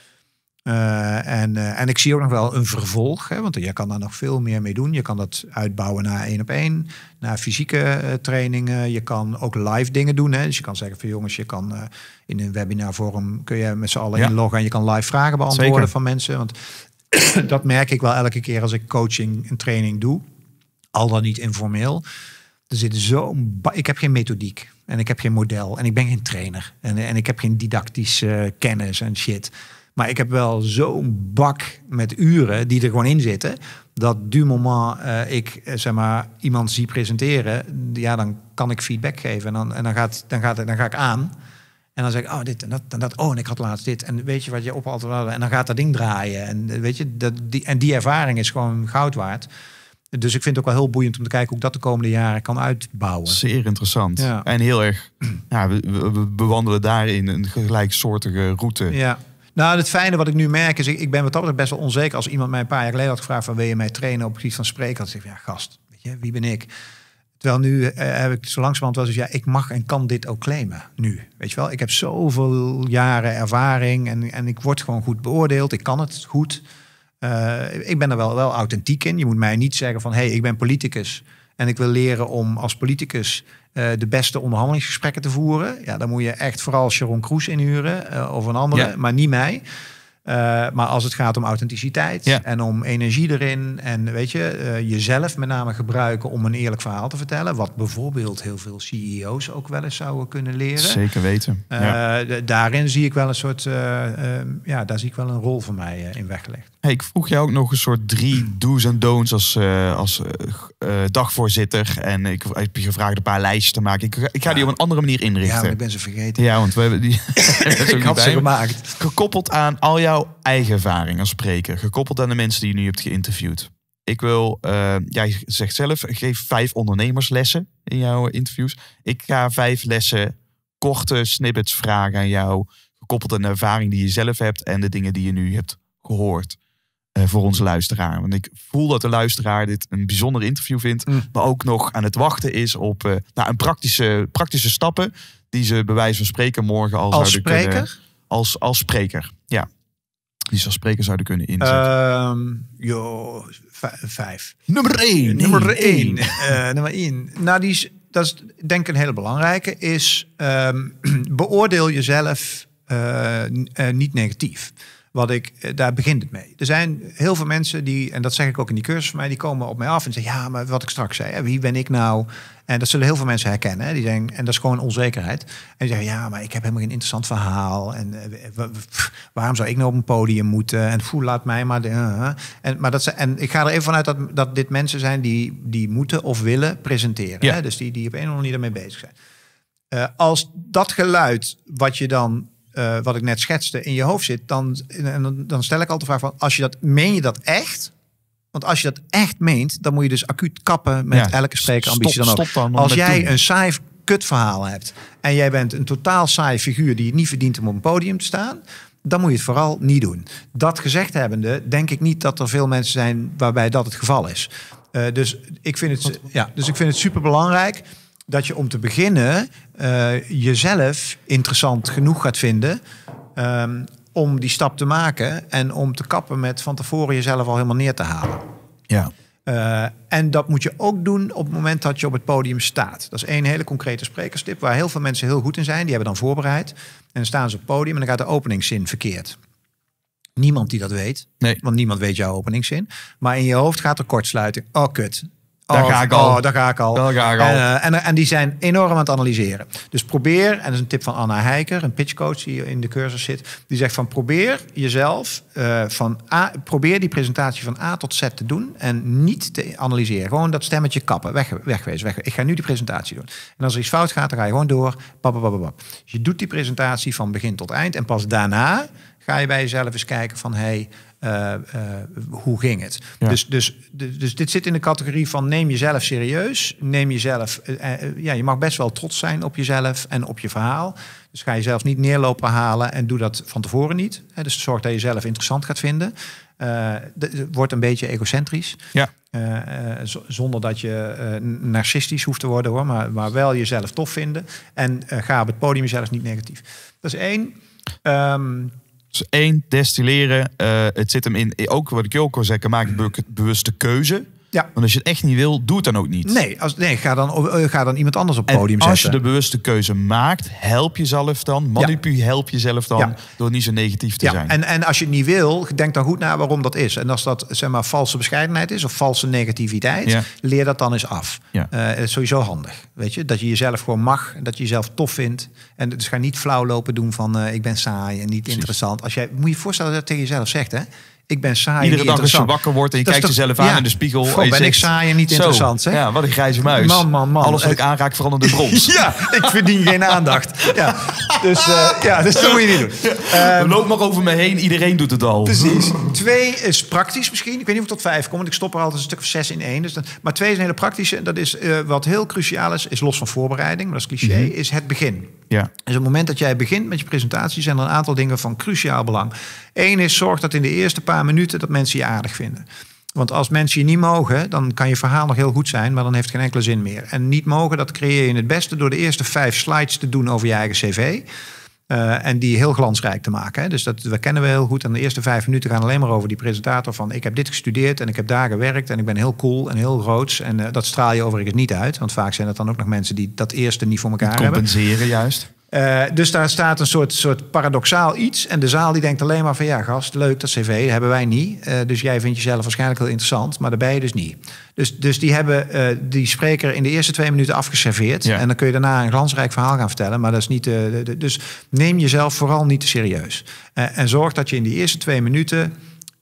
Eh, en, eh, en ik zie ook nog wel een vervolg, hè, want je kan daar nog veel meer mee doen. Je kan dat uitbouwen naar één op één, naar fysieke eh, trainingen. Je kan ook live dingen doen. Hè. Dus je kan zeggen van jongens, je kan in een webinarvorm kun je met z'n allen inloggen en je kan live vragen beantwoorden van mensen. Want (clears throat) dat merk ik wel elke keer als ik coaching en training doe. Al dan niet informeel. Er zit zo. Ik heb geen methodiek. En ik heb geen model. En ik ben geen trainer. En, en ik heb geen didactische kennis en shit. Maar ik heb wel zo'n bak met uren die er gewoon in zitten. Dat du moment eh, ik eh, zeg maar, iemand zie presenteren, ja, dan kan ik feedback geven. En dan, en dan, gaat, dan, gaat, dan ga ik aan. En dan zeg ik, oh, dit en dat en dat. Oh, en ik had laatst dit. En weet je wat je op altijd En dan gaat dat ding draaien. En, eh, weet je, dat, die, en die ervaring is gewoon goud waard. Dus ik vind het ook wel heel boeiend om te kijken hoe ik dat de komende jaren kan uitbouwen. Zeer interessant. En heel erg, ja, we, we, bewandelen daarin een gelijksoortige route. Ja. Nou, het fijne wat ik nu merk is, ik, ben wat altijd best wel onzeker. Als iemand mij een paar jaar geleden had gevraagd van wil je mij trainen op het van spreken, had ik ja gast, weet je, wie ben ik? Terwijl nu eh, heb ik zo langzamerhand wel eens, ja, ik mag en kan dit ook claimen nu. Weet je wel, ik heb zoveel jaren ervaring en, en ik word gewoon goed beoordeeld. Ik kan het goed. Eh, ik ben er wel, wel authentiek in. Je moet mij niet zeggen van, hé, hey, ik ben politicus en ik wil leren om als politicus eh, de beste onderhandelingsgesprekken te voeren, ja, dan moet je echt vooral Sharon Kroes inhuren eh, of een andere, maar niet mij. Eh, maar als het gaat om authenticiteit en om energie erin en weet je, eh, jezelf met name gebruiken om een eerlijk verhaal te vertellen, wat bijvoorbeeld heel veel CEO's ook wel eens zouden kunnen leren. Zeker weten. Uh, Daarin zie ik wel een soort, ja, daar zie ik wel een rol voor mij in weggelegd. Hey, ik vroeg jou ook nog een soort drie do's en don'ts als, als dagvoorzitter en ik heb je gevraagd een paar lijstjes te maken. Ik, ik ga die op een andere manier inrichten. Ja, ik ben ze vergeten. Ja, want we hebben die. (laughs) (laughs) ik had ze gemaakt. Gekoppeld aan al jouw eigen ervaring als spreker, gekoppeld aan de mensen die je nu hebt geïnterviewd? Ik wil, eh, jij zegt zelf, geef vijf ondernemerslessen in jouw interviews. Ik ga vijf lessen, korte snippets vragen aan jou, gekoppeld aan de ervaring die je zelf hebt en de dingen die je nu hebt gehoord eh, voor onze luisteraar. Want ik voel dat de luisteraar dit een bijzonder interview vindt, mm. maar ook nog aan het wachten is op uh, nou, een praktische, praktische stappen die ze bij wijze van spreken morgen als spreker? Als spreker? Als, als spreker, ja die ze als spreker zouden kunnen inzetten? Um, vijf. Nummer één. Eh, nummer één. uh, nummer één. Nou, die dat is denk ik een hele belangrijke. Is ehm, (clears throat) beoordeel jezelf eh, niet negatief. Wat ik, daar begint het mee. Er zijn heel veel mensen die, en dat zeg ik ook in die cursus van mij, die komen op mij af en zeggen: Ja, maar wat ik straks zei, hè, wie ben ik nou? En dat zullen heel veel mensen herkennen. Die denken, en dat is gewoon onzekerheid. En die zeggen, ja, maar ik heb helemaal geen interessant verhaal. En eh, waarom zou ik nou op een podium moeten? En voel, laat mij maar. De, eh, eh. en, maar dat ze, en ik ga er even vanuit dat, dat dit mensen zijn die, die moeten of willen presenteren. Ja. Hè? Dus die, die op een of andere manier ermee bezig zijn. als dat geluid wat je dan, wat ik net schetste, in je hoofd zit, dan, en dan, stel ik altijd de vraag van, als je dat, meen je dat echt? Want als je dat echt meent, dan moet je dus acuut kappen met elke sprekerambitie dan ook. Dan als jij een saai verhaal hebt en jij bent een totaal saai figuur die het niet verdient om op een podium te staan, dan moet je het vooral niet doen. Dat gezegd hebbende, denk ik niet dat er veel mensen zijn waarbij dat het geval is. Eh, dus ik vind het, ja, dus ik vind het super belangrijk dat je om te beginnen eh, jezelf interessant genoeg gaat vinden. Ehm, om die stap te maken en om te kappen met van tevoren jezelf al helemaal neer te halen. Ja. Eh, en dat moet je ook doen op het moment dat je op het podium staat. Dat is één hele concrete sprekerstip waar heel veel mensen heel goed in zijn. Die hebben dan voorbereid. En dan staan ze op het podium en dan gaat de openingszin verkeerd. Niemand die dat weet, nee. want niemand weet jouw openingszin. Maar in je hoofd gaat er kortsluiting. Oh, kut. Oh, oh, daar ga ik al. daar ga ik al. Eh, en, en, en, die zijn enorm aan het analyseren. Dus probeer, en dat is een tip van Anna Heiker, een pitchcoach die in de cursus zit. Die zegt van probeer jezelf, eh, van A, probeer die presentatie van A tot Z te doen. En niet te analyseren. Gewoon dat stemmetje kappen. Weg, wegwezen, weg. Ik ga nu die presentatie doen. En als er iets fout gaat, dan ga je gewoon door. Bababababab. Dus je doet die presentatie van begin tot eind. En pas daarna ga je bij jezelf eens kijken van... Hey, eh, eh, hoe ging het? Dus, dus, dus dit zit in de categorie van neem jezelf serieus. Neem jezelf, eh, ja, je mag best wel trots zijn op jezelf en op je verhaal. Dus ga jezelf niet neerlopen halen en doe dat van tevoren niet. Hè? Dus zorg dat je jezelf interessant gaat vinden. Uh, wordt een beetje egocentrisch. Ja. zonder dat je narcistisch hoeft te worden hoor, maar, maar wel jezelf tof vinden. En ga op het podium jezelf niet negatief. Dat is één. Ehm, dus één, destilleren. Eh, het zit hem in, ook wat ik je ook al zei, maak bewuste keuze. Ja. Want als je het echt niet wil, doe het dan ook niet. Nee, als, nee ga, dan, oh, eh, ga dan iemand anders op het podium zetten. als je de bewuste keuze maakt, help jezelf dan. Manipu, help jezelf dan door niet zo negatief te ja. zijn. En, en als je het niet wil, denk dan goed na waarom dat is. En als dat zeg maar valse bescheidenheid is of valse negativiteit, leer dat dan eens af. Ja. Eh, is sowieso handig, weet je. Dat je jezelf gewoon mag, dat je jezelf tof vindt. En dus ga niet flauw lopen doen van eh, ik ben saai en niet interessant. Als jij, moet je je voorstellen dat je tegen jezelf zegt hè ik ben saai. Iedere dag als je wakker wordt en je kijkt toch, jezelf aan in de spiegel. Goh, en ben ik saai en niet interessant. Hè? Ja, wat een grijze muis. Man, man, man. Alles wat ik aanraak verandert in brons. (laughs) ja, ik verdien geen aandacht. Ja, dus, eh, ja, dat (laughs) moet je niet doen. Ehm, loop maar over me heen, iedereen doet het al. Precies. Twee is praktisch misschien. Ik weet niet of ik tot vijf komt. want ik stop er altijd een stuk of zes in één. Dus dan, maar twee is een hele praktische. En dat is eh, wat heel cruciaal is, is los van voorbereiding, maar dat is cliché, mhm. is het begin. Ja. Dus op het moment dat jij begint met je presentatie zijn er een aantal dingen van cruciaal belang. Eén is zorg dat in de eerste paar minuten dat mensen je aardig vinden. Want als mensen je niet mogen, dan kan je verhaal nog heel goed zijn, maar dan heeft het geen enkele zin meer. En niet mogen, dat creëer je het beste door de eerste vijf slides te doen over je eigen cv. Eh, en die heel glansrijk te maken. Hè. Dus dat, dat kennen we heel goed. En de eerste vijf minuten gaan alleen maar over die presentator van... ik heb dit gestudeerd en ik heb daar gewerkt... en ik ben heel cool en heel roods En eh, dat straal je overigens niet uit. Want vaak zijn dat dan ook nog mensen die dat eerste niet voor elkaar hebben. Compenseren, juist. Eh, dus daar staat een soort, soort paradoxaal iets. En de zaal die denkt alleen maar van ja, gast, leuk dat cv, hebben wij niet. Eh, dus jij vindt jezelf waarschijnlijk heel interessant, maar ben je dus niet. Dus, dus die hebben eh, die spreker in de eerste twee minuten afgeserveerd. En dan kun je daarna een glansrijk verhaal gaan vertellen. Maar dat is niet. dus neem jezelf vooral niet te serieus. en zorg dat je in die eerste twee minuten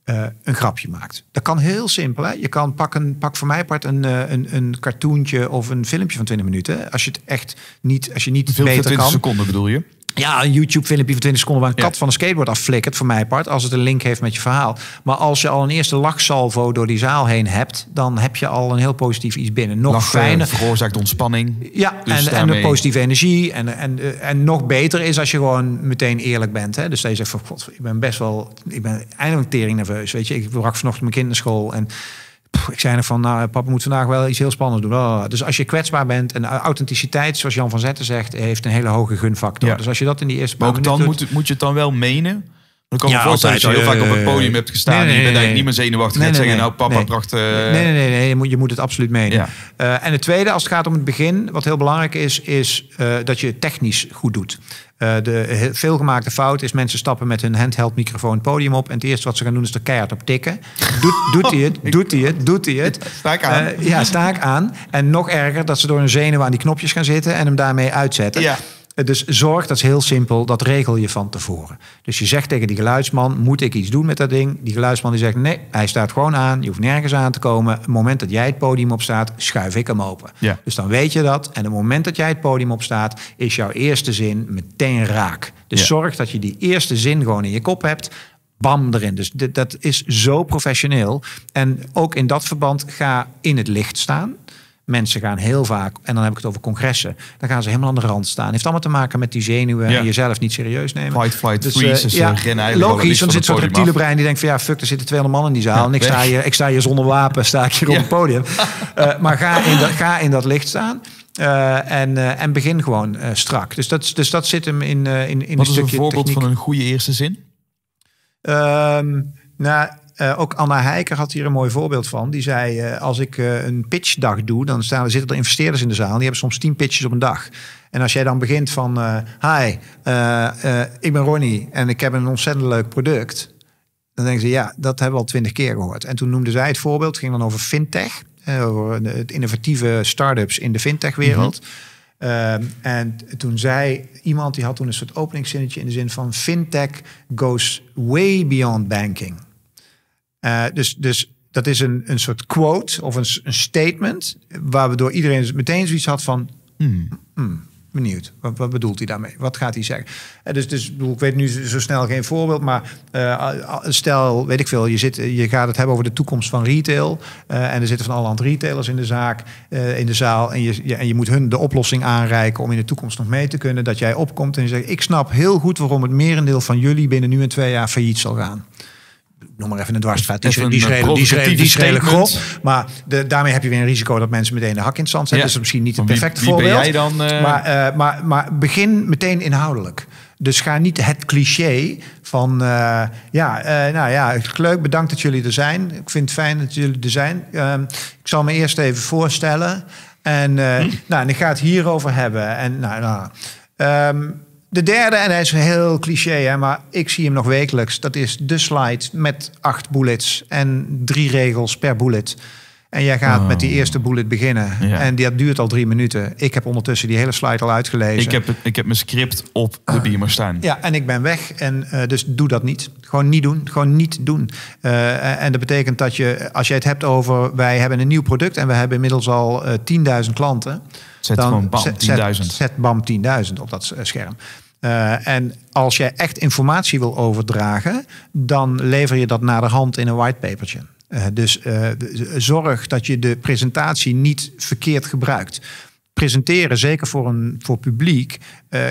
eh, een grapje maakt. Dat kan heel simpel. Hè? Je kan pak, een, pak voor mij part een, eh, een, een cartoontje of een filmpje van 20 minuten. Als je het echt niet, als je niet beter 20 kan. seconden bedoel je? Ja, een YouTube-filmpje van 20 seconden waar een kat van een skateboard afflikkert, voor mij apart als het een link heeft met je verhaal. Maar als je al een eerste lachsalvo door die zaal heen hebt, dan heb je al een heel positief iets binnen. Nog fijner. veroorzaakt ontspanning. Ja, dus en, de positieve energie. En, en, en nog beter is als je gewoon meteen eerlijk bent. Hè? Dus dat je zegt van, god, ik ben best wel, ik ben eindelijk tering nerveus. Weet je, ik brak vanochtend mijn kinderschool school en ik zei er van, nou, papa moet vandaag wel iets heel spannends doen. Oh, dus als je kwetsbaar bent en authenticiteit, zoals Jan van Zetten zegt, heeft een hele hoge gunfactor. Dus als je dat in die eerste maar ook dan moet je het dan wel menen? Dan kan je me voorstellen dat je heel vaak op het eh, podium hebt gestaan. en je bent niet meer zenuwachtig. Nee, zeggen, nou papa bracht... Eh, nee, nee, nee, je moet, je moet het absoluut meenemen. Eh, en het tweede, als het gaat om het begin. Wat heel belangrijk is, is dat je technisch goed doet. de veelgemaakte fout is mensen stappen met hun handheld microfoon het podium op. En het eerste wat ze gaan doen is er keihard op tikken. Doet, doet hij het? (laughs) Doet hij het? Doet hij het? (laughs) Sta ik aan. ja, sta ik aan. En nog erger dat ze door hun zenuwen aan die knopjes gaan zitten en hem daarmee uitzetten. Ja. Dus zorg, dat is heel simpel, dat regel je van tevoren. Dus je zegt tegen die geluidsman, moet ik iets doen met dat ding? Die geluidsman die zegt, nee, hij staat gewoon aan. Je hoeft nergens aan te komen. Het moment dat jij het podium op staat, schuif ik hem open. Ja. Dus dan weet je dat. En het moment dat jij het podium op staat, is jouw eerste zin meteen raak. Dus zorg dat je die eerste zin gewoon in je kop hebt bam erin. Dus dat is zo professioneel. En ook in dat verband ga in het licht staan. Mensen gaan heel vaak, en dan heb ik het over congressen, dan gaan ze helemaal aan de rand staan. Heeft allemaal te maken met die zenuwen en jezelf niet serieus nemen. Fight, flight, dus, freeze. Uh, ja, eh, logisch, dan zit zo'n reptiele brein die denkt van ja, fuck, er zitten 200 mannen in die zaal. en ik sta, hier, ik sta hier zonder wapen, sta ik hier op het podium. (laughs) Eh, maar ga in, dat, ga in dat licht staan. en, en begin gewoon strak. Dus dat, dus dat zit hem in, in, in Wat een is een voorbeeld van een goede eerste zin? Um, nou, eh, ook Anna Heiker had hier een mooi voorbeeld van. Die zei, eh, als ik uh, een pitchdag doe, dan staan, zitten er investeerders in de zaal. Die hebben soms tien pitches op een dag. En als jij dan begint van, hi, ik ben Ronnie en ik heb een ontzettend leuk product. Dan denken ze, ja, dat hebben we al twintig keer gehoord. En toen noemde zij het voorbeeld, ging dan over fintech. Over het innovatieve start-ups in de fintech-wereld. en toen zei iemand, die had toen een soort openingszinnetje in de zin van fintech goes way beyond banking. Eh, dus, dus dat is een, een soort quote of een, een statement, waardoor iedereen meteen zoiets had van, hmm. Hmm, benieuwd, wat, wat, bedoelt hij daarmee? Wat gaat hij zeggen? Eh, dus, dus ik weet nu zo snel geen voorbeeld, maar eh, stel, weet ik veel, je, zit, je gaat het hebben over de toekomst van retail en er zitten van allerhand retailers in de zaak, in de zaal en je, je, en je moet hun de oplossing aanreiken om in de toekomst nog mee te kunnen, dat jij opkomt en je zegt, ik snap heel goed waarom het merendeel van jullie binnen nu en twee jaar failliet zal gaan noem maar even een dwarsvaart. Die, die, eh, die, die, grof. Maar de, daarmee heb je weer een risico dat mensen meteen de hak in het zand zetten. Ja. Dus misschien niet het perfecte wie voorbeeld. Ben jij dan, eh? maar, eh, maar, maar begin meteen inhoudelijk. Dus ga niet het cliché van, ja, nou ja, leuk, bedankt dat jullie er zijn. Ik vind het fijn dat jullie er zijn. Ehm, ik zal me eerst even voorstellen. En, hm? nou, ik ga het hierover hebben. En, nou, nou. Ehm, de derde, en hij is heel cliché, hè, maar ik zie hem nog wekelijks. Dat is de slide met acht bullets en drie regels per bullet. En jij gaat met die oh. eerste bullet beginnen. En dat duurt al drie minuten. Ik heb ondertussen die hele slide al uitgelezen. Ik heb, ik heb mijn script op de beamer staan. Ja, en ik ben weg. En eh, dus doe dat niet. Gewoon niet doen. Gewoon niet doen. Eh, en dat betekent dat je, als je het hebt over... wij hebben een nieuw product en we hebben inmiddels al 10.000 eh, klanten. Zet dan gewoon bam, Zet, zet bam 10.000 op dat scherm. Eh, en als jij echt informatie wil overdragen, dan lever je dat naar de hand in een whitepapertje. Uh, eh, dus eh, zorg dat je de presentatie niet verkeerd gebruikt. Presenteren, zeker voor, een, voor publiek,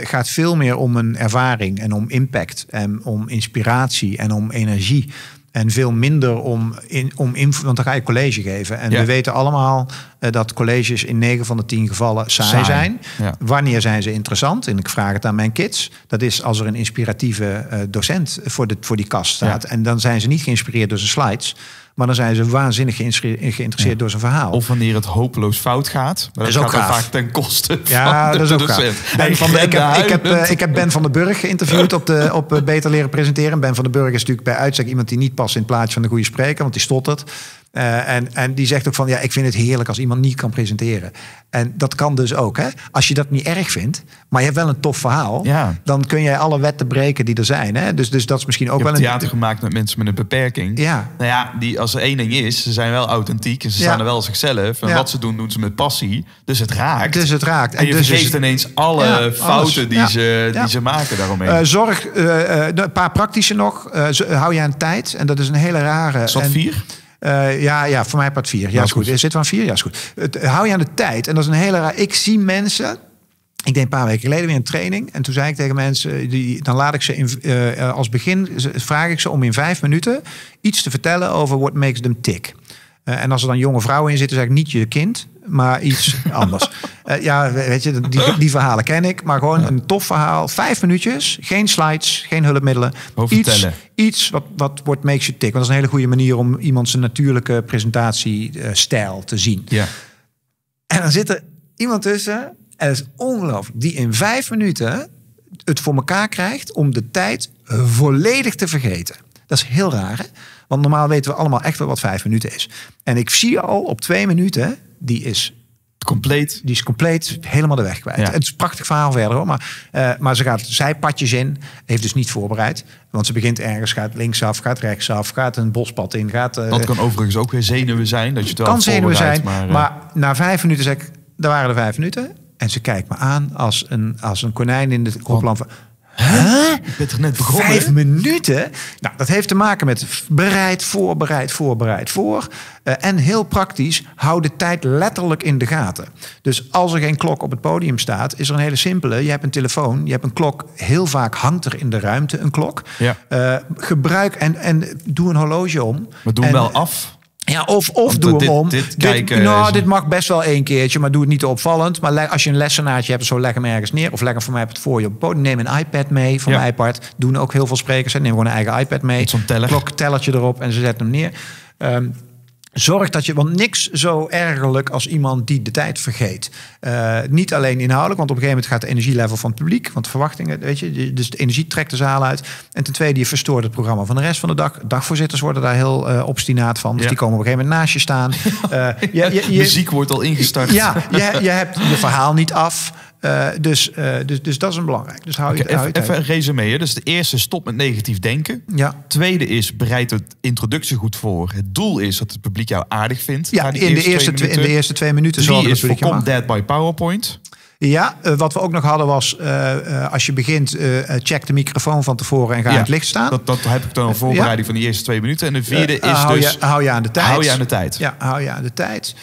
gaat veel meer om een ervaring en om impact en om inspiratie en om energie. En veel minder om, in, om invloed. want dan ga je college geven. En we weten allemaal eh, dat colleges in 9 van de 10 gevallen saai, zijn. Wanneer zijn ze interessant? En ik vraag het aan mijn kids. Dat is als er een inspiratieve eh, docent voor, de, voor die kast staat. En dan zijn ze niet geïnspireerd door zijn slides. Maar dan zijn ze waanzinnig geïnteresseerd door zijn verhaal. Of wanneer het hopeloos fout gaat. Maar dat, is ook gaat vaak ten koste ja, dat is ook docent. van ik, heb, ik, heb, Ben van den Burg geïnterviewd op, de, op eh, Beter Leren Presenteren. Ben van den Burg is natuurlijk bij uitstek iemand die niet past in het van de goede spreker. Want die stottert. Eh, en, en die zegt ook van ja, ik vind het heerlijk als iemand niet kan presenteren. En dat kan dus ook. Hè? Als je dat niet erg vindt, maar je hebt wel een tof verhaal, dan kun jij alle wetten breken die er zijn. Hè? Dus, dus dat is misschien ook wel een theater gemaakt met mensen met een beperking. Ja. Nou ja, die als er één ding is, ze zijn wel authentiek en ze staan er wel zichzelf. En wat ze doen, doen ze met passie. Dus het raakt. Dus het raakt. En, je dus vergeet ineens alle fouten die, ze, die ze maken daaromheen. Eh, zorg, eh, nou, een paar praktische nog. hou je aan tijd. En dat is een hele rare. Is en... vier? Eh, ja, ja, voor mij part 4. Ja, is nou, goed. Zit van aan 4? Ja, is goed. Het, eh, hou je aan de tijd. En dat is een hele raar... Ik zie mensen... Ik deed een paar weken geleden weer een training. En toen zei ik tegen mensen, eh, die, dan laat ik ze in, als begin, vraag ik ze om in vijf minuten iets te vertellen over what makes them tick. Eh, en als er dan jonge vrouwen in zitten, zeg ik niet je kind, maar iets (laughs) anders. Eh, ja, weet je, die, die, verhalen ken ik. Maar gewoon een tof verhaal. Vijf minuutjes, geen slides, geen hulpmiddelen. Iets, iets wat, wat wordt makes you tick. Want dat is een hele goede manier om iemand zijn natuurlijke presentatiestijl eh, te zien. Ja. En dan zit er iemand tussen, en dat is ongelooflijk, die in vijf minuten het voor elkaar krijgt om de tijd volledig te vergeten. Dat is heel raar, hè? Want normaal weten we allemaal echt wel wat vijf minuten is. En ik zie al op twee minuten, die is compleet. Die is compleet helemaal de weg kwijt. Het is een prachtig verhaal verder hoor. Maar, eh, maar ze gaat zijpadjes in. Heeft dus niet voorbereid. Want ze begint ergens, gaat linksaf, gaat rechtsaf, gaat een bospad in. Gaat, eh, dat kan overigens ook weer zenuwen zijn. Dat je het kan zenuwen zijn. Eh, maar, na vijf minuten zeg ik, daar waren de vijf minuten. En ze kijkt me aan als een, als een konijn in de van Huh? Ik ben net begonnen? Vijf minuten? Nou, dat heeft te maken met bereid, voorbereid, voorbereid, voor. voor eh, en heel praktisch, hou de tijd letterlijk in de gaten. Dus als er geen klok op het podium staat, is er een hele simpele. Je hebt een telefoon, je hebt een klok. Heel vaak hangt er in de ruimte een klok. Ja. Eh, gebruik en, en doe een horloge om. Maar doe wel af. Ja, of, of doe hem om. Dit, kijken, nou, dit mag best wel één keertje, maar doe het niet te opvallend. Maar als je een lessenaartje hebt, zo leg hem ergens neer. Of leg hem voor mij op het voor je op bodem. Neem een iPad mee van ja. mijn iPad. Doen ook heel veel sprekers. en Neem gewoon een eigen iPad mee. Zo'n teller. tellertje erop en ze zetten hem neer. Um, Zorg dat je, want niks zo ergerlijk als iemand die de tijd vergeet. Eh, niet alleen inhoudelijk, want op een gegeven moment gaat de energielevel van het publiek, want verwachtingen, weet je, dus de energie trekt de zaal uit. En ten tweede, je verstoort het programma van de rest van de dag. Dagvoorzitters worden daar heel eh, obstinaat van, dus die komen op een gegeven moment naast je staan. Uh, (laughs) je, Muziek wordt al ingestart. Ja, je, je hebt je verhaal niet af. Eh, dus, eh, dus, dus dat is een belangrijk. Dus hou je, even, even een resume. Dus de eerste, stop met negatief denken. Ja. Tweede is, bereid het introductie goed voor. Het doel is dat het publiek jou aardig vindt. Ja, in, de eerste twee, in de eerste twee minuten. Drie is, voorkom dead by PowerPoint. Ja, eh, wat we ook nog hadden was, als je begint, check de microfoon van tevoren en ga in het licht staan. Dat, dat heb ik dan een voorbereiding van de eerste twee minuten. En de vierde is dus... hou je aan de tijd. Hou je aan de tijd. Ja, hou je aan de tijd.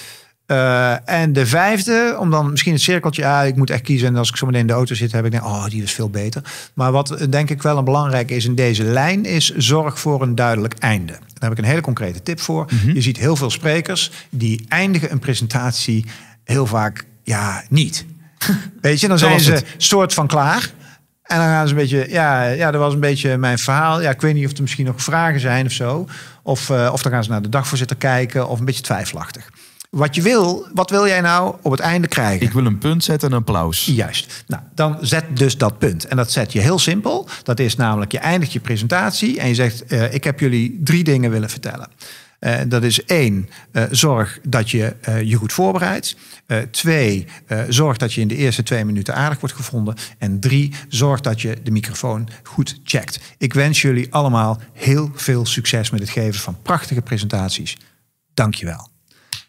Eh, en de vijfde, om dan misschien het cirkeltje, ah, ik moet echt kiezen. En als ik zo meteen in de auto zit, heb ik denk, oh, die is veel beter. Maar wat eh, denk ik wel een belangrijk is in deze lijn, is zorg voor een duidelijk einde. Daar heb ik een hele concrete tip voor. Mhm. Je ziet heel veel sprekers die eindigen een presentatie heel vaak, ja, niet. (laughs) Weet je, dan zijn ze soort van klaar. En dan gaan ze een beetje, ja, ja, dat was een beetje mijn verhaal. Ja, ik weet niet of er misschien nog vragen zijn of zo. Of, eh, of dan gaan ze naar de dagvoorzitter kijken of een beetje twijfelachtig. Wat je wil, wat wil jij nou op het einde krijgen? Ik wil een punt zetten en een applaus. Juist. Nou, dan zet dus dat punt. En dat zet je heel simpel. Dat is namelijk, je eindigt je presentatie en je zegt... Eh, ik heb jullie drie dingen willen vertellen. Eh, dat is één, eh, zorg dat je je goed voorbereidt. twee, zorg dat je in de eerste twee minuten aardig wordt gevonden. En drie, zorg dat je de microfoon goed checkt. Ik wens jullie allemaal heel veel succes met het geven van prachtige presentaties. Dank je wel.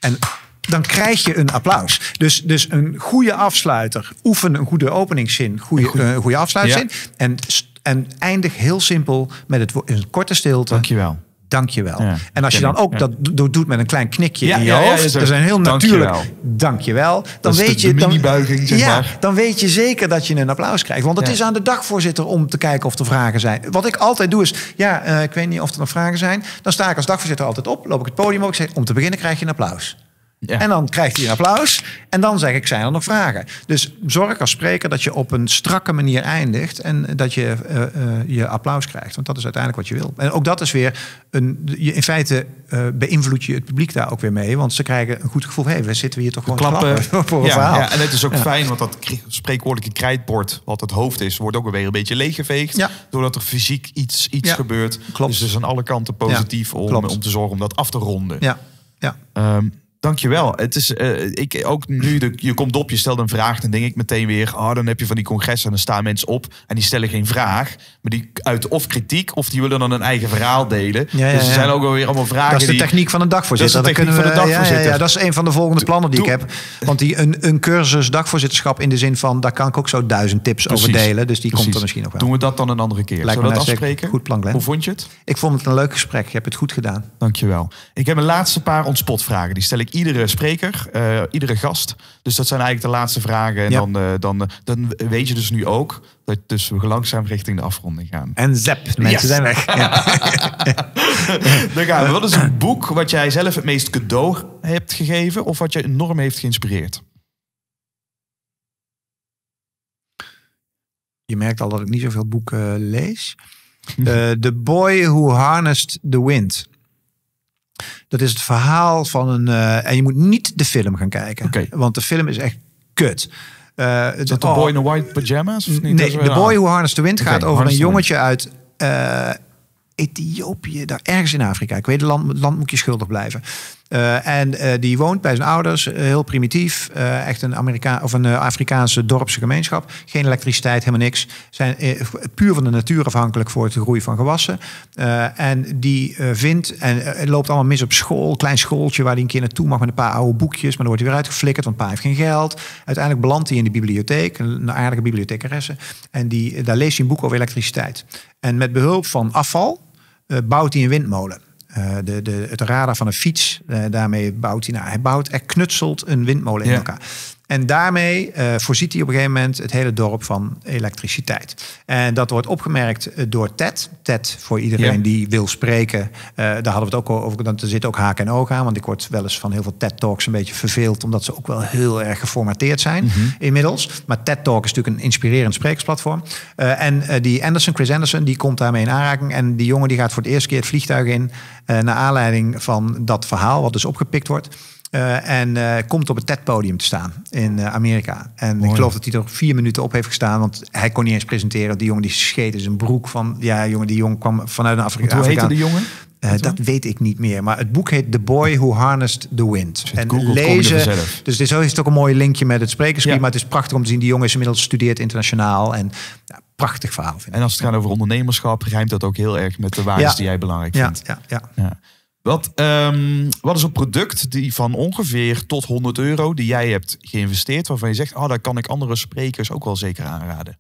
En dan krijg je een applaus. Dus, dus een goede afsluiter. Oefen een goede openingszin, goede, goede, eh, afsluitzin. En, en eindig heel simpel met het, een korte stilte. Dankjewel dankjewel. wel. en als je dan ook dat doet met een klein knikje in je hoofd, dat is een heel natuurlijk dankjewel. dankjewel dan weet de, je dan, dan weet je zeker dat je een applaus krijgt. Want het is aan de dagvoorzitter om te kijken of er vragen zijn. Wat ik altijd doe is, ja, eh, ik weet niet of er nog vragen zijn. Dan sta ik als dagvoorzitter altijd op, loop ik het podium op. Ik zeg, om te beginnen krijg je een applaus. En dan krijgt hij een applaus. En dan zeg ik, zijn er nog vragen? Dus zorg als spreker dat je op een strakke manier eindigt. En dat je eh, eh, je applaus krijgt. Want dat is uiteindelijk wat je wil. En ook dat is weer, een, je, in feite uh, beïnvloed je het publiek daar ook weer mee. Want ze krijgen een goed gevoel. Hé, hey, we zitten hier toch gewoon klappen, klappen (laughs) voor een verhaal. Ja, en het is ook fijn, want dat spreekwoordelijke krijtbord, wat het hoofd is, wordt ook weer een beetje leeggeveegd. Doordat er fysiek iets, iets gebeurt. Klopt. Dus het is aan alle kanten positief om, om, te zorgen om dat af te ronden. Ja, ja. Ehm, Dankjewel. Het is, eh, ik, ook nu, je komt op, je stelt een vraag, dan denk ik meteen weer, oh, dan heb je van die congressen, dan staan mensen op en die stellen geen vraag, maar die uit of kritiek of die willen dan een eigen verhaal delen. dus er zijn ook alweer allemaal vragen. Dat is de techniek van een dagvoorzitter. Dat is de techniek we, van een dagvoorzitter. Ja, ja, dat is een van de volgende plannen die ik heb. Want die, een, een cursus dagvoorzitterschap in de zin van, daar kan ik ook zo duizend tips over delen, dus die komt er misschien nog wel. Doen we dat dan een andere keer? Lijkt Zullen we dat nou afspreken? Goed plan, Glenn. Hoe vond je het? Ik vond het een leuk gesprek. Je hebt het goed gedaan. Dankjewel. Ik heb een laatste paar ontspotvragen. Die stel ik iedere spreker, eh, iedere gast. Dus dat zijn eigenlijk de laatste vragen. En dan, eh, dan, eh, dan weet je dus nu ook dat dus we langzaam richting de afronding gaan. En zep, mensen zijn weg. (laughs) Ja. (laughs) dan Wat is een boek wat jij zelf het meest cadeau hebt gegeven of wat je enorm heeft geïnspireerd? Je merkt al dat ik niet zoveel boeken lees. (laughs) the Boy Who Harnessed the Wind dat is het verhaal van een. Eh, en je moet niet de film gaan kijken. Want de film is echt kut. Uh, eh, de oh. boy in the white pajamas? Of niet? Nee, de boy who harnessed the wind gaat over een jongetje uit eh, Ethiopië, daar ergens in Afrika. Ik weet het land, land moet je schuldig blijven. Eh, en eh, die woont bij zijn ouders, eh, heel primitief. echt een, Amerika of een Afrikaanse dorpse gemeenschap. Geen elektriciteit, helemaal niks. Zijn puur van de natuur afhankelijk voor het groeien van gewassen. en die vindt, en het loopt allemaal mis op school. Klein schooltje waar hij een keer naartoe mag met een paar oude boekjes. Maar dan wordt hij weer uitgeflikkerd, want pa heeft geen geld. Uiteindelijk belandt hij in de bibliotheek, een aardige bibliothecaresse. En die, daar leest hij een boek over elektriciteit. En met behulp van afval bouwt hij een windmolen. Eh, de, de, het radar van een fiets, eh, daarmee bouwt hij, nou, hij bouwt, er knutselt een windmolen in elkaar. En daarmee eh, voorziet hij op een gegeven moment het hele dorp van elektriciteit. En dat wordt opgemerkt eh, door TED. TED voor iedereen die wil spreken. Eh, daar hadden we het ook over. Dan, er zit ook haak en oog aan. Want ik word wel eens van heel veel TED-talks een beetje verveeld. Omdat ze ook wel heel erg geformateerd zijn mhm. inmiddels. Maar TED Talk is natuurlijk een inspirerend sprekersplatform. en die Anderson, Chris Anderson, die komt daarmee in aanraking. En die jongen die gaat voor het eerste keer het vliegtuig in. naar aanleiding van dat verhaal wat dus opgepikt wordt. Eh, en eh, komt op het TED-podium te staan in eh, Amerika. En ik geloof dat hij er vier minuten op heeft gestaan. Want hij kon niet eens presenteren. Die jongen die scheet is een broek van... Ja, jongen, die jongen kwam vanuit een Afrika Hoe heette de jongen? dat weet ik niet meer. Maar het boek heet The Boy Who Harnessed the Wind. en Google lezen. Dus dit is ook een mooi linkje met het sprekersschema. Maar het is prachtig om te zien. Die jongen is inmiddels gestudeerd internationaal. En ja, prachtig verhaal. Vind En als het gaat over ondernemerschap, rijmt dat ook heel erg met de waarden die jij belangrijk vindt. ja, ja. Wat, ehm, wat is een product die van ongeveer tot 100 euro die jij hebt geïnvesteerd, waarvan je zegt, oh, daar kan ik andere sprekers ook wel zeker aanraden?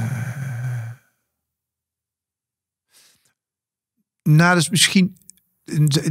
Uh... Nou, dus misschien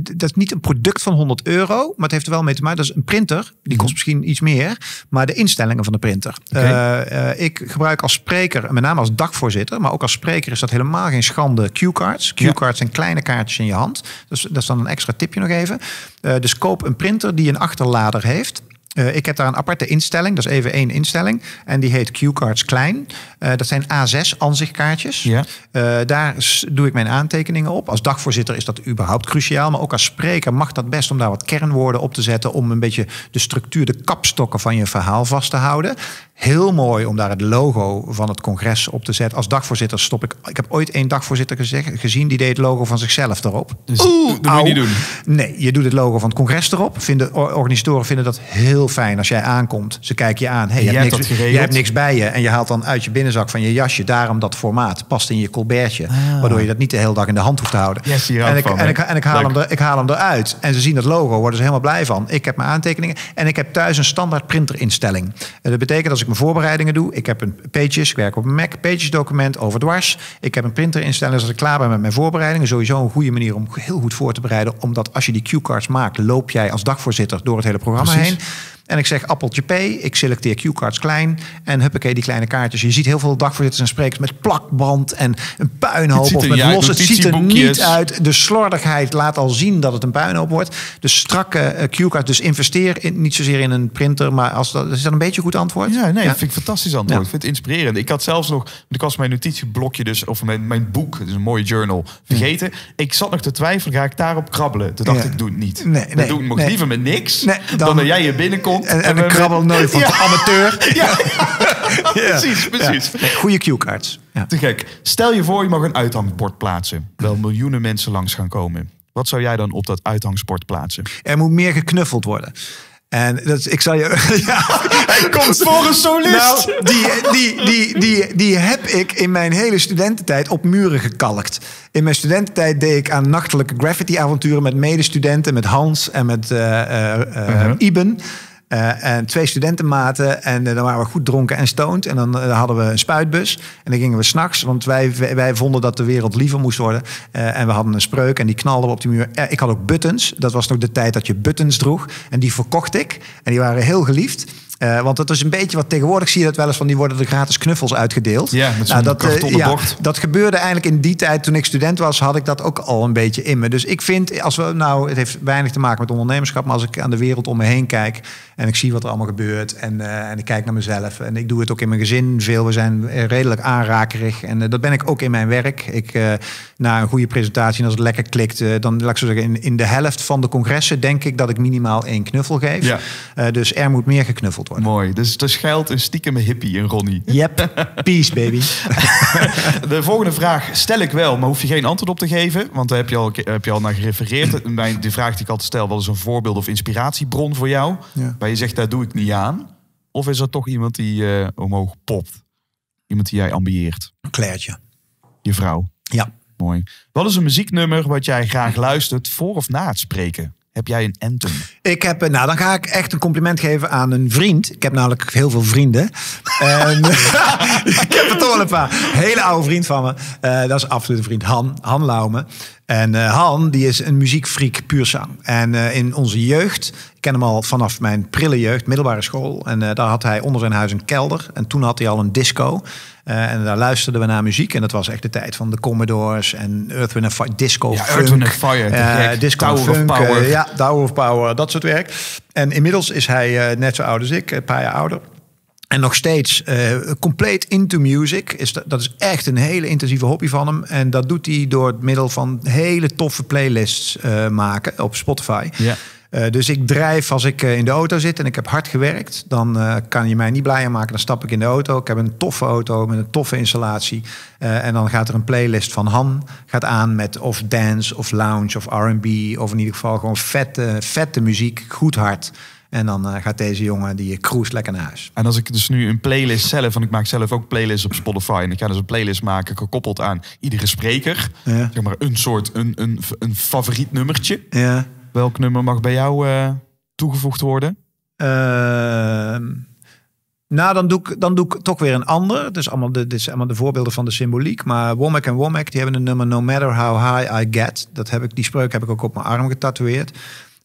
dat is niet een product van 100 euro, maar het heeft er wel mee te maken. Dat is een printer, die mhm. kost misschien iets meer, maar de instellingen van de printer. Eh, eh, ik gebruik als spreker, met name als dagvoorzitter, maar ook als spreker is dat helemaal geen schande. Q-cards. Q-cards zijn kleine kaartjes in je hand. Dus dat is dan een extra tipje nog even. Eh, dus koop een printer die een achterlader heeft. ik heb daar een aparte instelling, dat is even één instelling. En die heet Q-Cards Klein. Eh, dat zijn A6 ansichtkaartjes. Ja. Eh, daar doe ik mijn aantekeningen op. Als dagvoorzitter is dat überhaupt cruciaal. Maar ook als spreker mag dat best om daar wat kernwoorden op te zetten. Om een beetje de structuur, de kapstokken van je verhaal vast te houden. Heel mooi om daar het logo van het congres op te zetten. Als dagvoorzitter stop ik. Ik heb ooit één dagvoorzitter gezegd, gezien die deed het logo van zichzelf erop. Dus Oeh, dat moet je niet doen. Nee, je doet het logo van het congres erop. Vinden, organisatoren vinden dat heel fijn als jij aankomt. Ze kijken je aan. Hey, je, hebt niks, je hebt niks bij je. En je haalt dan uit je binnen binnenzak van je jasje. Daarom dat formaat past in je colbertje. Ah. Waardoor je dat niet de hele dag in de hand hoeft te houden. Yes, en, ik, en, ik, en ik, haal hem er, ik haal hem eruit. En ze zien het logo, worden ze helemaal blij van. Ik heb mijn aantekeningen. En ik heb thuis een standaard printerinstelling. dat betekent als ik mijn voorbereidingen doe. Ik heb een pages, ik werk op een Mac, pages document overdwars. Ik heb een printerinstelling. Dus als ik klaar ben met mijn voorbereidingen. Sowieso een goede manier om heel goed voor te bereiden. Omdat als je die cue cards maakt, loop jij als dagvoorzitter door het hele programma heen. En ik zeg appeltje P, ik selecteer Q-cards klein en huppakee, die kleine kaartjes. Je ziet heel veel dagvoorzitters en sprekers met plakband en een puinhoop of met los. Het ziet er niet uit. De slordigheid laat al zien dat het een puinhoop wordt. De strakke Q-card, eh, dus investeer in, niet zozeer in een printer, maar als dat, is dat een beetje een goed antwoord? Ja, nee, dat vind ik een fantastisch antwoord. Ik vind het inspirerend. Ik had zelfs nog, ik was mijn notitieblokje dus, of mijn, mijn boek, dus een mooie journal, vergeten. Ik zat nog te twijfelen, ga ik daarop krabbelen? Toen dacht ik, doe het niet. Nee, nee, dat doe ik liever met niks, dan, dan dat jij je binnenkomt en, een krabbel nooit van ja. amateur. Ja. precies, precies. Goede cuecards. Te gek. Stel je voor, je mag een uithangbord plaatsen. Wel miljoenen mensen langs gaan komen. Wat zou jij dan op dat uithangsport plaatsen? Er moet meer geknuffeld worden. En dat, ik zal je. Ja, hij komt voor een solist. die, die, die, die, die heb ik in mijn hele studententijd op muren gekalkt. In mijn studententijd deed ik aan nachtelijke graffiti-avonturen met medestudenten, met Hans en met Iben. Uh, en twee studentenmaten. En eh, dan waren we goed dronken en stoned. En eh, dan hadden we een spuitbus. En dan gingen we s'nachts. Want wij, wij vonden dat de wereld liever moest worden. en we hadden een spreuk. En die knalden we op die muur. ik had ook buttons. Dat was nog de tijd dat je buttons droeg. En die verkocht ik. En die waren heel geliefd. Eh, want dat is een beetje wat tegenwoordig zie je dat wel eens van die worden er gratis knuffels uitgedeeld. Ja, met zo'n nou, dat, eh, Dat gebeurde eigenlijk in die tijd toen ik student was, had ik dat ook al een beetje in me. Dus ik vind, als we nou, het heeft weinig te maken met ondernemerschap, maar als ik aan de wereld om me heen kijk en ik zie wat er allemaal gebeurt en, eh, en ik kijk naar mezelf en ik doe het ook in mijn gezin veel. We zijn redelijk aanrakerig en dat ben ik ook in mijn werk. Ik, na een goede presentatie en als het lekker klikt, dan laat ik zo zeggen, in, de helft van de congressen denk ik dat ik minimaal één knuffel geef. Ja. dus er moet meer geknuffeld worden. Mooi. Dus, dus er schuilt een stiekem hippie in Ronnie. Yep. (laughs) Peace, baby. (laughs) de volgende vraag stel ik wel, maar hoef je geen antwoord op te geven. Want daar heb je al, heb je al naar gerefereerd. (clears throat) De vraag die ik altijd stel, wat is een voorbeeld of inspiratiebron voor jou? Ja. Waar je zegt, daar doe ik niet aan. Of is er toch iemand die eh, omhoog popt? Iemand die jij ambieert? Claire'tje. Je vrouw? Ja. Mooi. Wat is een muzieknummer wat jij graag luistert voor of na het spreken? Heb jij een anthem? Ik heb, eh, nou dan ga ik echt een compliment geven aan een vriend. Ik heb namelijk heel veel vrienden. (laughs) (laughs) ik heb er toch wel een paar. Hele oude vriend van me. Eh, dat is absoluut een vriend, Han. Han Laume. En eh, Han, die is een muziekfreak puur zang. En in onze jeugd, ik ken hem al vanaf mijn prille jeugd, middelbare school. En daar had hij onder zijn huis een kelder. En toen had hij al een disco. Eh, en daar luisterden we naar muziek. En dat was echt de tijd van de Commodores en Earth, Wind Fire, Disco ja, Funk. Fire, eh, Disco Funk, of eh, Power. ja, Tower of Power, dat soort werk. En inmiddels is hij net zo oud als ik, een paar jaar ouder. En nog steeds uh, compleet into music. Is dat, dat is echt een hele intensieve hobby van hem. En dat doet hij door het middel van hele toffe playlists maken op Spotify. Ja. Eh, dus ik drijf als ik eh, in de auto zit en ik heb hard gewerkt. Dan eh, kan je mij niet blijer maken. Dan stap ik in de auto. Ik heb een toffe auto met een toffe installatie. en dan gaat er een playlist van Han. Gaat aan met of dance of lounge of RB. Of in ieder geval gewoon vette, vette muziek. Goed hard. En dan gaat deze jongen die cruise lekker naar huis. En als ik dus nu een playlist zelf, want ik maak zelf ook playlists op Spotify. En ik ga dus een playlist maken gekoppeld aan iedere spreker. Zeg maar een soort, een, een, een favoriet nummertje. Ja. Welk nummer mag bij jou eh, toegevoegd worden? Ehm, nou, dan doe, ik, dan doe ik toch weer een ander. Dus allemaal de, dit is allemaal de voorbeelden van de symboliek. Maar Womack en Womack die hebben een nummer No Matter How High I Get. Dat heb ik, die spreuk heb ik ook op mijn arm getatoeëerd.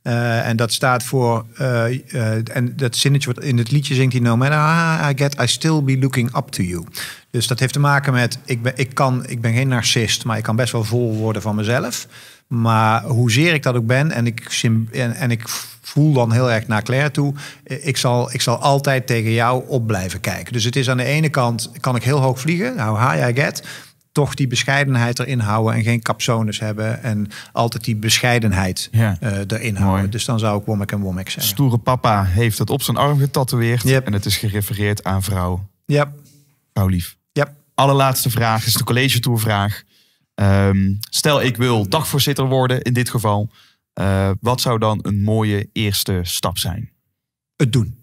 Eh, en dat staat voor, eh, en dat zinnetje wat in het liedje zingt hij, no matter how I get, I still be looking up to you. Dus dat heeft te maken met, ik ben, ik kan, ik ben geen narcist, maar ik kan best wel vol worden van mezelf. Maar hoezeer ik dat ook ben en ik, en, ik voel dan heel erg naar Claire toe. Ik zal, ik zal altijd tegen jou op blijven kijken. Dus het is aan de ene kant, kan ik heel hoog vliegen, How nou, high I get. Toch die bescheidenheid erin houden en geen capsones hebben. En altijd die bescheidenheid eh, erin houden. Dus dan zou ik Womack en Womack zijn. Stoere papa heeft het op zijn arm getatoeëerd. En het is gerefereerd aan vrouw. Ja. Yep. Vrouw lief. Yep. Allerlaatste vraag is de college vraag. Ehm, stel, ik wil dagvoorzitter worden in dit geval. Eh, wat zou dan een mooie eerste stap zijn? Het doen.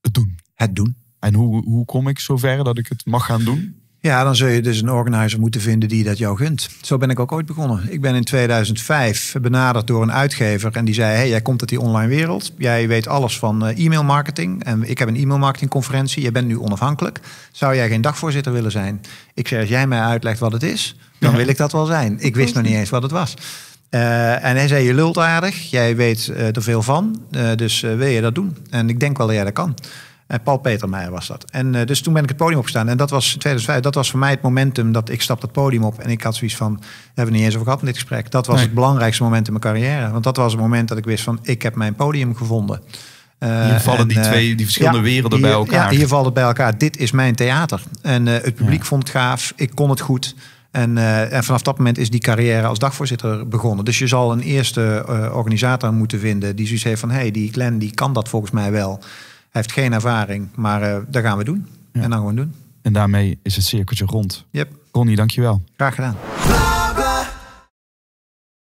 Het doen. Het doen. En hoe, hoe kom ik zover dat ik het mag gaan doen? Ja, dan zul je dus een organizer moeten vinden die dat jou gunt. Zo ben ik ook ooit begonnen. Ik ben in 2005 benaderd door een uitgever en die zei: Hey, jij komt uit die online wereld. Jij weet alles van eh, e-mail marketing. En ik heb een e-mail Jij bent nu onafhankelijk. Zou jij geen dagvoorzitter willen zijn? Ik zei: Als jij mij uitlegt wat het is, dan wil ik dat wel zijn. Ik wist nog niet eens wat het was. Eh, en hij zei, je lult aardig, jij weet uh, er veel van, dus wil je dat doen? En ik denk wel dat jij dat kan. Eh, Paul Petermeijer was dat. En eh, dus toen ben ik het podium opgestaan. En dat was 2005. Dat was voor mij het momentum dat ik stap dat podium op. En ik had zoiets van, we hebben niet eens over gehad in dit gesprek. Dat was het belangrijkste moment in mijn carrière. Want dat was het moment dat ik wist van, ik heb mijn podium gevonden. Eh, hier vallen die twee, die verschillende werelden bij elkaar. Ja, hier valt het bij elkaar. Dit is mijn theater. En het publiek vond het gaaf. Ik kon het goed. En, en, vanaf dat moment is die carrière als dagvoorzitter begonnen. Dus je zal een eerste organisator moeten vinden die zoiets heeft van... hé, hey, die Glenn die kan dat volgens mij wel heeft geen ervaring, maar uh, dat gaan we doen. En dan gewoon doen. En daarmee is het cirkeltje rond. Yep. Ronnie, dankjewel. Graag gedaan.